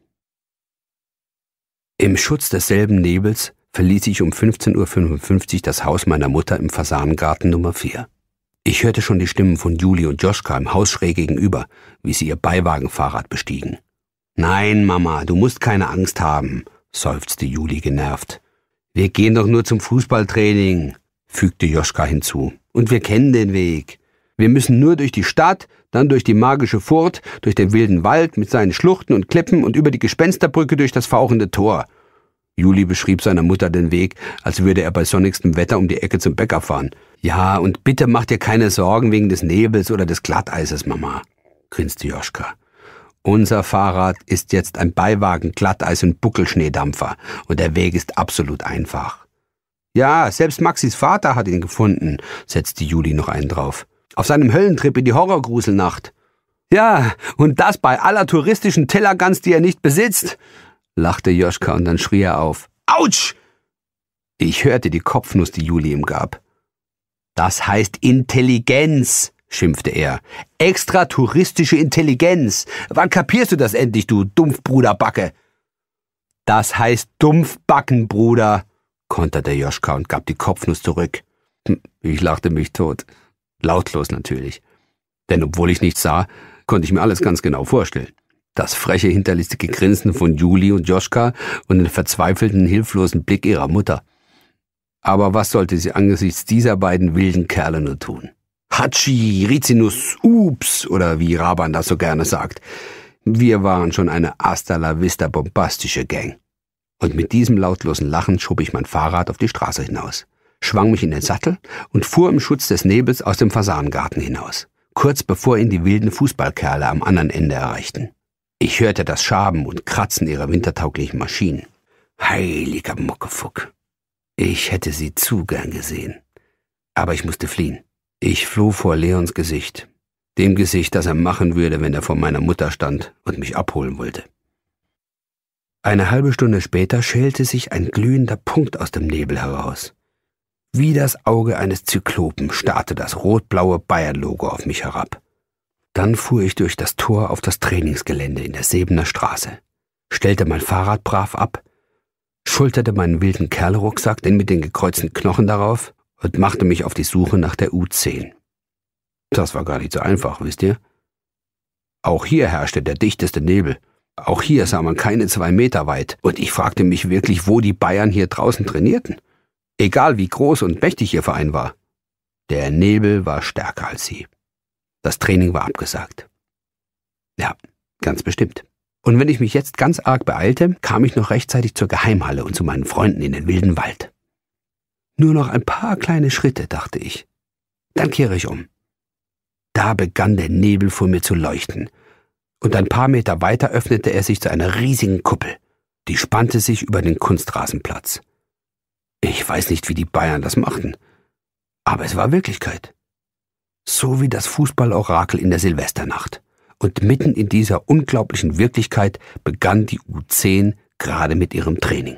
Im Schutz desselben Nebels verließ ich um 15.55 Uhr das Haus meiner Mutter im Fasanengarten Nummer 4. Ich hörte schon die Stimmen von Juli und Joschka im Haus schräg gegenüber, wie sie ihr Beiwagenfahrrad bestiegen. Nein, Mama, du musst keine Angst haben, seufzte Juli genervt. Wir gehen doch nur zum Fußballtraining, fügte Joschka hinzu. Und wir kennen den Weg. Wir müssen nur durch die Stadt, dann durch die magische Furt, durch den wilden Wald mit seinen Schluchten und Klippen und über die Gespensterbrücke durch das fauchende Tor. Juli beschrieb seiner Mutter den Weg, als würde er bei sonnigstem Wetter um die Ecke zum Bäcker fahren. Ja, und bitte mach dir keine Sorgen wegen des Nebels oder des Glatteises, Mama, grinste Joschka. Unser Fahrrad ist jetzt ein Beiwagen, Glatteis und Buckelschneedampfer und der Weg ist absolut einfach. Ja, selbst Maxis Vater hat ihn gefunden, setzte Juli noch einen drauf. Auf seinem Höllentrip in die Horrorgruselnacht. Ja, und das bei aller touristischen Tellergans, die er nicht besitzt, lachte Joschka und dann schrie er auf. Autsch! Ich hörte die Kopfnuss, die Juli ihm gab. Das heißt Intelligenz, schimpfte er. Extratouristische Intelligenz. Wann kapierst du das endlich, du Dumpfbruderbacke? Das heißt Dumpfbackenbruder, konterte Joschka und gab die Kopfnuss zurück. Hm, ich lachte mich tot. Lautlos natürlich. Denn obwohl ich nichts sah, konnte ich mir alles ganz genau vorstellen. Das freche, hinterlistige Grinsen von Juli und Joschka und den verzweifelten, hilflosen Blick ihrer Mutter. Aber was sollte sie angesichts dieser beiden wilden Kerle nur tun? Hatschi, Rizinus, Ups, oder wie Raban das so gerne sagt. Wir waren schon eine hasta la vista bombastische Gang. Und mit diesem lautlosen Lachen schob ich mein Fahrrad auf die Straße hinaus, schwang mich in den Sattel und fuhr im Schutz des Nebels aus dem Fasanengarten hinaus, kurz bevor ihn die wilden Fußballkerle am anderen Ende erreichten. Ich hörte das Schaben und Kratzen ihrer wintertauglichen Maschinen. Heiliger Muckefuck. Ich hätte sie zu gern gesehen. Aber ich musste fliehen. Ich floh vor Leons Gesicht. Dem Gesicht, das er machen würde, wenn er vor meiner Mutter stand und mich abholen wollte. Eine halbe Stunde später schälte sich ein glühender Punkt aus dem Nebel heraus. Wie das Auge eines Zyklopen starrte das rot-blaue Bayern-Logo auf mich herab. Dann fuhr ich durch das Tor auf das Trainingsgelände in der Sebener Straße, stellte mein Fahrrad brav ab, schulterte meinen wilden Kerlrucksack, den mit den gekreuzten Knochen darauf, und machte mich auf die Suche nach der U10. Das war gar nicht so einfach, wisst ihr? Auch hier herrschte der dichteste Nebel. Auch hier sah man keine zwei Meter weit, und ich fragte mich wirklich, wo die Bayern hier draußen trainierten. Egal wie groß und mächtig ihr Verein war. Der Nebel war stärker als sie. Das Training war abgesagt. Ja, ganz bestimmt. Und wenn ich mich jetzt ganz arg beeilte, kam ich noch rechtzeitig zur Geheimhalle und zu meinen Freunden in den wilden Wald. Nur noch ein paar kleine Schritte, dachte ich. Dann kehre ich um. Da begann der Nebel vor mir zu leuchten, und ein paar Meter weiter öffnete er sich zu einer riesigen Kuppel. Die spannte sich über den Kunstrasenplatz. Ich weiß nicht, wie die Bayern das machten, aber es war Wirklichkeit. So wie das Fußballorakel in der Silvesternacht. Und mitten in dieser unglaublichen Wirklichkeit begann die U10 gerade mit ihrem Training.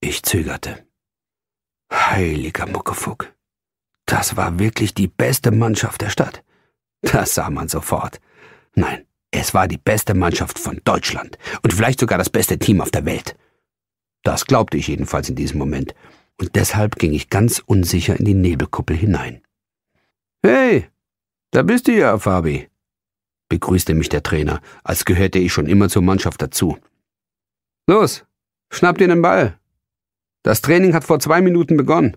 Ich zögerte. Heiliger Muckefuck. Das war wirklich die beste Mannschaft der Stadt. Das sah man sofort. Nein, es war die beste Mannschaft von Deutschland und vielleicht sogar das beste Team auf der Welt. Das glaubte ich jedenfalls in diesem Moment, und deshalb ging ich ganz unsicher in die Nebelkuppel hinein. Hey, da bist du ja, Fabi, begrüßte mich der Trainer, als gehörte ich schon immer zur Mannschaft dazu. Los, schnapp dir den Ball. Das Training hat vor zwei Minuten begonnen.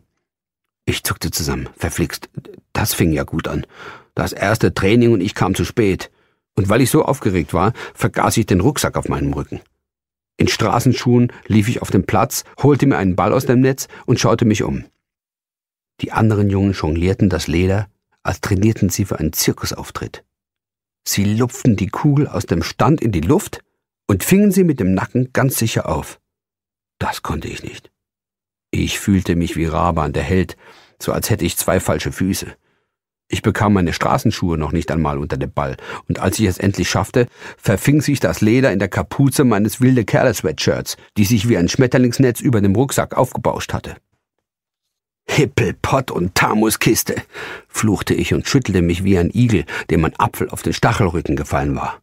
Ich zuckte zusammen, verflixt. Das fing ja gut an. Das erste Training und ich kam zu spät. Und weil ich so aufgeregt war, vergaß ich den Rucksack auf meinem Rücken. In Straßenschuhen lief ich auf den Platz, holte mir einen Ball aus dem Netz und schaute mich um. Die anderen Jungen jonglierten das Leder, als trainierten sie für einen Zirkusauftritt. Sie lupften die Kugel aus dem Stand in die Luft und fingen sie mit dem Nacken ganz sicher auf. Das konnte ich nicht. Ich fühlte mich wie Raban, der Held, so als hätte ich zwei falsche Füße. Ich bekam meine Straßenschuhe noch nicht einmal unter den Ball, und als ich es endlich schaffte, verfing sich das Leder in der Kapuze meines wilde Kerle-Sweatshirts, die sich wie ein Schmetterlingsnetz über dem Rucksack aufgebauscht hatte. Hippelpott und Tamuskiste, fluchte ich und schüttelte mich wie ein Igel, dem ein Apfel auf den Stachelrücken gefallen war.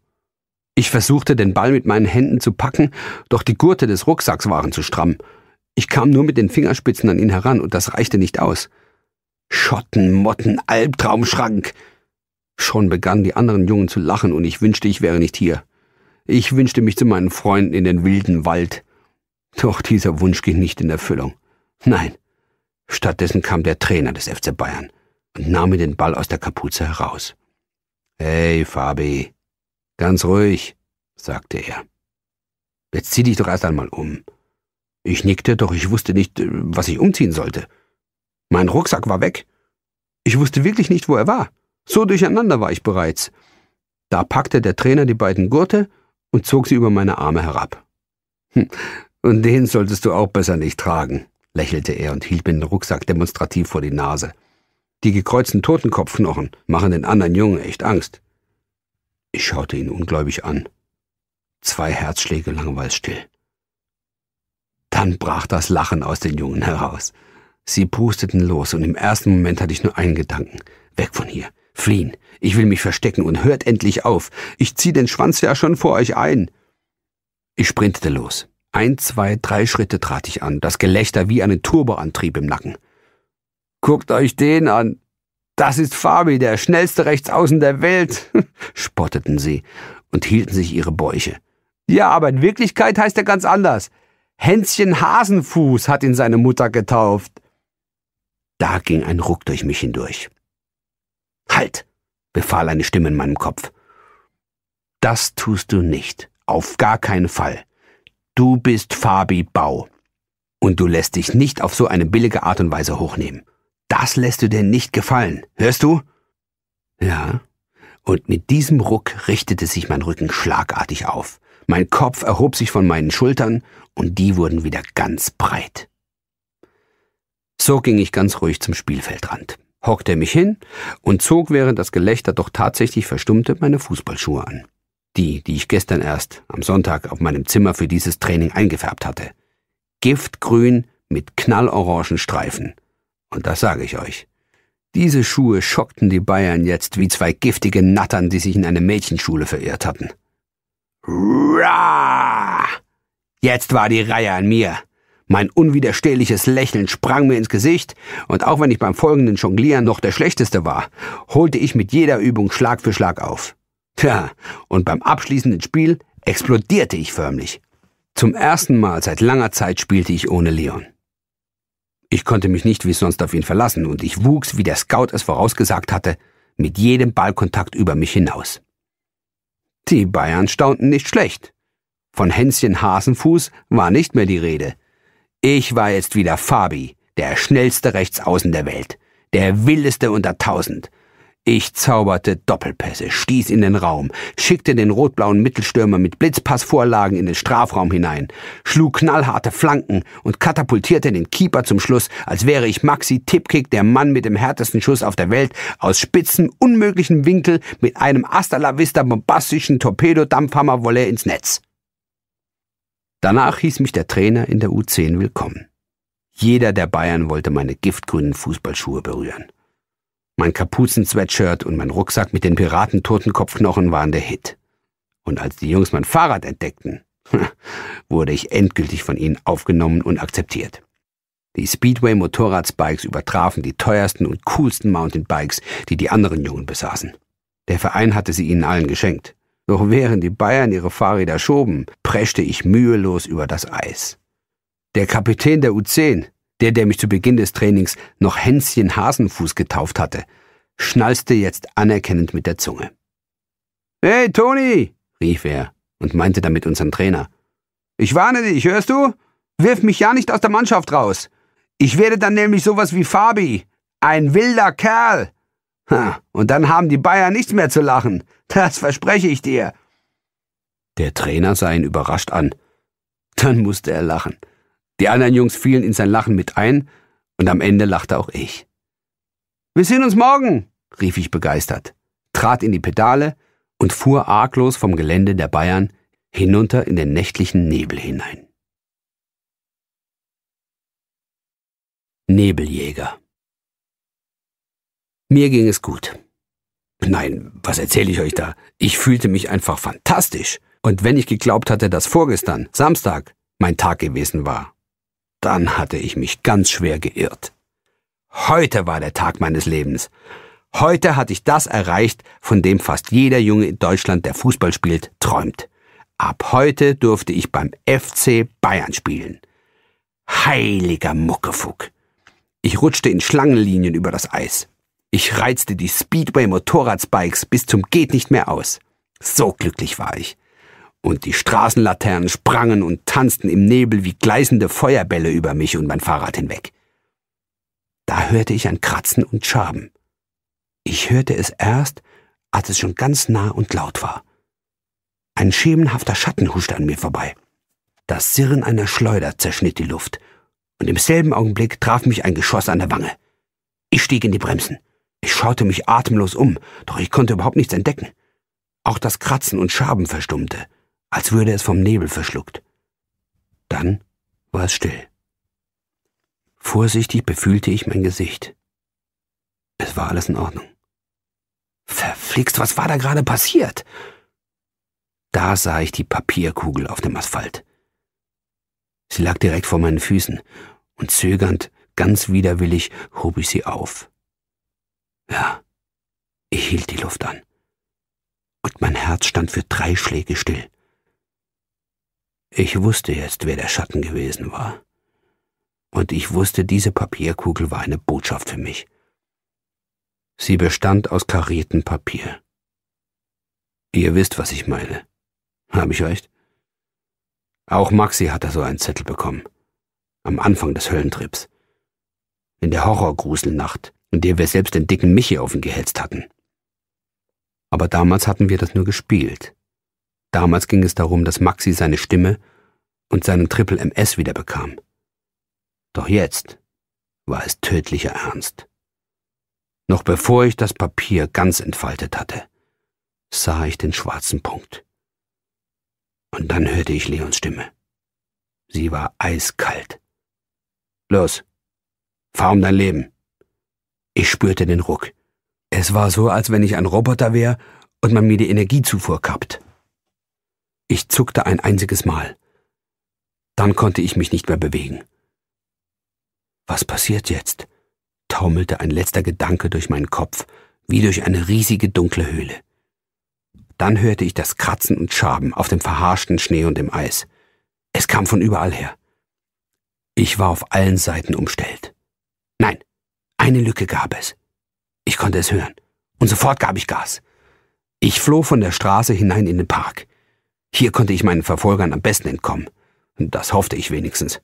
Ich versuchte, den Ball mit meinen Händen zu packen, doch die Gurte des Rucksacks waren zu stramm. Ich kam nur mit den Fingerspitzen an ihn heran und das reichte nicht aus. Schottenmotten, Albtraumschrank! Schon begannen die anderen Jungen zu lachen und ich wünschte, ich wäre nicht hier. Ich wünschte mich zu meinen Freunden in den wilden Wald. Doch dieser Wunsch ging nicht in Erfüllung. Nein, Stattdessen kam der Trainer des FC Bayern und nahm mir den Ball aus der Kapuze heraus. Hey, Fabi, ganz ruhig, sagte er. Jetzt zieh dich doch erst einmal um. Ich nickte, doch ich wusste nicht, äh, was ich umziehen sollte. Mein Rucksack war weg. Ich wusste wirklich nicht, wo er war. So durcheinander war ich bereits. Da packte der Trainer die beiden Gurte und zog sie über meine Arme herab. Hm, und den solltest du auch besser nicht tragen, lächelte er und hielt mir den Rucksack demonstrativ vor die Nase. Die gekreuzten Totenkopfknochen machen den anderen Jungen echt Angst. Ich schaute ihn ungläubig an. Zwei Herzschläge lang still. Dann brach das Lachen aus den Jungen heraus. Sie pusteten los und im ersten Moment hatte ich nur einen Gedanken. Weg von hier. Fliehen. Ich will mich verstecken und hört endlich auf. Ich zieh den Schwanz ja schon vor euch ein. Ich sprintete los. Ein, zwei, drei Schritte trat ich an, das Gelächter wie einen Turboantrieb im Nacken. Guckt euch den an! Das ist Fabi, der schnellste Rechtsaußen der Welt! spotteten sie und hielten sich ihre Bäuche. Ja, aber in Wirklichkeit heißt er ganz anders. Hänschen Hasenfuß hat ihn seine Mutter getauft. Da ging ein Ruck durch mich hindurch. Halt! befahl eine Stimme in meinem Kopf. Das tust du nicht, auf gar keinen Fall. Du bist Fabi Bau. Und du lässt dich nicht auf so eine billige Art und Weise hochnehmen. Das lässt du dir nicht gefallen. Hörst du? Ja. Und mit diesem Ruck richtete sich mein Rücken schlagartig auf. Mein Kopf erhob sich von meinen Schultern und die wurden wieder ganz breit. So ging ich ganz ruhig zum Spielfeldrand, hockte mich hin und zog, während das Gelächter doch tatsächlich verstummte, meine Fußballschuhe an die, die ich gestern erst am Sonntag auf meinem Zimmer für dieses Training eingefärbt hatte. Giftgrün mit knallorangen Streifen. Und das sage ich euch. Diese Schuhe schockten die Bayern jetzt wie zwei giftige Nattern, die sich in eine Mädchenschule verirrt hatten. Hurra! Jetzt war die Reihe an mir. Mein unwiderstehliches Lächeln sprang mir ins Gesicht, und auch wenn ich beim folgenden Jonglieren noch der Schlechteste war, holte ich mit jeder Übung Schlag für Schlag auf. Tja, und beim abschließenden Spiel explodierte ich förmlich. Zum ersten Mal seit langer Zeit spielte ich ohne Leon. Ich konnte mich nicht wie sonst auf ihn verlassen und ich wuchs, wie der Scout es vorausgesagt hatte, mit jedem Ballkontakt über mich hinaus. Die Bayern staunten nicht schlecht. Von Hänschen Hasenfuß war nicht mehr die Rede. Ich war jetzt wieder Fabi, der schnellste Rechtsaußen der Welt, der wildeste unter tausend, ich zauberte Doppelpässe, stieß in den Raum, schickte den rotblauen Mittelstürmer mit Blitzpassvorlagen in den Strafraum hinein, schlug knallharte Flanken und katapultierte den Keeper zum Schluss, als wäre ich Maxi Tipkick, der Mann mit dem härtesten Schuss auf der Welt, aus spitzen, unmöglichen Winkel mit einem Asta la Vista bombastischen torpedodampfhammer dampfhammer volley ins Netz. Danach hieß mich der Trainer in der U10 willkommen. Jeder der Bayern wollte meine giftgrünen Fußballschuhe berühren. Mein kapuzen Kapuzensweatshirt und mein Rucksack mit den Piratentotenkopfknochen waren der Hit. Und als die Jungs mein Fahrrad entdeckten, wurde ich endgültig von ihnen aufgenommen und akzeptiert. Die Speedway-Motorradbikes übertrafen die teuersten und coolsten Mountainbikes, die die anderen Jungen besaßen. Der Verein hatte sie ihnen allen geschenkt. Doch während die Bayern ihre Fahrräder schoben, preschte ich mühelos über das Eis. Der Kapitän der U10, der, der mich zu Beginn des Trainings noch Hänschen Hasenfuß getauft hatte, schnalzte jetzt anerkennend mit der Zunge. Hey, Toni, rief er und meinte damit unseren Trainer. Ich warne dich, hörst du? Wirf mich ja nicht aus der Mannschaft raus. Ich werde dann nämlich sowas wie Fabi. Ein wilder Kerl. Ha, und dann haben die Bayern nichts mehr zu lachen. Das verspreche ich dir. Der Trainer sah ihn überrascht an. Dann musste er lachen. Die anderen Jungs fielen in sein Lachen mit ein, und am Ende lachte auch ich. Wir sehen uns morgen, rief ich begeistert, trat in die Pedale und fuhr arglos vom Gelände der Bayern hinunter in den nächtlichen Nebel hinein. Nebeljäger. Mir ging es gut. Nein, was erzähle ich euch da? Ich fühlte mich einfach fantastisch. Und wenn ich geglaubt hatte, dass vorgestern, Samstag, mein Tag gewesen war dann hatte ich mich ganz schwer geirrt. Heute war der Tag meines Lebens. Heute hatte ich das erreicht, von dem fast jeder Junge in Deutschland, der Fußball spielt, träumt. Ab heute durfte ich beim FC Bayern spielen. Heiliger Muckefuck. Ich rutschte in Schlangenlinien über das Eis. Ich reizte die Speedway-Motorradspikes bis zum geht nicht mehr aus. So glücklich war ich und die Straßenlaternen sprangen und tanzten im Nebel wie gleißende Feuerbälle über mich und mein Fahrrad hinweg. Da hörte ich ein Kratzen und Schaben. Ich hörte es erst, als es schon ganz nah und laut war. Ein schemenhafter Schatten huschte an mir vorbei. Das Sirren einer Schleuder zerschnitt die Luft, und im selben Augenblick traf mich ein Geschoss an der Wange. Ich stieg in die Bremsen. Ich schaute mich atemlos um, doch ich konnte überhaupt nichts entdecken. Auch das Kratzen und Schaben verstummte als würde es vom Nebel verschluckt. Dann war es still. Vorsichtig befühlte ich mein Gesicht. Es war alles in Ordnung. Verflixt, was war da gerade passiert? Da sah ich die Papierkugel auf dem Asphalt. Sie lag direkt vor meinen Füßen, und zögernd, ganz widerwillig, hob ich sie auf. Ja, ich hielt die Luft an, und mein Herz stand für drei Schläge still. Ich wusste jetzt, wer der Schatten gewesen war. Und ich wusste, diese Papierkugel war eine Botschaft für mich. Sie bestand aus kariertem Papier. Ihr wisst, was ich meine. Habe ich recht? Auch Maxi hatte so einen Zettel bekommen. Am Anfang des Höllentrips. In der Horrorgruselnacht, in der wir selbst den dicken Michi auf ihn gehetzt hatten. Aber damals hatten wir das nur gespielt. Damals ging es darum, dass Maxi seine Stimme und seinen Triple MS wiederbekam. Doch jetzt war es tödlicher Ernst. Noch bevor ich das Papier ganz entfaltet hatte, sah ich den schwarzen Punkt. Und dann hörte ich Leons Stimme. Sie war eiskalt. Los, fahr um dein Leben. Ich spürte den Ruck. Es war so, als wenn ich ein Roboter wäre und man mir die Energiezufuhr kappt. Ich zuckte ein einziges Mal. Dann konnte ich mich nicht mehr bewegen. Was passiert jetzt? taumelte ein letzter Gedanke durch meinen Kopf, wie durch eine riesige dunkle Höhle. Dann hörte ich das Kratzen und Schaben auf dem verharschten Schnee und dem Eis. Es kam von überall her. Ich war auf allen Seiten umstellt. Nein, eine Lücke gab es. Ich konnte es hören. Und sofort gab ich Gas. Ich floh von der Straße hinein in den Park. Hier konnte ich meinen Verfolgern am besten entkommen. Das hoffte ich wenigstens.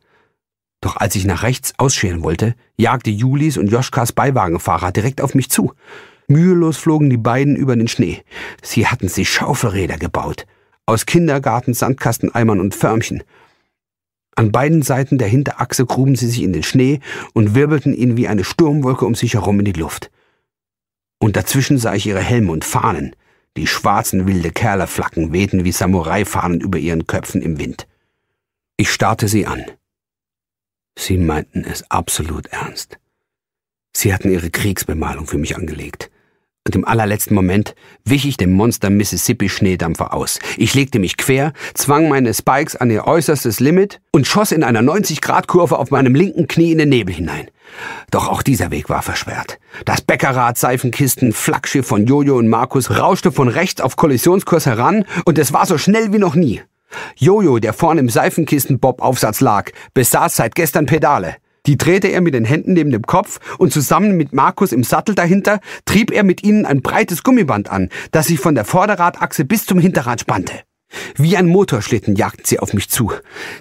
Doch als ich nach rechts ausscheren wollte, jagte Julis und Joschkas Beiwagenfahrer direkt auf mich zu. Mühelos flogen die beiden über den Schnee. Sie hatten sich Schaufelräder gebaut. Aus Kindergarten, Sandkasteneimern und Förmchen. An beiden Seiten der Hinterachse gruben sie sich in den Schnee und wirbelten ihn wie eine Sturmwolke um sich herum in die Luft. Und dazwischen sah ich ihre Helme und Fahnen. Die schwarzen wilde Kerleflacken wehten wie Samurai-Fahnen über ihren Köpfen im Wind. Ich starrte sie an. Sie meinten es absolut ernst. Sie hatten ihre Kriegsbemalung für mich angelegt und im allerletzten Moment wich ich dem Monster Mississippi Schneedampfer aus. Ich legte mich quer, zwang meine Spikes an ihr äußerstes Limit und schoss in einer 90-Grad-Kurve auf meinem linken Knie in den Nebel hinein. Doch auch dieser Weg war versperrt. Das Bäckerrad, Seifenkisten, Flaggschiff von Jojo und Markus rauschte von rechts auf Kollisionskurs heran und es war so schnell wie noch nie. Jojo, der vorne im seifenkisten bob aufsatz lag, besaß seit gestern Pedale. Die drehte er mit den Händen neben dem Kopf und zusammen mit Markus im Sattel dahinter trieb er mit ihnen ein breites Gummiband an, das sich von der Vorderradachse bis zum Hinterrad spannte. Wie ein Motorschlitten jagten sie auf mich zu.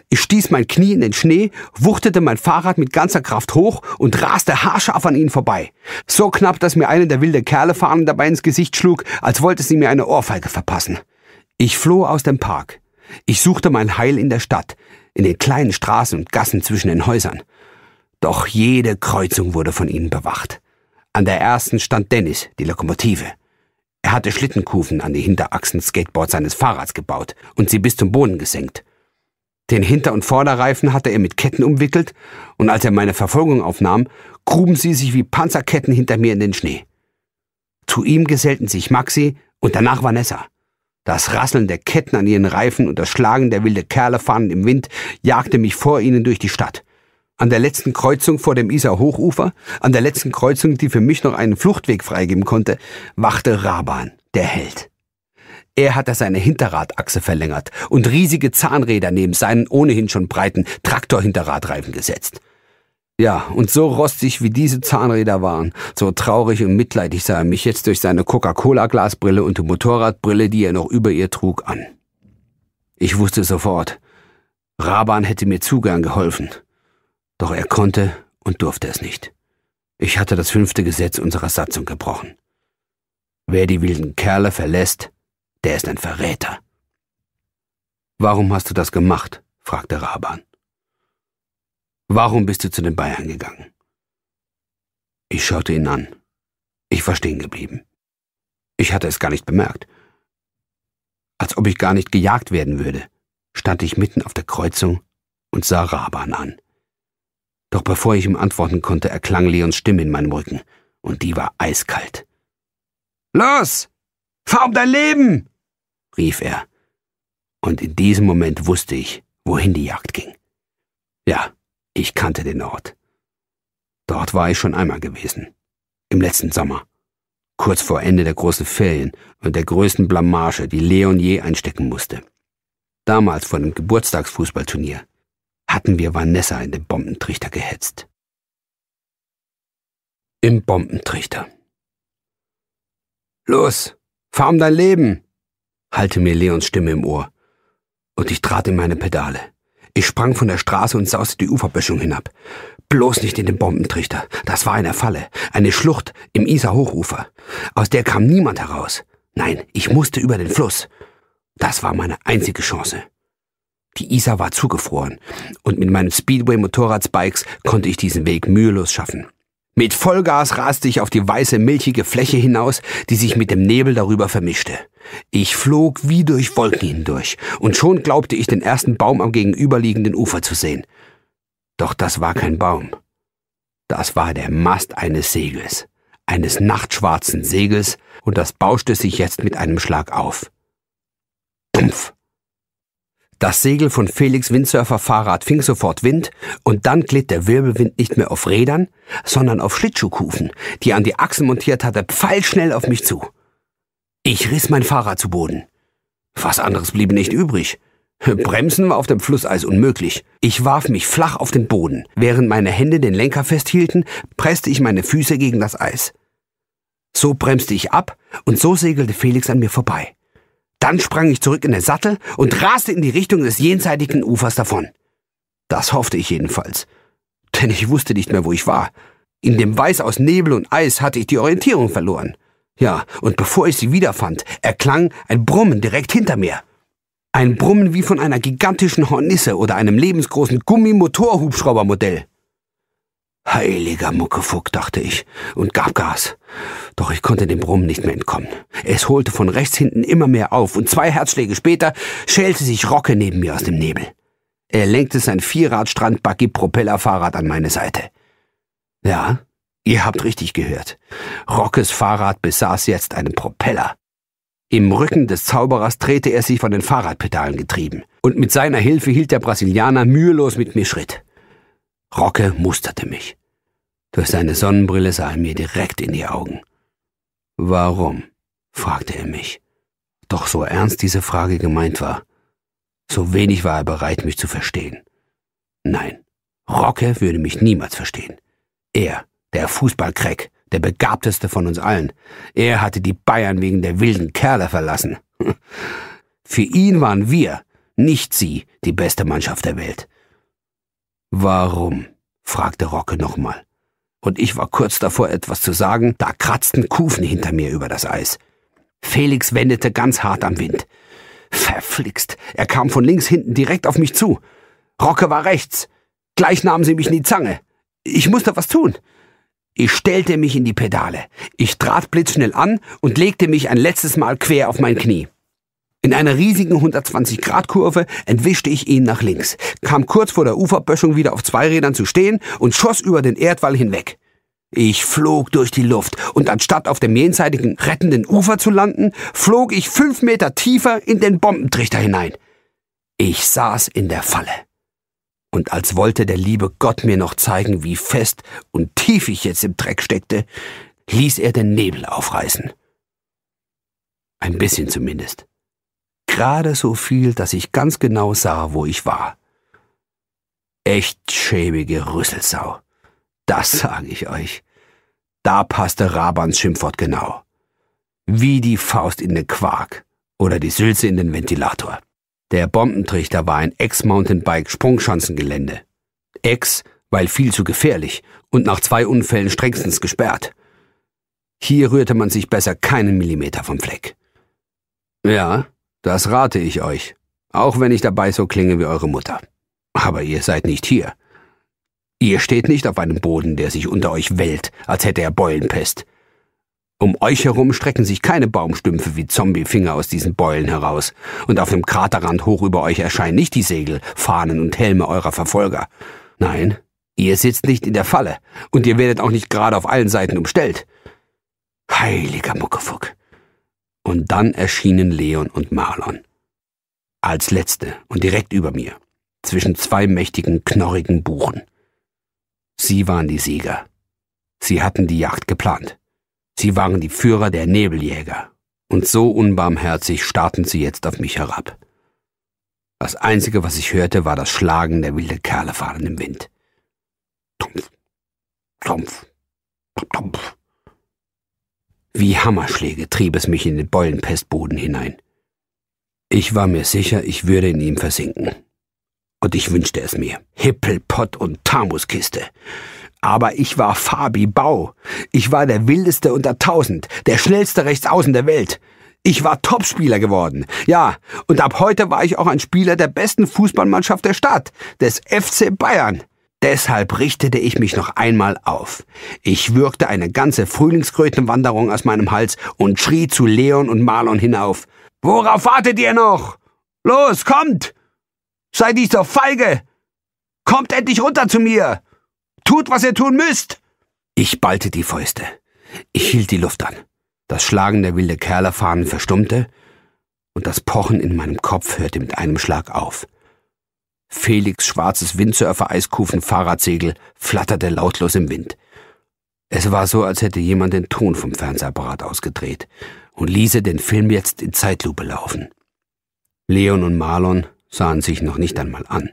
Ich stieß mein Knie in den Schnee, wuchtete mein Fahrrad mit ganzer Kraft hoch und raste haarscharf an ihnen vorbei. So knapp, dass mir eine der wilde Kerle Fahnen dabei ins Gesicht schlug, als wollte sie mir eine Ohrfeige verpassen. Ich floh aus dem Park. Ich suchte mein Heil in der Stadt, in den kleinen Straßen und Gassen zwischen den Häusern. Doch jede Kreuzung wurde von ihnen bewacht. An der ersten stand Dennis, die Lokomotive. Er hatte Schlittenkufen an die Hinterachsen Skateboards seines Fahrrads gebaut und sie bis zum Boden gesenkt. Den Hinter- und Vorderreifen hatte er mit Ketten umwickelt, und als er meine Verfolgung aufnahm, gruben sie sich wie Panzerketten hinter mir in den Schnee. Zu ihm gesellten sich Maxi und danach Vanessa. Das Rasseln der Ketten an ihren Reifen und das Schlagen der wilde Kerle fahnen im Wind jagte mich vor ihnen durch die Stadt an der letzten Kreuzung vor dem Isar-Hochufer, an der letzten Kreuzung, die für mich noch einen Fluchtweg freigeben konnte, wachte Raban, der Held. Er hatte seine Hinterradachse verlängert und riesige Zahnräder neben seinen ohnehin schon breiten Traktorhinterradreifen gesetzt. Ja, und so rostig wie diese Zahnräder waren, so traurig und mitleidig sah er mich jetzt durch seine Coca-Cola-Glasbrille und die Motorradbrille, die er noch über ihr trug, an. Ich wusste sofort, Raban hätte mir zu gern geholfen. Doch er konnte und durfte es nicht. Ich hatte das fünfte Gesetz unserer Satzung gebrochen. Wer die wilden Kerle verlässt, der ist ein Verräter. Warum hast du das gemacht? fragte Raban. Warum bist du zu den Bayern gegangen? Ich schaute ihn an. Ich war stehen geblieben. Ich hatte es gar nicht bemerkt. Als ob ich gar nicht gejagt werden würde, stand ich mitten auf der Kreuzung und sah Raban an. Doch bevor ich ihm antworten konnte, erklang Leons Stimme in meinem Rücken, und die war eiskalt. Los! Fahr um dein Leben! rief er. Und in diesem Moment wusste ich, wohin die Jagd ging. Ja, ich kannte den Ort. Dort war ich schon einmal gewesen. Im letzten Sommer. Kurz vor Ende der großen Ferien und der größten Blamage, die Leon je einstecken musste. Damals vor dem Geburtstagsfußballturnier, hatten wir Vanessa in den Bombentrichter gehetzt. Im Bombentrichter. Los, fahr um dein Leben, hallte mir Leons Stimme im Ohr. Und ich trat in meine Pedale. Ich sprang von der Straße und sauste die Uferböschung hinab. Bloß nicht in den Bombentrichter. Das war eine Falle, eine Schlucht im Isar-Hochufer. Aus der kam niemand heraus. Nein, ich musste über den Fluss. Das war meine einzige Chance. Die Isar war zugefroren und mit meinen speedway motorradsbikes konnte ich diesen Weg mühelos schaffen. Mit Vollgas raste ich auf die weiße milchige Fläche hinaus, die sich mit dem Nebel darüber vermischte. Ich flog wie durch Wolken hindurch, und schon glaubte ich den ersten Baum am gegenüberliegenden Ufer zu sehen. Doch das war kein Baum. Das war der Mast eines Segels, eines nachtschwarzen Segels, und das bauschte sich jetzt mit einem Schlag auf. Dumpf! Das Segel von Felix Windsurfer Fahrrad fing sofort Wind und dann glitt der Wirbelwind nicht mehr auf Rädern, sondern auf Schlittschuhkufen, die er an die Achsen montiert hatte, pfeilschnell auf mich zu. Ich riss mein Fahrrad zu Boden. Was anderes blieb nicht übrig. Bremsen war auf dem Flusseis unmöglich. Ich warf mich flach auf den Boden. Während meine Hände den Lenker festhielten, presste ich meine Füße gegen das Eis. So bremste ich ab und so segelte Felix an mir vorbei. Dann sprang ich zurück in den Sattel und raste in die Richtung des jenseitigen Ufers davon. Das hoffte ich jedenfalls, denn ich wusste nicht mehr, wo ich war. In dem Weiß aus Nebel und Eis hatte ich die Orientierung verloren. Ja, und bevor ich sie wiederfand, erklang ein Brummen direkt hinter mir. Ein Brummen wie von einer gigantischen Hornisse oder einem lebensgroßen Gummimotorhubschraubermodell. Heiliger Muckefuck, dachte ich, und gab Gas. Doch ich konnte dem Brummen nicht mehr entkommen. Es holte von rechts hinten immer mehr auf, und zwei Herzschläge später schälte sich Rocke neben mir aus dem Nebel. Er lenkte sein Vierrad-Strandbuggy-Propellerfahrrad an meine Seite. Ja, ihr habt richtig gehört. Rockes Fahrrad besaß jetzt einen Propeller. Im Rücken des Zauberers drehte er sich von den Fahrradpedalen getrieben, und mit seiner Hilfe hielt der Brasilianer mühelos mit mir Schritt. Rocke musterte mich. Durch seine Sonnenbrille sah er mir direkt in die Augen. Warum? fragte er mich. Doch so ernst diese Frage gemeint war, so wenig war er bereit, mich zu verstehen. Nein, Rocke würde mich niemals verstehen. Er, der Fußballcrack, der begabteste von uns allen, er hatte die Bayern wegen der wilden Kerle verlassen. Für ihn waren wir, nicht sie, die beste Mannschaft der Welt. Warum? fragte Rocke nochmal. Und ich war kurz davor, etwas zu sagen, da kratzten Kufen hinter mir über das Eis. Felix wendete ganz hart am Wind. Verflixt, er kam von links hinten direkt auf mich zu. Rocke war rechts. Gleich nahmen sie mich in die Zange. Ich musste was tun. Ich stellte mich in die Pedale. Ich trat blitzschnell an und legte mich ein letztes Mal quer auf mein Knie. In einer riesigen 120-Grad-Kurve entwischte ich ihn nach links, kam kurz vor der Uferböschung wieder auf zwei Rädern zu stehen und schoss über den Erdwall hinweg. Ich flog durch die Luft und anstatt auf dem jenseitigen rettenden Ufer zu landen, flog ich fünf Meter tiefer in den Bombentrichter hinein. Ich saß in der Falle. Und als wollte der liebe Gott mir noch zeigen, wie fest und tief ich jetzt im Dreck steckte, ließ er den Nebel aufreißen. Ein bisschen zumindest. Gerade so viel, dass ich ganz genau sah, wo ich war. Echt schäbige Rüsselsau. Das hm. sage ich euch. Da passte Rabans Schimpfwort genau. Wie die Faust in den Quark oder die Sülze in den Ventilator. Der Bombentrichter war ein Ex-Mountainbike-Sprungschanzengelände. Ex, weil viel zu gefährlich und nach zwei Unfällen strengstens gesperrt. Hier rührte man sich besser keinen Millimeter vom Fleck. Ja, das rate ich euch, auch wenn ich dabei so klinge wie eure Mutter. Aber ihr seid nicht hier. Ihr steht nicht auf einem Boden, der sich unter euch wellt, als hätte er Beulenpest. Um euch herum strecken sich keine Baumstümpfe wie Zombiefinger aus diesen Beulen heraus, und auf dem Kraterrand hoch über euch erscheinen nicht die Segel, Fahnen und Helme eurer Verfolger. Nein, ihr sitzt nicht in der Falle, und ihr werdet auch nicht gerade auf allen Seiten umstellt. Heiliger Muckefuck. Und dann erschienen Leon und Marlon. Als letzte und direkt über mir, zwischen zwei mächtigen, knorrigen Buchen. Sie waren die Sieger. Sie hatten die Jagd geplant. Sie waren die Führer der Nebeljäger. Und so unbarmherzig starrten sie jetzt auf mich herab. Das Einzige, was ich hörte, war das Schlagen der wilden Kerle fahren im Wind. Trumpf, trumpf, trumpf. Wie Hammerschläge trieb es mich in den Beulenpestboden hinein. Ich war mir sicher, ich würde in ihm versinken. Und ich wünschte es mir. Hippelpott und Tamuskiste. Aber ich war Fabi Bau. Ich war der wildeste unter tausend, der schnellste Rechtsaußen der Welt. Ich war Topspieler geworden. Ja, und ab heute war ich auch ein Spieler der besten Fußballmannschaft der Stadt, des FC Bayern. Deshalb richtete ich mich noch einmal auf. Ich würgte eine ganze Frühlingskrötenwanderung aus meinem Hals und schrie zu Leon und Marlon hinauf. Worauf wartet ihr noch? Los, kommt! Seid nicht so feige! Kommt endlich runter zu mir! Tut, was ihr tun müsst! Ich ballte die Fäuste. Ich hielt die Luft an. Das Schlagen der wilde Kerlerfahnen verstummte und das Pochen in meinem Kopf hörte mit einem Schlag auf. Felix schwarzes windsurfer Eiskufen Fahrradsegel flatterte lautlos im Wind. Es war so, als hätte jemand den Ton vom Fernsehapparat ausgedreht und ließe den Film jetzt in Zeitlupe laufen. Leon und Marlon sahen sich noch nicht einmal an.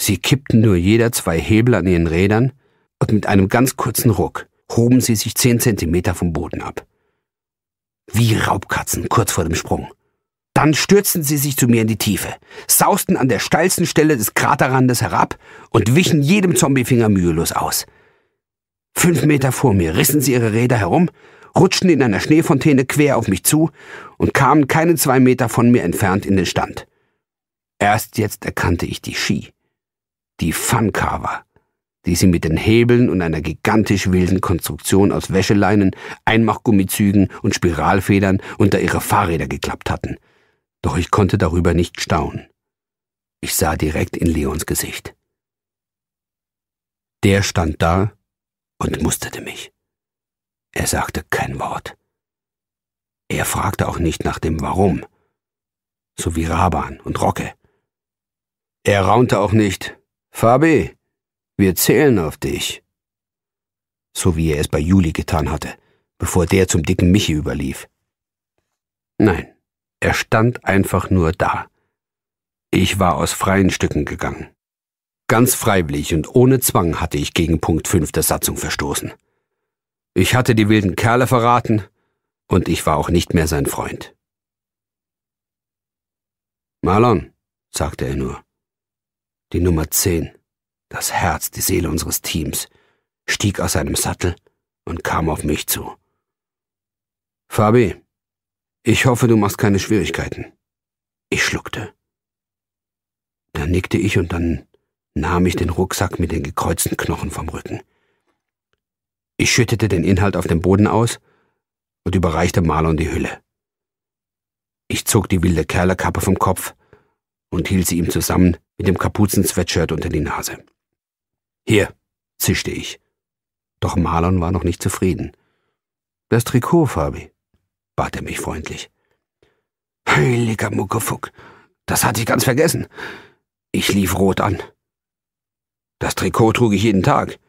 Sie kippten nur jeder zwei Hebel an ihren Rädern und mit einem ganz kurzen Ruck hoben sie sich zehn Zentimeter vom Boden ab. Wie Raubkatzen kurz vor dem Sprung. Dann stürzten sie sich zu mir in die Tiefe, sausten an der steilsten Stelle des Kraterrandes herab und wichen jedem Zombiefinger mühelos aus. Fünf Meter vor mir rissen sie ihre Räder herum, rutschten in einer Schneefontäne quer auf mich zu und kamen keine zwei Meter von mir entfernt in den Stand. Erst jetzt erkannte ich die Ski, die Funcarver, die sie mit den Hebeln und einer gigantisch wilden Konstruktion aus Wäscheleinen, Einmachgummizügen und Spiralfedern unter ihre Fahrräder geklappt hatten – doch ich konnte darüber nicht staunen. Ich sah direkt in Leons Gesicht. Der stand da und musterte mich. Er sagte kein Wort. Er fragte auch nicht nach dem Warum, so wie Raban und Rocke. Er raunte auch nicht, Fabi, wir zählen auf dich, so wie er es bei Juli getan hatte, bevor der zum dicken Michi überlief. Nein, er stand einfach nur da. Ich war aus freien Stücken gegangen. Ganz freiwillig und ohne Zwang hatte ich gegen Punkt 5 der Satzung verstoßen. Ich hatte die wilden Kerle verraten und ich war auch nicht mehr sein Freund. Marlon, sagte er nur. Die Nummer 10, das Herz, die Seele unseres Teams, stieg aus seinem Sattel und kam auf mich zu. Fabi, ich hoffe, du machst keine Schwierigkeiten. Ich schluckte. Dann nickte ich und dann nahm ich den Rucksack mit den gekreuzten Knochen vom Rücken. Ich schüttete den Inhalt auf den Boden aus und überreichte Marlon die Hülle. Ich zog die wilde Kerlerkappe vom Kopf und hielt sie ihm zusammen mit dem kapuzen Kapuzensweatshirt unter die Nase. Hier, zischte ich. Doch Marlon war noch nicht zufrieden. Das Trikot, Fabi bat er mich freundlich. Heiliger Muckefuck, das hatte ich ganz vergessen. Ich lief rot an. Das Trikot trug ich jeden Tag.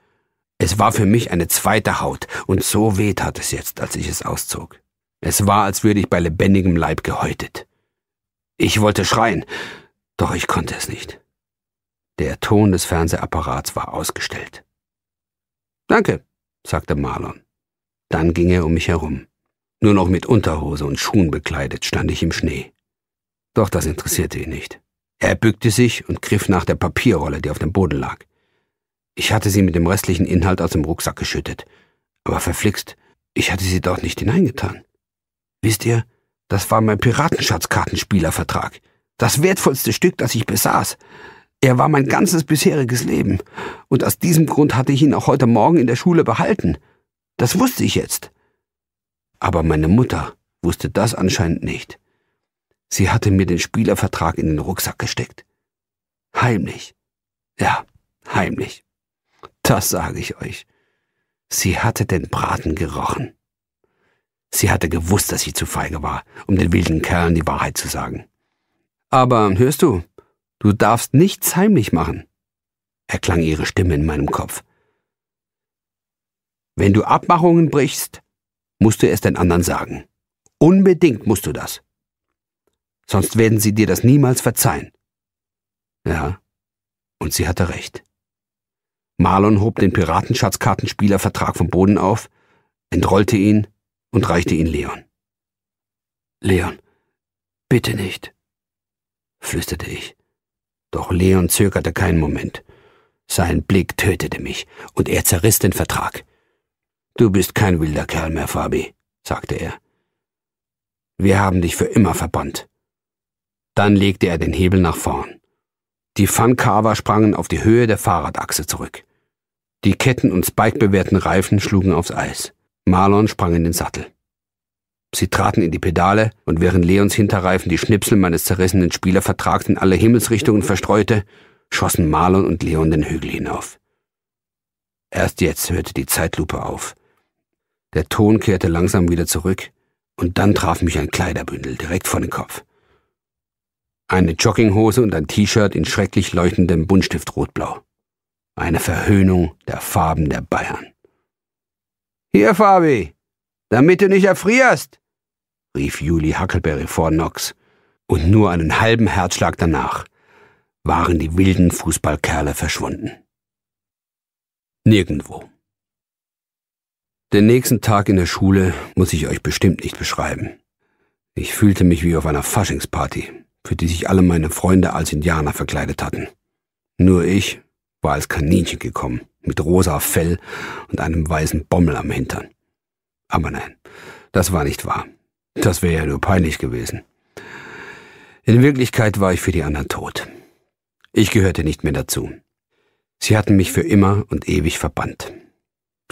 Es war für mich eine zweite Haut, und so weh tat es jetzt, als ich es auszog. Es war, als würde ich bei lebendigem Leib gehäutet. Ich wollte schreien, doch ich konnte es nicht. Der Ton des Fernsehapparats war ausgestellt. Danke, sagte Marlon. Dann ging er um mich herum. Nur noch mit Unterhose und Schuhen bekleidet stand ich im Schnee. Doch das interessierte ihn nicht. Er bückte sich und griff nach der Papierrolle, die auf dem Boden lag. Ich hatte sie mit dem restlichen Inhalt aus dem Rucksack geschüttet. Aber verflixt, ich hatte sie dort nicht hineingetan. Wisst ihr, das war mein Piratenschatzkartenspielervertrag. Das wertvollste Stück, das ich besaß. Er war mein ganzes bisheriges Leben. Und aus diesem Grund hatte ich ihn auch heute Morgen in der Schule behalten. Das wusste ich jetzt. Aber meine Mutter wusste das anscheinend nicht. Sie hatte mir den Spielervertrag in den Rucksack gesteckt. Heimlich. Ja, heimlich. Das sage ich euch. Sie hatte den Braten gerochen. Sie hatte gewusst, dass sie zu feige war, um den wilden Kerlen die Wahrheit zu sagen. Aber hörst du, du darfst nichts heimlich machen, erklang ihre Stimme in meinem Kopf. Wenn du Abmachungen brichst, musst du es den anderen sagen. Unbedingt musst du das. Sonst werden sie dir das niemals verzeihen. Ja, und sie hatte recht. Marlon hob den Piratenschatzkartenspielervertrag vom Boden auf, entrollte ihn und reichte ihn Leon. Leon, bitte nicht, flüsterte ich. Doch Leon zögerte keinen Moment. Sein Blick tötete mich, und er zerriss den Vertrag. Du bist kein wilder Kerl mehr, Fabi, sagte er. Wir haben dich für immer verbannt. Dann legte er den Hebel nach vorn. Die Funkaver sprangen auf die Höhe der Fahrradachse zurück. Die Ketten- und Spike bewehrten Reifen schlugen aufs Eis. Marlon sprang in den Sattel. Sie traten in die Pedale, und während Leons Hinterreifen die Schnipsel meines zerrissenen Spielervertrags in alle Himmelsrichtungen verstreute, schossen Marlon und Leon den Hügel hinauf. Erst jetzt hörte die Zeitlupe auf. Der Ton kehrte langsam wieder zurück, und dann traf mich ein Kleiderbündel direkt vor den Kopf. Eine Jogginghose und ein T-Shirt in schrecklich leuchtendem Buntstift rotblau. Eine Verhöhnung der Farben der Bayern. Hier, Fabi, damit du nicht erfrierst, rief Julie Huckleberry vor Knox, und nur einen halben Herzschlag danach waren die wilden Fußballkerle verschwunden. Nirgendwo. Den nächsten Tag in der Schule muss ich euch bestimmt nicht beschreiben. Ich fühlte mich wie auf einer Faschingsparty, für die sich alle meine Freunde als Indianer verkleidet hatten. Nur ich war als Kaninchen gekommen, mit rosa Fell und einem weißen Bommel am Hintern. Aber nein, das war nicht wahr. Das wäre ja nur peinlich gewesen. In Wirklichkeit war ich für die anderen tot. Ich gehörte nicht mehr dazu. Sie hatten mich für immer und ewig verbannt.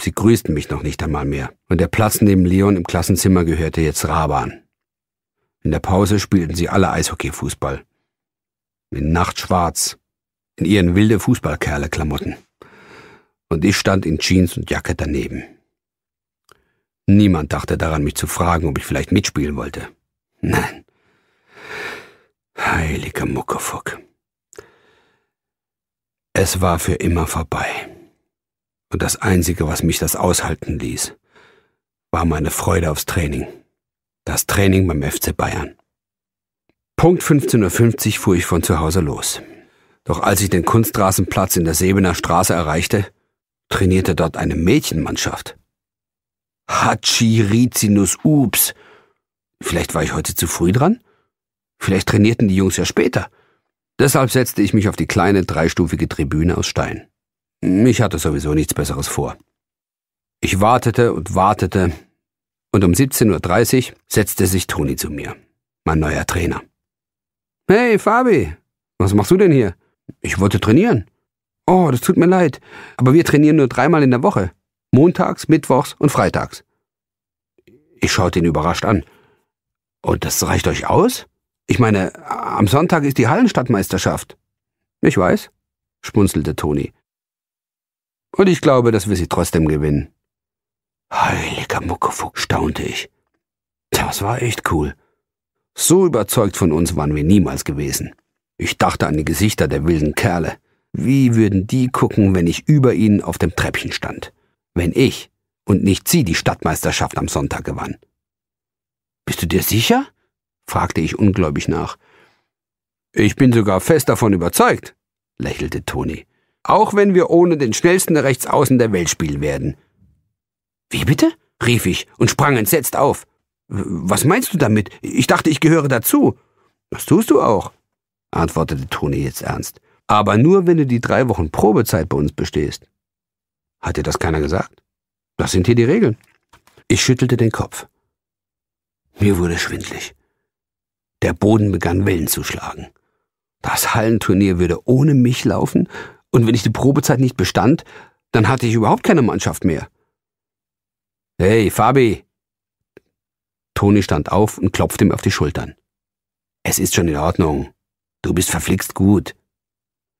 Sie grüßten mich noch nicht einmal mehr, und der Platz neben Leon im Klassenzimmer gehörte jetzt Raban. In der Pause spielten sie alle Eishockeyfußball. In Nachtschwarz, in ihren wilde Fußballkerle-Klamotten. Und ich stand in Jeans und Jacke daneben. Niemand dachte daran, mich zu fragen, ob ich vielleicht mitspielen wollte. Nein. Heiliger Muckefuck. Es war für immer vorbei. Und das Einzige, was mich das aushalten ließ, war meine Freude aufs Training. Das Training beim FC Bayern. Punkt 15.50 Uhr fuhr ich von zu Hause los. Doch als ich den Kunstrasenplatz in der Sebener Straße erreichte, trainierte dort eine Mädchenmannschaft. Rizinus Ups. Vielleicht war ich heute zu früh dran? Vielleicht trainierten die Jungs ja später. Deshalb setzte ich mich auf die kleine dreistufige Tribüne aus Stein. Ich hatte sowieso nichts Besseres vor. Ich wartete und wartete, und um 17.30 Uhr setzte sich Toni zu mir, mein neuer Trainer. Hey, Fabi, was machst du denn hier? Ich wollte trainieren. Oh, das tut mir leid, aber wir trainieren nur dreimal in der Woche. Montags, Mittwochs und Freitags. Ich schaute ihn überrascht an. Und das reicht euch aus? Ich meine, am Sonntag ist die Hallenstadtmeisterschaft. Ich weiß, schmunzelte Toni. Und ich glaube, dass wir sie trotzdem gewinnen. Heiliger Muckefuck, staunte ich. Das war echt cool. So überzeugt von uns waren wir niemals gewesen. Ich dachte an die Gesichter der wilden Kerle. Wie würden die gucken, wenn ich über ihnen auf dem Treppchen stand? Wenn ich und nicht sie die Stadtmeisterschaft am Sonntag gewann. Bist du dir sicher? fragte ich ungläubig nach. Ich bin sogar fest davon überzeugt, lächelte Toni auch wenn wir ohne den schnellsten Rechtsaußen der Welt spielen werden. Wie bitte? rief ich und sprang entsetzt auf. Was meinst du damit? Ich dachte, ich gehöre dazu. Das tust du auch, antwortete Toni jetzt ernst. Aber nur, wenn du die drei Wochen Probezeit bei uns bestehst. Hat dir das keiner gesagt? Das sind hier die Regeln. Ich schüttelte den Kopf. Mir wurde schwindlig. Der Boden begann Wellen zu schlagen. Das Hallenturnier würde ohne mich laufen? Und wenn ich die Probezeit nicht bestand, dann hatte ich überhaupt keine Mannschaft mehr. Hey, Fabi! Toni stand auf und klopfte ihm auf die Schultern. Es ist schon in Ordnung. Du bist verflixt gut.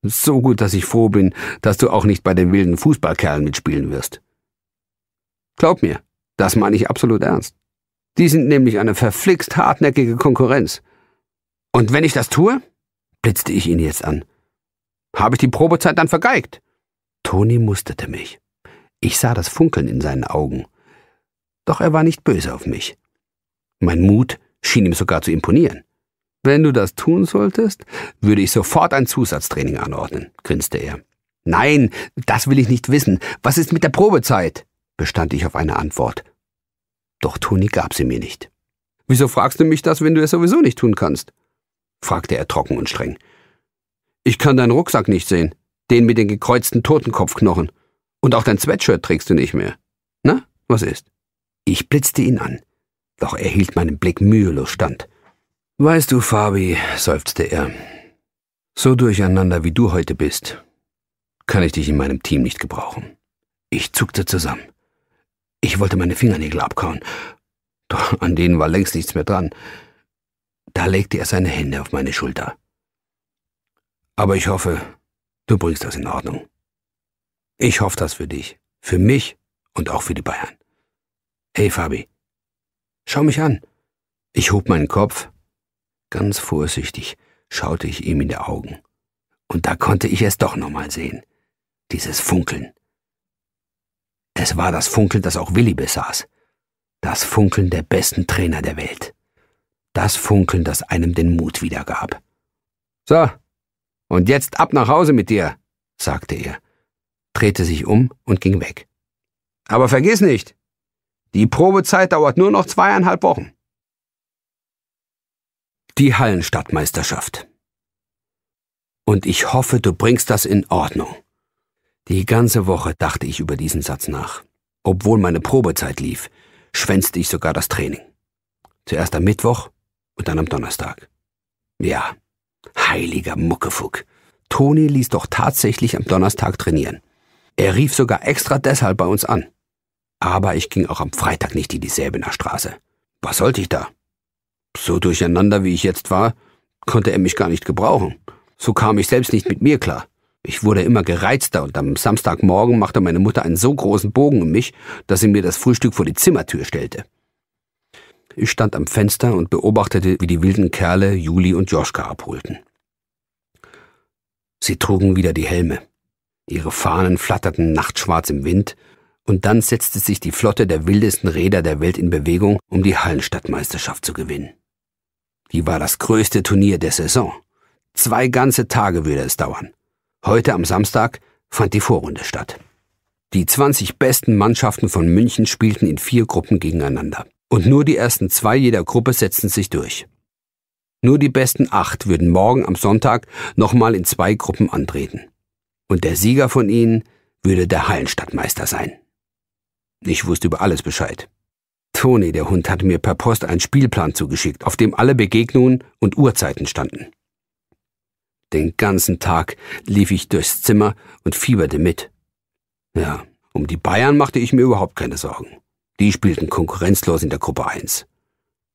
So gut, dass ich froh bin, dass du auch nicht bei den wilden Fußballkerlen mitspielen wirst. Glaub mir, das meine ich absolut ernst. Die sind nämlich eine verflixt hartnäckige Konkurrenz. Und wenn ich das tue? blitzte ich ihn jetzt an. Habe ich die Probezeit dann vergeigt? Toni musterte mich. Ich sah das Funkeln in seinen Augen. Doch er war nicht böse auf mich. Mein Mut schien ihm sogar zu imponieren. Wenn du das tun solltest, würde ich sofort ein Zusatztraining anordnen, grinste er. Nein, das will ich nicht wissen. Was ist mit der Probezeit? bestand ich auf eine Antwort. Doch Toni gab sie mir nicht. Wieso fragst du mich das, wenn du es sowieso nicht tun kannst? fragte er trocken und streng. Ich kann deinen Rucksack nicht sehen. Den mit den gekreuzten Totenkopfknochen. Und auch dein Sweatshirt trägst du nicht mehr. Na, was ist? Ich blitzte ihn an, doch er hielt meinen Blick mühelos stand. Weißt du, Fabi, seufzte er, so durcheinander wie du heute bist, kann ich dich in meinem Team nicht gebrauchen. Ich zuckte zusammen. Ich wollte meine Fingernägel abkauen, doch an denen war längst nichts mehr dran. Da legte er seine Hände auf meine Schulter. Aber ich hoffe, du bringst das in Ordnung. Ich hoffe das für dich, für mich und auch für die Bayern. Hey Fabi, schau mich an. Ich hob meinen Kopf. Ganz vorsichtig schaute ich ihm in die Augen. Und da konnte ich es doch nochmal sehen. Dieses Funkeln. Es war das Funkeln, das auch Willi besaß. Das Funkeln der besten Trainer der Welt. Das Funkeln, das einem den Mut wiedergab. So, und jetzt ab nach Hause mit dir, sagte er, drehte sich um und ging weg. Aber vergiss nicht, die Probezeit dauert nur noch zweieinhalb Wochen. Die Hallenstadtmeisterschaft. Und ich hoffe, du bringst das in Ordnung. Die ganze Woche dachte ich über diesen Satz nach. Obwohl meine Probezeit lief, schwänzte ich sogar das Training. Zuerst am Mittwoch und dann am Donnerstag. Ja, Heiliger Muckefuck. Toni ließ doch tatsächlich am Donnerstag trainieren. Er rief sogar extra deshalb bei uns an. Aber ich ging auch am Freitag nicht in die Säbener Straße. Was sollte ich da? So durcheinander wie ich jetzt war, konnte er mich gar nicht gebrauchen. So kam ich selbst nicht mit mir klar. Ich wurde immer gereizter und am Samstagmorgen machte meine Mutter einen so großen Bogen um mich, dass sie mir das Frühstück vor die Zimmertür stellte. Ich stand am Fenster und beobachtete, wie die wilden Kerle Juli und Joschka abholten. Sie trugen wieder die Helme. Ihre Fahnen flatterten nachtschwarz im Wind, und dann setzte sich die Flotte der wildesten Räder der Welt in Bewegung, um die Hallenstadtmeisterschaft zu gewinnen. Die war das größte Turnier der Saison. Zwei ganze Tage würde es dauern. Heute am Samstag fand die Vorrunde statt. Die 20 besten Mannschaften von München spielten in vier Gruppen gegeneinander und nur die ersten zwei jeder Gruppe setzten sich durch. Nur die besten acht würden morgen am Sonntag nochmal in zwei Gruppen antreten. Und der Sieger von ihnen würde der Hallenstadtmeister sein. Ich wusste über alles Bescheid. Toni, der Hund, hatte mir per Post einen Spielplan zugeschickt, auf dem alle Begegnungen und Uhrzeiten standen. Den ganzen Tag lief ich durchs Zimmer und fieberte mit. Ja, um die Bayern machte ich mir überhaupt keine Sorgen. Die spielten konkurrenzlos in der Gruppe 1.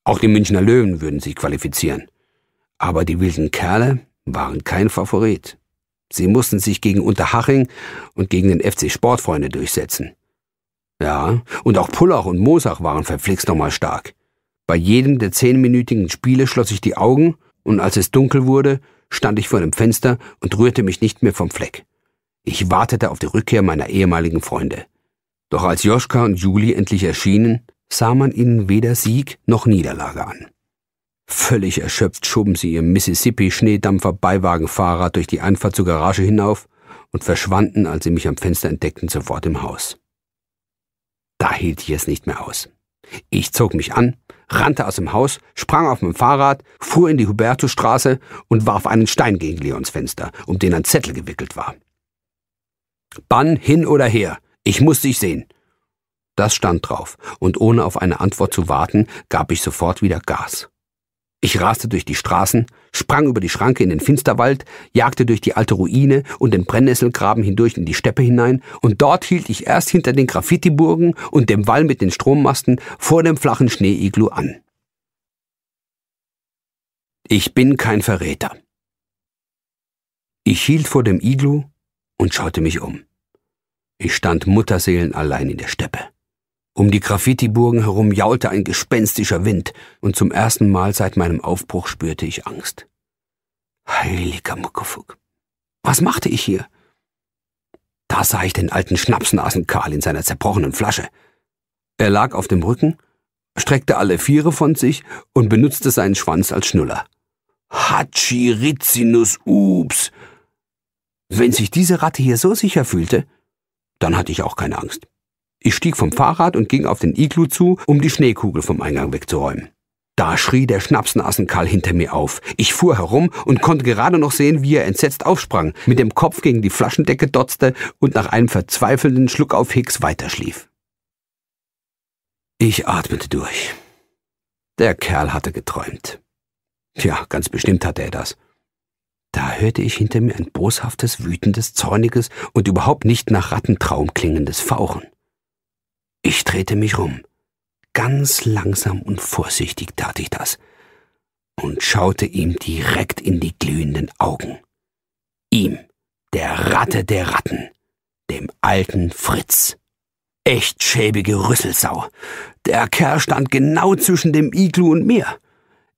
Auch die Münchner Löwen würden sich qualifizieren. Aber die wilden Kerle waren kein Favorit. Sie mussten sich gegen Unterhaching und gegen den FC Sportfreunde durchsetzen. Ja, und auch Pullach und Mosach waren verflixt nochmal stark. Bei jedem der zehnminütigen Spiele schloss ich die Augen, und als es dunkel wurde, stand ich vor dem Fenster und rührte mich nicht mehr vom Fleck. Ich wartete auf die Rückkehr meiner ehemaligen Freunde. Doch als Joschka und Juli endlich erschienen, sah man ihnen weder Sieg noch Niederlage an. Völlig erschöpft schoben sie ihr mississippi schneedampfer beiwagenfahrrad durch die Einfahrt zur Garage hinauf und verschwanden, als sie mich am Fenster entdeckten, sofort im Haus. Da hielt ich es nicht mehr aus. Ich zog mich an, rannte aus dem Haus, sprang auf mein Fahrrad, fuhr in die Hubertusstraße und warf einen Stein gegen Leons Fenster, um den ein Zettel gewickelt war. Bann hin oder her, ich muss dich sehen. Das stand drauf, und ohne auf eine Antwort zu warten, gab ich sofort wieder Gas. Ich raste durch die Straßen, sprang über die Schranke in den Finsterwald, jagte durch die alte Ruine und den Brennnesselgraben hindurch in die Steppe hinein, und dort hielt ich erst hinter den Graffitiburgen und dem Wall mit den Strommasten vor dem flachen Schneeiglu an. Ich bin kein Verräter. Ich hielt vor dem Iglu und schaute mich um. Ich stand mutterseelenallein in der Steppe. Um die Graffiti-Burgen herum jaulte ein gespenstischer Wind, und zum ersten Mal seit meinem Aufbruch spürte ich Angst. Heiliger Muckefuck. Was machte ich hier? Da sah ich den alten Schnapsnasenkarl in seiner zerbrochenen Flasche. Er lag auf dem Rücken, streckte alle Viere von sich und benutzte seinen Schwanz als Schnuller. Hatschi Rizinus Ups! Wenn sich diese Ratte hier so sicher fühlte, dann hatte ich auch keine Angst. Ich stieg vom Fahrrad und ging auf den Iglu zu, um die Schneekugel vom Eingang wegzuräumen. Da schrie der Schnapsenassenkarl hinter mir auf. Ich fuhr herum und konnte gerade noch sehen, wie er entsetzt aufsprang, mit dem Kopf gegen die Flaschendecke dotzte und nach einem verzweifelnden Schluck auf Hicks weiterschlief. Ich atmete durch. Der Kerl hatte geträumt. Tja, ganz bestimmt hatte er das. Da hörte ich hinter mir ein boshaftes, wütendes, zorniges und überhaupt nicht nach Rattentraum klingendes Fauchen. Ich drehte mich rum. Ganz langsam und vorsichtig tat ich das und schaute ihm direkt in die glühenden Augen. Ihm, der Ratte der Ratten, dem alten Fritz. Echt schäbige Rüsselsau. Der Kerl stand genau zwischen dem Iglu und mir.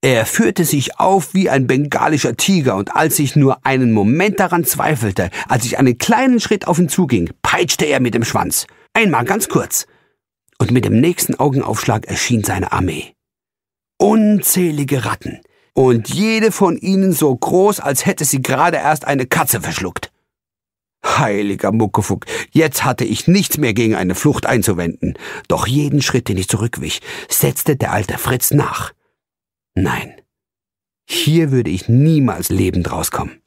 Er führte sich auf wie ein bengalischer Tiger und als ich nur einen Moment daran zweifelte, als ich einen kleinen Schritt auf ihn zuging, peitschte er mit dem Schwanz. Einmal ganz kurz. Und mit dem nächsten Augenaufschlag erschien seine Armee. Unzählige Ratten. Und jede von ihnen so groß, als hätte sie gerade erst eine Katze verschluckt. Heiliger Muckefuck, jetzt hatte ich nichts mehr gegen eine Flucht einzuwenden. Doch jeden Schritt, den ich zurückwich, setzte der alte Fritz nach. Nein, hier würde ich niemals lebend rauskommen.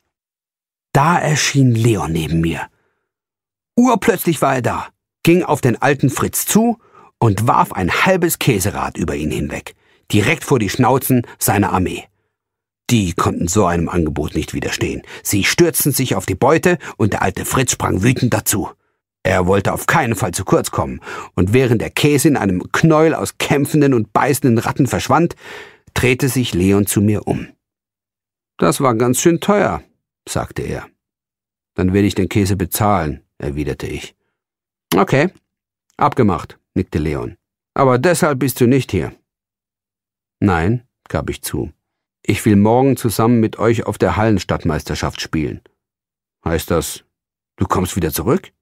Da erschien Leon neben mir. Urplötzlich war er da, ging auf den alten Fritz zu und warf ein halbes Käserad über ihn hinweg, direkt vor die Schnauzen seiner Armee. Die konnten so einem Angebot nicht widerstehen. Sie stürzten sich auf die Beute und der alte Fritz sprang wütend dazu. Er wollte auf keinen Fall zu kurz kommen, und während der Käse in einem Knäuel aus kämpfenden und beißenden Ratten verschwand, drehte sich Leon zu mir um. Das war ganz schön teuer, sagte er. Dann will ich den Käse bezahlen, erwiderte ich. Okay, abgemacht, nickte Leon. Aber deshalb bist du nicht hier. Nein, gab ich zu. Ich will morgen zusammen mit euch auf der Hallenstadtmeisterschaft spielen. Heißt das, du kommst wieder zurück?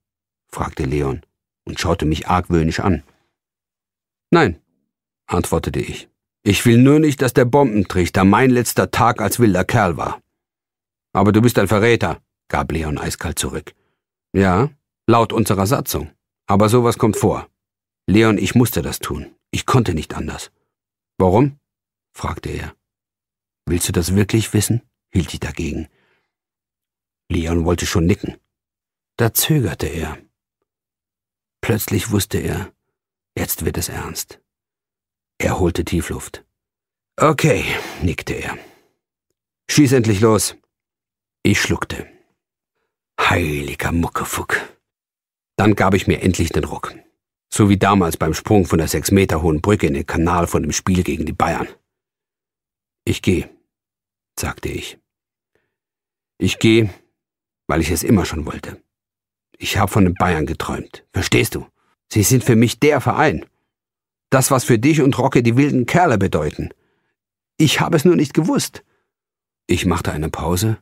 fragte Leon und schaute mich argwöhnisch an. Nein, antwortete ich. Ich will nur nicht, dass der Bombentrichter mein letzter Tag als wilder Kerl war. Aber du bist ein Verräter, gab Leon eiskalt zurück. Ja, laut unserer Satzung. Aber sowas kommt vor. Leon, ich musste das tun. Ich konnte nicht anders. Warum? fragte er. Willst du das wirklich wissen? hielt ich dagegen. Leon wollte schon nicken. Da zögerte er. Plötzlich wusste er, jetzt wird es ernst. Er holte Tiefluft. Okay, nickte er. Schieß endlich los. Ich schluckte. Heiliger Muckefuck. Dann gab ich mir endlich den Ruck. So wie damals beim Sprung von der sechs Meter hohen Brücke in den Kanal von dem Spiel gegen die Bayern. Ich geh, sagte ich. Ich geh, weil ich es immer schon wollte. Ich hab von den Bayern geträumt. Verstehst du? Sie sind für mich der Verein. Das, was für dich und Rocke die wilden Kerle bedeuten. Ich habe es nur nicht gewusst. Ich machte eine Pause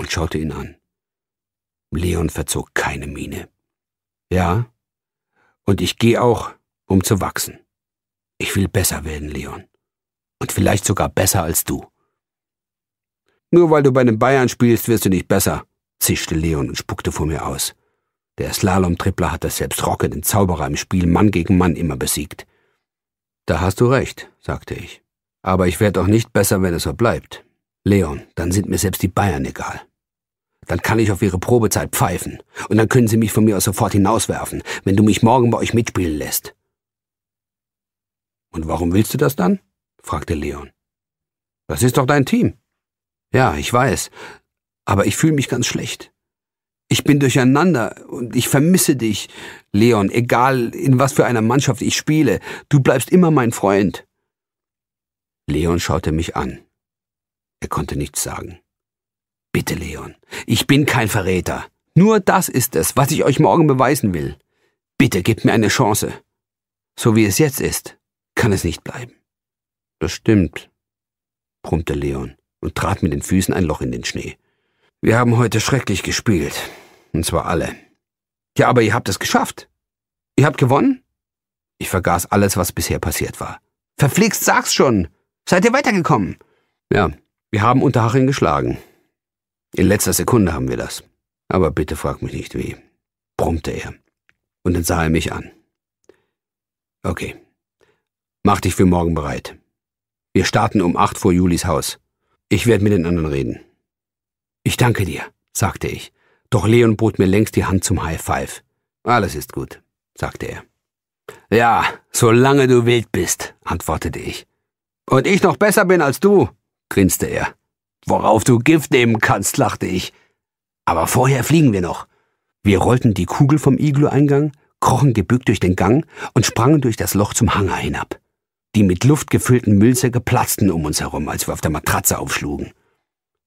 und schaute ihn an. Leon verzog keine Miene. Ja, und ich gehe auch, um zu wachsen. Ich will besser werden, Leon. Und vielleicht sogar besser als du. Nur weil du bei den Bayern spielst, wirst du nicht besser, zischte Leon und spuckte vor mir aus. Der slalom tripler hat das selbst Rocke, den Zauberer, im Spiel Mann gegen Mann immer besiegt. Da hast du recht, sagte ich. Aber ich werde auch nicht besser, wenn es so bleibt. Leon, dann sind mir selbst die Bayern egal. Dann kann ich auf ihre Probezeit pfeifen. Und dann können sie mich von mir aus sofort hinauswerfen, wenn du mich morgen bei euch mitspielen lässt. Und warum willst du das dann? fragte Leon. Das ist doch dein Team. Ja, ich weiß. Aber ich fühle mich ganz schlecht ich bin durcheinander und ich vermisse dich, Leon, egal in was für einer Mannschaft ich spiele, du bleibst immer mein Freund. Leon schaute mich an. Er konnte nichts sagen. Bitte, Leon, ich bin kein Verräter. Nur das ist es, was ich euch morgen beweisen will. Bitte gebt mir eine Chance. So wie es jetzt ist, kann es nicht bleiben. Das stimmt, brummte Leon und trat mit den Füßen ein Loch in den Schnee. Wir haben heute schrecklich gespielt. Und zwar alle. Ja, aber ihr habt es geschafft. Ihr habt gewonnen? Ich vergaß alles, was bisher passiert war. Verflixt, sag's schon! Seid ihr weitergekommen? Ja, wir haben Unterhaching geschlagen. In letzter Sekunde haben wir das. Aber bitte frag mich nicht wie, brummte er. Und dann sah er mich an. Okay. Mach dich für morgen bereit. Wir starten um acht vor Julis Haus. Ich werde mit den anderen reden. Ich danke dir, sagte ich. Doch Leon bot mir längst die Hand zum High Five. Alles ist gut, sagte er. Ja, solange du wild bist, antwortete ich. Und ich noch besser bin als du, grinste er. Worauf du Gift nehmen kannst, lachte ich. Aber vorher fliegen wir noch. Wir rollten die Kugel vom iglo eingang krochen gebückt durch den Gang und sprangen durch das Loch zum Hangar hinab. Die mit Luft gefüllten Müllsäcke platzten um uns herum, als wir auf der Matratze aufschlugen.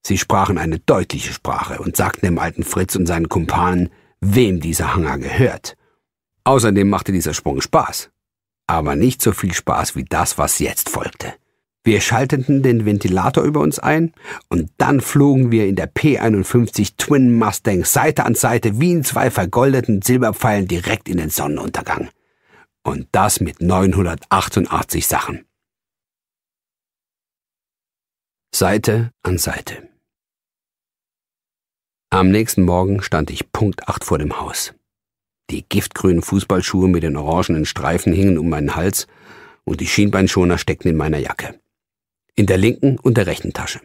Sie sprachen eine deutliche Sprache und sagten dem alten Fritz und seinen Kumpanen, wem dieser Hangar gehört. Außerdem machte dieser Sprung Spaß. Aber nicht so viel Spaß wie das, was jetzt folgte. Wir schalteten den Ventilator über uns ein und dann flogen wir in der P51 Twin Mustang Seite an Seite wie in zwei vergoldeten Silberpfeilen direkt in den Sonnenuntergang. Und das mit 988 Sachen. Seite an Seite. Am nächsten Morgen stand ich Punkt acht vor dem Haus. Die giftgrünen Fußballschuhe mit den orangenen Streifen hingen um meinen Hals und die Schienbeinschoner steckten in meiner Jacke. In der linken und der rechten Tasche.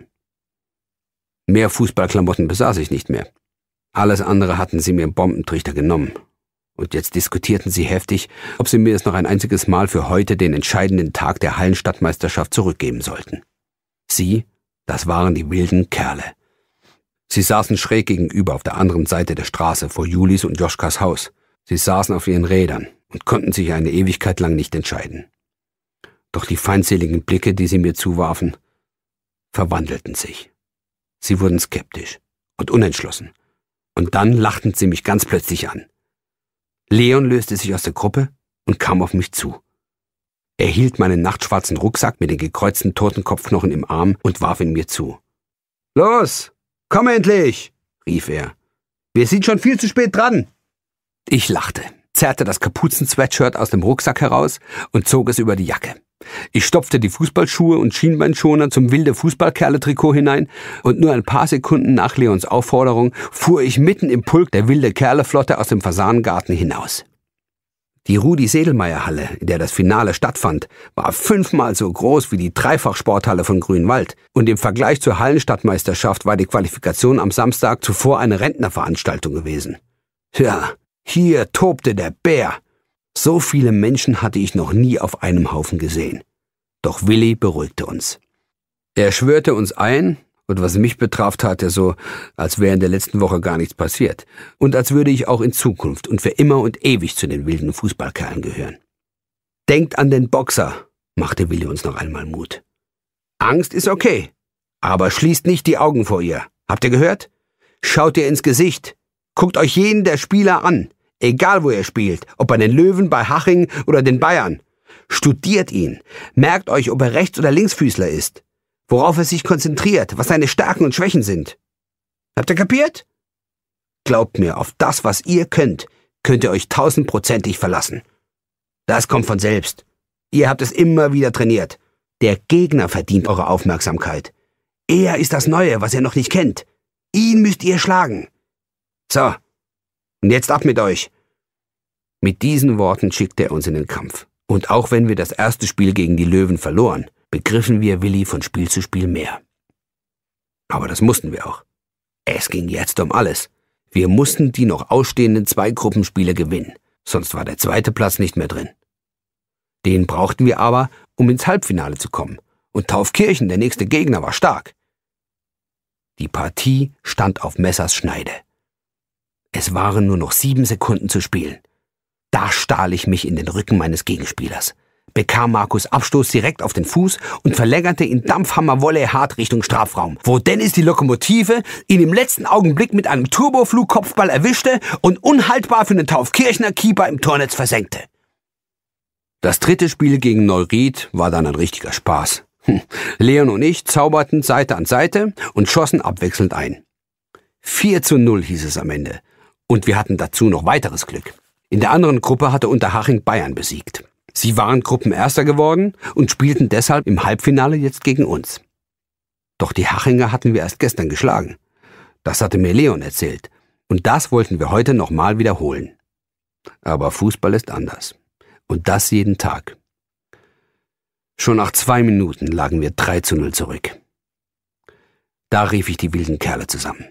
Mehr Fußballklamotten besaß ich nicht mehr. Alles andere hatten sie mir im Bombentrichter genommen. Und jetzt diskutierten sie heftig, ob sie mir es noch ein einziges Mal für heute den entscheidenden Tag der Hallenstadtmeisterschaft zurückgeben sollten. Sie, das waren die wilden Kerle. Sie saßen schräg gegenüber auf der anderen Seite der Straße vor Julis und Joschkas Haus. Sie saßen auf ihren Rädern und konnten sich eine Ewigkeit lang nicht entscheiden. Doch die feindseligen Blicke, die sie mir zuwarfen, verwandelten sich. Sie wurden skeptisch und unentschlossen. Und dann lachten sie mich ganz plötzlich an. Leon löste sich aus der Gruppe und kam auf mich zu. Er hielt meinen nachtschwarzen Rucksack mit den gekreuzten Totenkopfknochen im Arm und warf ihn mir zu. Los, Komm endlich! rief er. Wir sind schon viel zu spät dran! Ich lachte, zerrte das Kapuzen-Sweatshirt aus dem Rucksack heraus und zog es über die Jacke. Ich stopfte die Fußballschuhe und Schienbeinschoner zum wilde Fußballkerle-Trikot hinein und nur ein paar Sekunden nach Leons Aufforderung fuhr ich mitten im Pulk der wilde Kerle-Flotte aus dem Fasanengarten hinaus. Die Rudi-Sedelmeier-Halle, in der das Finale stattfand, war fünfmal so groß wie die Dreifachsporthalle von Grünwald und im Vergleich zur Hallenstadtmeisterschaft war die Qualifikation am Samstag zuvor eine Rentnerveranstaltung gewesen. Ja, hier tobte der Bär. So viele Menschen hatte ich noch nie auf einem Haufen gesehen. Doch Willi beruhigte uns. Er schwörte uns ein, und was mich betraf, tat er so, als wäre in der letzten Woche gar nichts passiert. Und als würde ich auch in Zukunft und für immer und ewig zu den wilden Fußballkerlen gehören. Denkt an den Boxer, machte Willi uns noch einmal Mut. Angst ist okay, aber schließt nicht die Augen vor ihr. Habt ihr gehört? Schaut ihr ins Gesicht. Guckt euch jeden der Spieler an. Egal wo er spielt, ob bei den Löwen, bei Haching oder den Bayern. Studiert ihn. Merkt euch, ob er Rechts- oder Linksfüßler ist worauf es sich konzentriert, was seine Stärken und Schwächen sind. Habt ihr kapiert? Glaubt mir, auf das, was ihr könnt, könnt ihr euch tausendprozentig verlassen. Das kommt von selbst. Ihr habt es immer wieder trainiert. Der Gegner verdient eure Aufmerksamkeit. Er ist das Neue, was ihr noch nicht kennt. Ihn müsst ihr schlagen. So, und jetzt ab mit euch. Mit diesen Worten schickte er uns in den Kampf. Und auch wenn wir das erste Spiel gegen die Löwen verloren, begriffen wir Willi von Spiel zu Spiel mehr. Aber das mussten wir auch. Es ging jetzt um alles. Wir mussten die noch ausstehenden zwei Gruppenspiele gewinnen, sonst war der zweite Platz nicht mehr drin. Den brauchten wir aber, um ins Halbfinale zu kommen. Und Taufkirchen, der nächste Gegner, war stark. Die Partie stand auf Messers Schneide. Es waren nur noch sieben Sekunden zu spielen. Da stahl ich mich in den Rücken meines Gegenspielers bekam Markus Abstoß direkt auf den Fuß und verlängerte ihn Dampfhammerwolle hart Richtung Strafraum, wo Dennis die Lokomotive ihn im letzten Augenblick mit einem Turboflugkopfball erwischte und unhaltbar für den Taufkirchner Keeper im Tornetz versenkte. Das dritte Spiel gegen Neuried war dann ein richtiger Spaß. Hm. Leon und ich zauberten Seite an Seite und schossen abwechselnd ein. 4 zu 0 hieß es am Ende. Und wir hatten dazu noch weiteres Glück. In der anderen Gruppe hatte Unterhaching Bayern besiegt. Sie waren Gruppenerster geworden und spielten deshalb im Halbfinale jetzt gegen uns. Doch die Hachinger hatten wir erst gestern geschlagen. Das hatte mir Leon erzählt. Und das wollten wir heute nochmal wiederholen. Aber Fußball ist anders. Und das jeden Tag. Schon nach zwei Minuten lagen wir 3 zu 0 zurück. Da rief ich die wilden Kerle zusammen.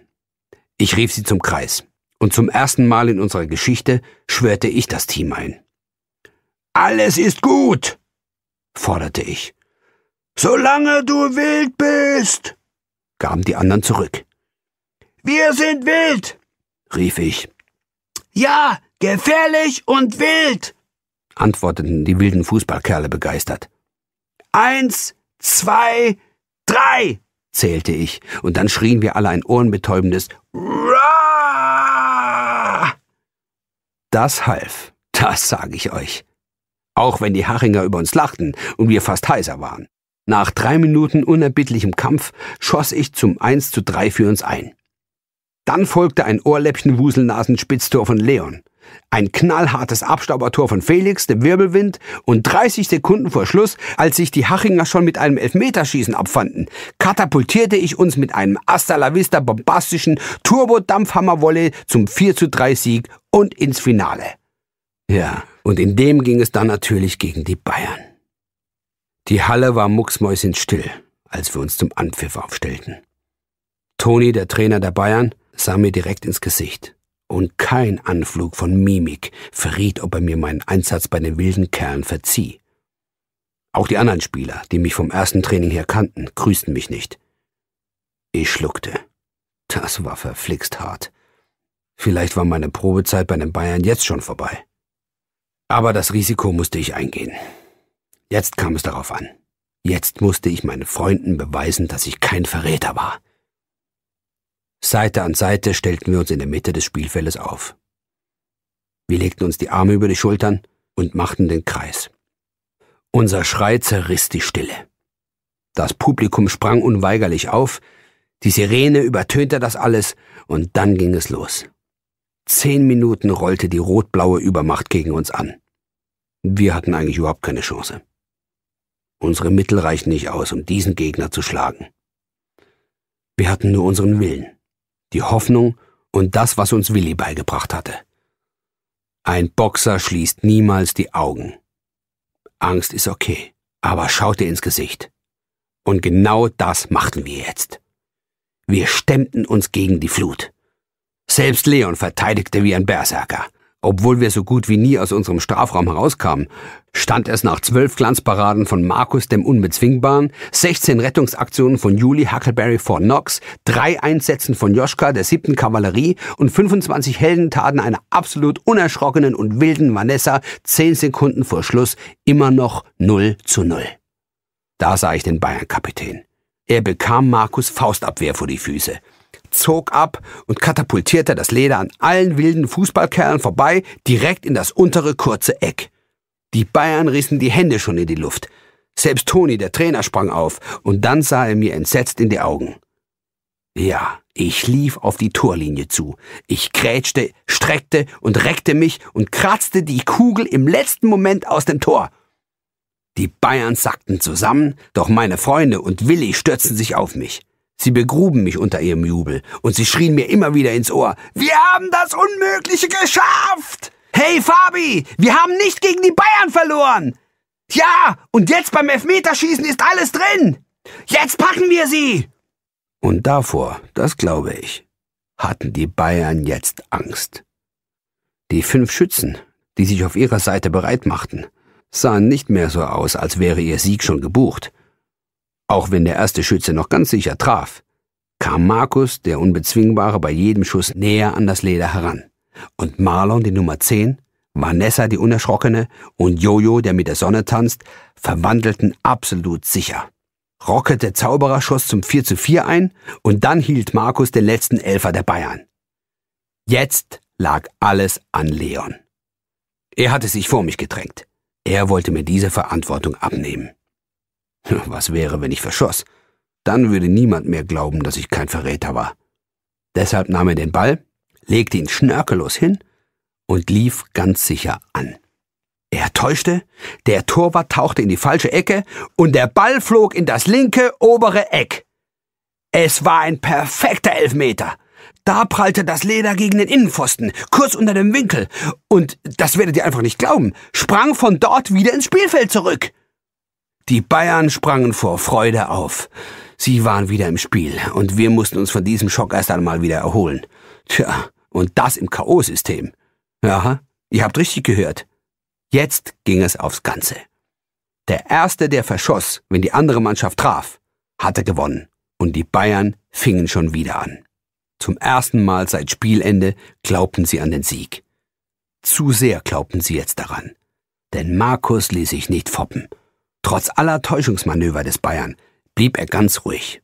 Ich rief sie zum Kreis. Und zum ersten Mal in unserer Geschichte schwörte ich das Team ein. Alles ist gut, forderte ich. Solange du wild bist, gaben die anderen zurück. Wir sind wild, rief ich. Ja, gefährlich und wild, antworteten die wilden Fußballkerle begeistert. Eins, zwei, drei, zählte ich, und dann schrien wir alle ein ohrenbetäubendes Ra! Das half, das sage ich euch auch wenn die Hachinger über uns lachten und wir fast heiser waren. Nach drei Minuten unerbittlichem Kampf schoss ich zum 1 zu 3 für uns ein. Dann folgte ein ohrläppchen spitztor von Leon, ein knallhartes Abstaubertor von Felix, dem Wirbelwind, und 30 Sekunden vor Schluss, als sich die Hachinger schon mit einem Elfmeterschießen abfanden, katapultierte ich uns mit einem Asta la Vista bombastischen turbo dampfhammer wolle zum 4 zu 3 Sieg und ins Finale. Ja, und in dem ging es dann natürlich gegen die Bayern. Die Halle war mucksmäuschenstill, als wir uns zum Anpfiff aufstellten. Toni, der Trainer der Bayern, sah mir direkt ins Gesicht. Und kein Anflug von Mimik verriet, ob er mir meinen Einsatz bei den wilden Kerlen verzieh. Auch die anderen Spieler, die mich vom ersten Training her kannten, grüßten mich nicht. Ich schluckte. Das war verflixt hart. Vielleicht war meine Probezeit bei den Bayern jetzt schon vorbei. Aber das Risiko musste ich eingehen. Jetzt kam es darauf an. Jetzt musste ich meinen Freunden beweisen, dass ich kein Verräter war. Seite an Seite stellten wir uns in der Mitte des Spielfeldes auf. Wir legten uns die Arme über die Schultern und machten den Kreis. Unser Schrei zerriss die Stille. Das Publikum sprang unweigerlich auf, die Sirene übertönte das alles, und dann ging es los. Zehn Minuten rollte die rot-blaue Übermacht gegen uns an. Wir hatten eigentlich überhaupt keine Chance. Unsere Mittel reichten nicht aus, um diesen Gegner zu schlagen. Wir hatten nur unseren Willen, die Hoffnung und das, was uns Willi beigebracht hatte. Ein Boxer schließt niemals die Augen. Angst ist okay, aber schaut ihr ins Gesicht. Und genau das machten wir jetzt. Wir stemmten uns gegen die Flut. Selbst Leon verteidigte wie ein Berserker. Obwohl wir so gut wie nie aus unserem Strafraum herauskamen, stand es nach zwölf Glanzparaden von Markus dem Unbezwingbaren, 16 Rettungsaktionen von Julie Huckleberry vor Knox, drei Einsätzen von Joschka der siebten Kavallerie und 25 Heldentaten einer absolut unerschrockenen und wilden Vanessa zehn Sekunden vor Schluss immer noch 0 zu 0. Da sah ich den Bayern-Kapitän. Er bekam Markus Faustabwehr vor die Füße zog ab und katapultierte das Leder an allen wilden Fußballkerlen vorbei, direkt in das untere kurze Eck. Die Bayern rissen die Hände schon in die Luft. Selbst Toni, der Trainer, sprang auf, und dann sah er mir entsetzt in die Augen. Ja, ich lief auf die Torlinie zu. Ich krätschte, streckte und reckte mich und kratzte die Kugel im letzten Moment aus dem Tor. Die Bayern sackten zusammen, doch meine Freunde und Willi stürzten sich auf mich. Sie begruben mich unter ihrem Jubel und sie schrien mir immer wieder ins Ohr, wir haben das Unmögliche geschafft! Hey Fabi, wir haben nicht gegen die Bayern verloren! Ja, und jetzt beim Elfmeterschießen ist alles drin! Jetzt packen wir sie! Und davor, das glaube ich, hatten die Bayern jetzt Angst. Die fünf Schützen, die sich auf ihrer Seite bereit machten, sahen nicht mehr so aus, als wäre ihr Sieg schon gebucht. Auch wenn der erste Schütze noch ganz sicher traf, kam Markus, der Unbezwingbare, bei jedem Schuss näher an das Leder heran. Und Marlon, die Nummer 10, Vanessa, die Unerschrockene, und Jojo, der mit der Sonne tanzt, verwandelten absolut sicher. Rocket, der Zauberer, schoss zum 4 zu 4 ein und dann hielt Markus den letzten Elfer der Bayern. Jetzt lag alles an Leon. Er hatte sich vor mich gedrängt. Er wollte mir diese Verantwortung abnehmen. Was wäre, wenn ich verschoss? Dann würde niemand mehr glauben, dass ich kein Verräter war. Deshalb nahm er den Ball, legte ihn schnörkellos hin und lief ganz sicher an. Er täuschte, der Torwart tauchte in die falsche Ecke und der Ball flog in das linke obere Eck. Es war ein perfekter Elfmeter. Da prallte das Leder gegen den Innenpfosten, kurz unter dem Winkel, und, das werdet ihr einfach nicht glauben, sprang von dort wieder ins Spielfeld zurück. Die Bayern sprangen vor Freude auf. Sie waren wieder im Spiel und wir mussten uns von diesem Schock erst einmal wieder erholen. Tja, und das im K.O.-System. Ja, ihr habt richtig gehört. Jetzt ging es aufs Ganze. Der Erste, der verschoss, wenn die andere Mannschaft traf, hatte gewonnen. Und die Bayern fingen schon wieder an. Zum ersten Mal seit Spielende glaubten sie an den Sieg. Zu sehr glaubten sie jetzt daran. Denn Markus ließ sich nicht foppen. Trotz aller Täuschungsmanöver des Bayern blieb er ganz ruhig.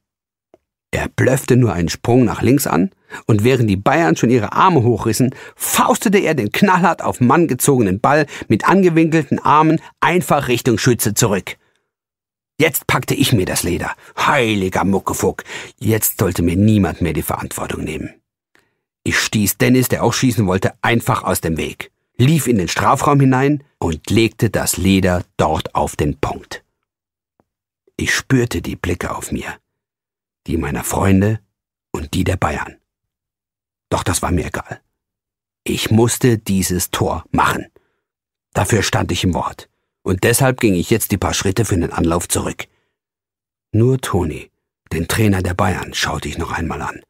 Er blöffte nur einen Sprung nach links an, und während die Bayern schon ihre Arme hochrissen, faustete er den knallhart auf Mann gezogenen Ball mit angewinkelten Armen einfach Richtung Schütze zurück. Jetzt packte ich mir das Leder. Heiliger Muckefuck. Jetzt sollte mir niemand mehr die Verantwortung nehmen. Ich stieß Dennis, der auch schießen wollte, einfach aus dem Weg lief in den Strafraum hinein und legte das Leder dort auf den Punkt. Ich spürte die Blicke auf mir, die meiner Freunde und die der Bayern. Doch das war mir egal. Ich musste dieses Tor machen. Dafür stand ich im Wort. Und deshalb ging ich jetzt die paar Schritte für den Anlauf zurück. Nur Toni, den Trainer der Bayern, schaute ich noch einmal an.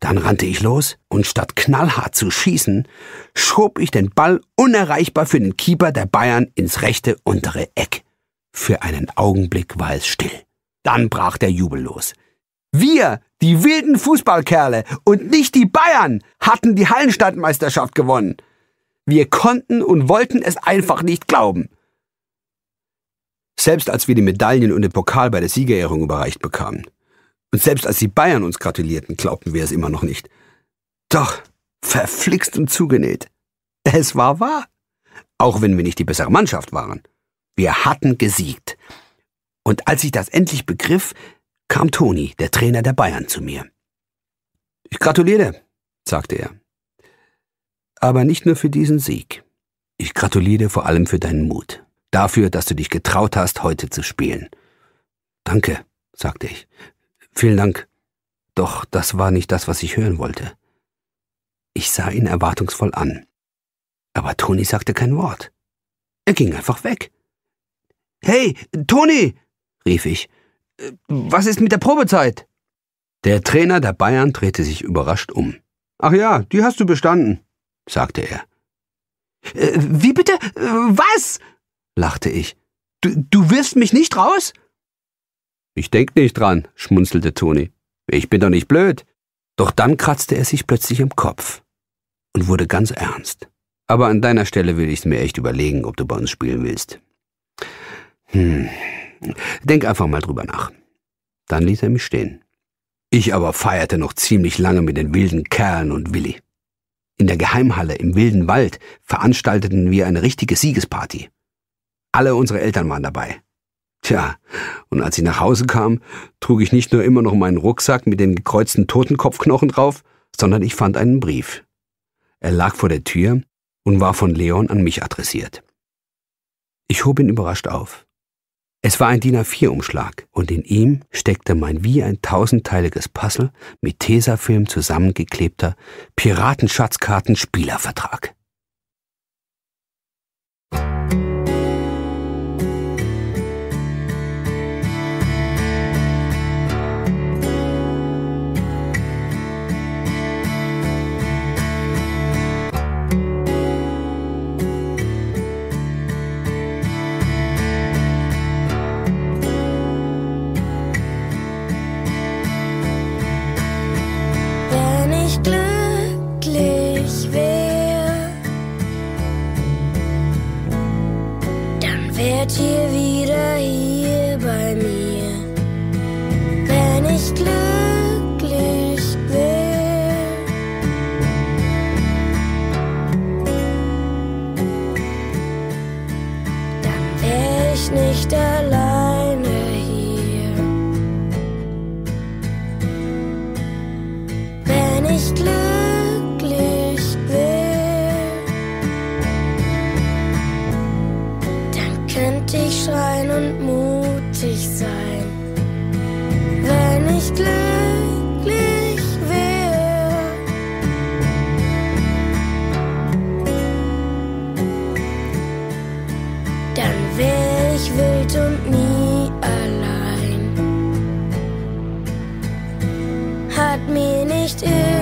Dann rannte ich los und statt knallhart zu schießen, schob ich den Ball unerreichbar für den Keeper der Bayern ins rechte untere Eck. Für einen Augenblick war es still. Dann brach der Jubel los. Wir, die wilden Fußballkerle und nicht die Bayern, hatten die Hallenstadtmeisterschaft gewonnen. Wir konnten und wollten es einfach nicht glauben. Selbst als wir die Medaillen und den Pokal bei der Siegerehrung überreicht bekamen, und selbst als die Bayern uns gratulierten, glaubten wir es immer noch nicht. Doch, verflixt und zugenäht. Es war wahr. Auch wenn wir nicht die bessere Mannschaft waren. Wir hatten gesiegt. Und als ich das endlich begriff, kam Toni, der Trainer der Bayern, zu mir. Ich gratuliere, sagte er. Aber nicht nur für diesen Sieg. Ich gratuliere vor allem für deinen Mut. Dafür, dass du dich getraut hast, heute zu spielen. Danke, sagte ich. Vielen Dank. Doch das war nicht das, was ich hören wollte. Ich sah ihn erwartungsvoll an. Aber Toni sagte kein Wort. Er ging einfach weg. Hey, Toni! rief ich. Was ist mit der Probezeit? Der Trainer der Bayern drehte sich überrascht um. Ach ja, die hast du bestanden, sagte er. Äh, wie bitte? Äh, was? lachte ich. Du, du wirfst mich nicht raus? Ich denk nicht dran, schmunzelte Toni. Ich bin doch nicht blöd. Doch dann kratzte er sich plötzlich im Kopf und wurde ganz ernst. Aber an deiner Stelle will ich's mir echt überlegen, ob du bei uns spielen willst. Hm. Denk einfach mal drüber nach. Dann ließ er mich stehen. Ich aber feierte noch ziemlich lange mit den wilden Kerlen und Willi. In der Geheimhalle im wilden Wald veranstalteten wir eine richtige Siegesparty. Alle unsere Eltern waren dabei. Tja, und als ich nach Hause kam, trug ich nicht nur immer noch meinen Rucksack mit den gekreuzten Totenkopfknochen drauf, sondern ich fand einen Brief. Er lag vor der Tür und war von Leon an mich adressiert. Ich hob ihn überrascht auf. Es war ein DIN A4-Umschlag und in ihm steckte mein wie ein tausendteiliges Puzzle mit Tesafilm zusammengeklebter Piratenschatzkarten-Spielervertrag. seid ihr wieder hier bei mir. Wenn ich glücklich bin. dann wäre ich nicht allein. dann wär ich wild und nie allein. Hat mir nicht irre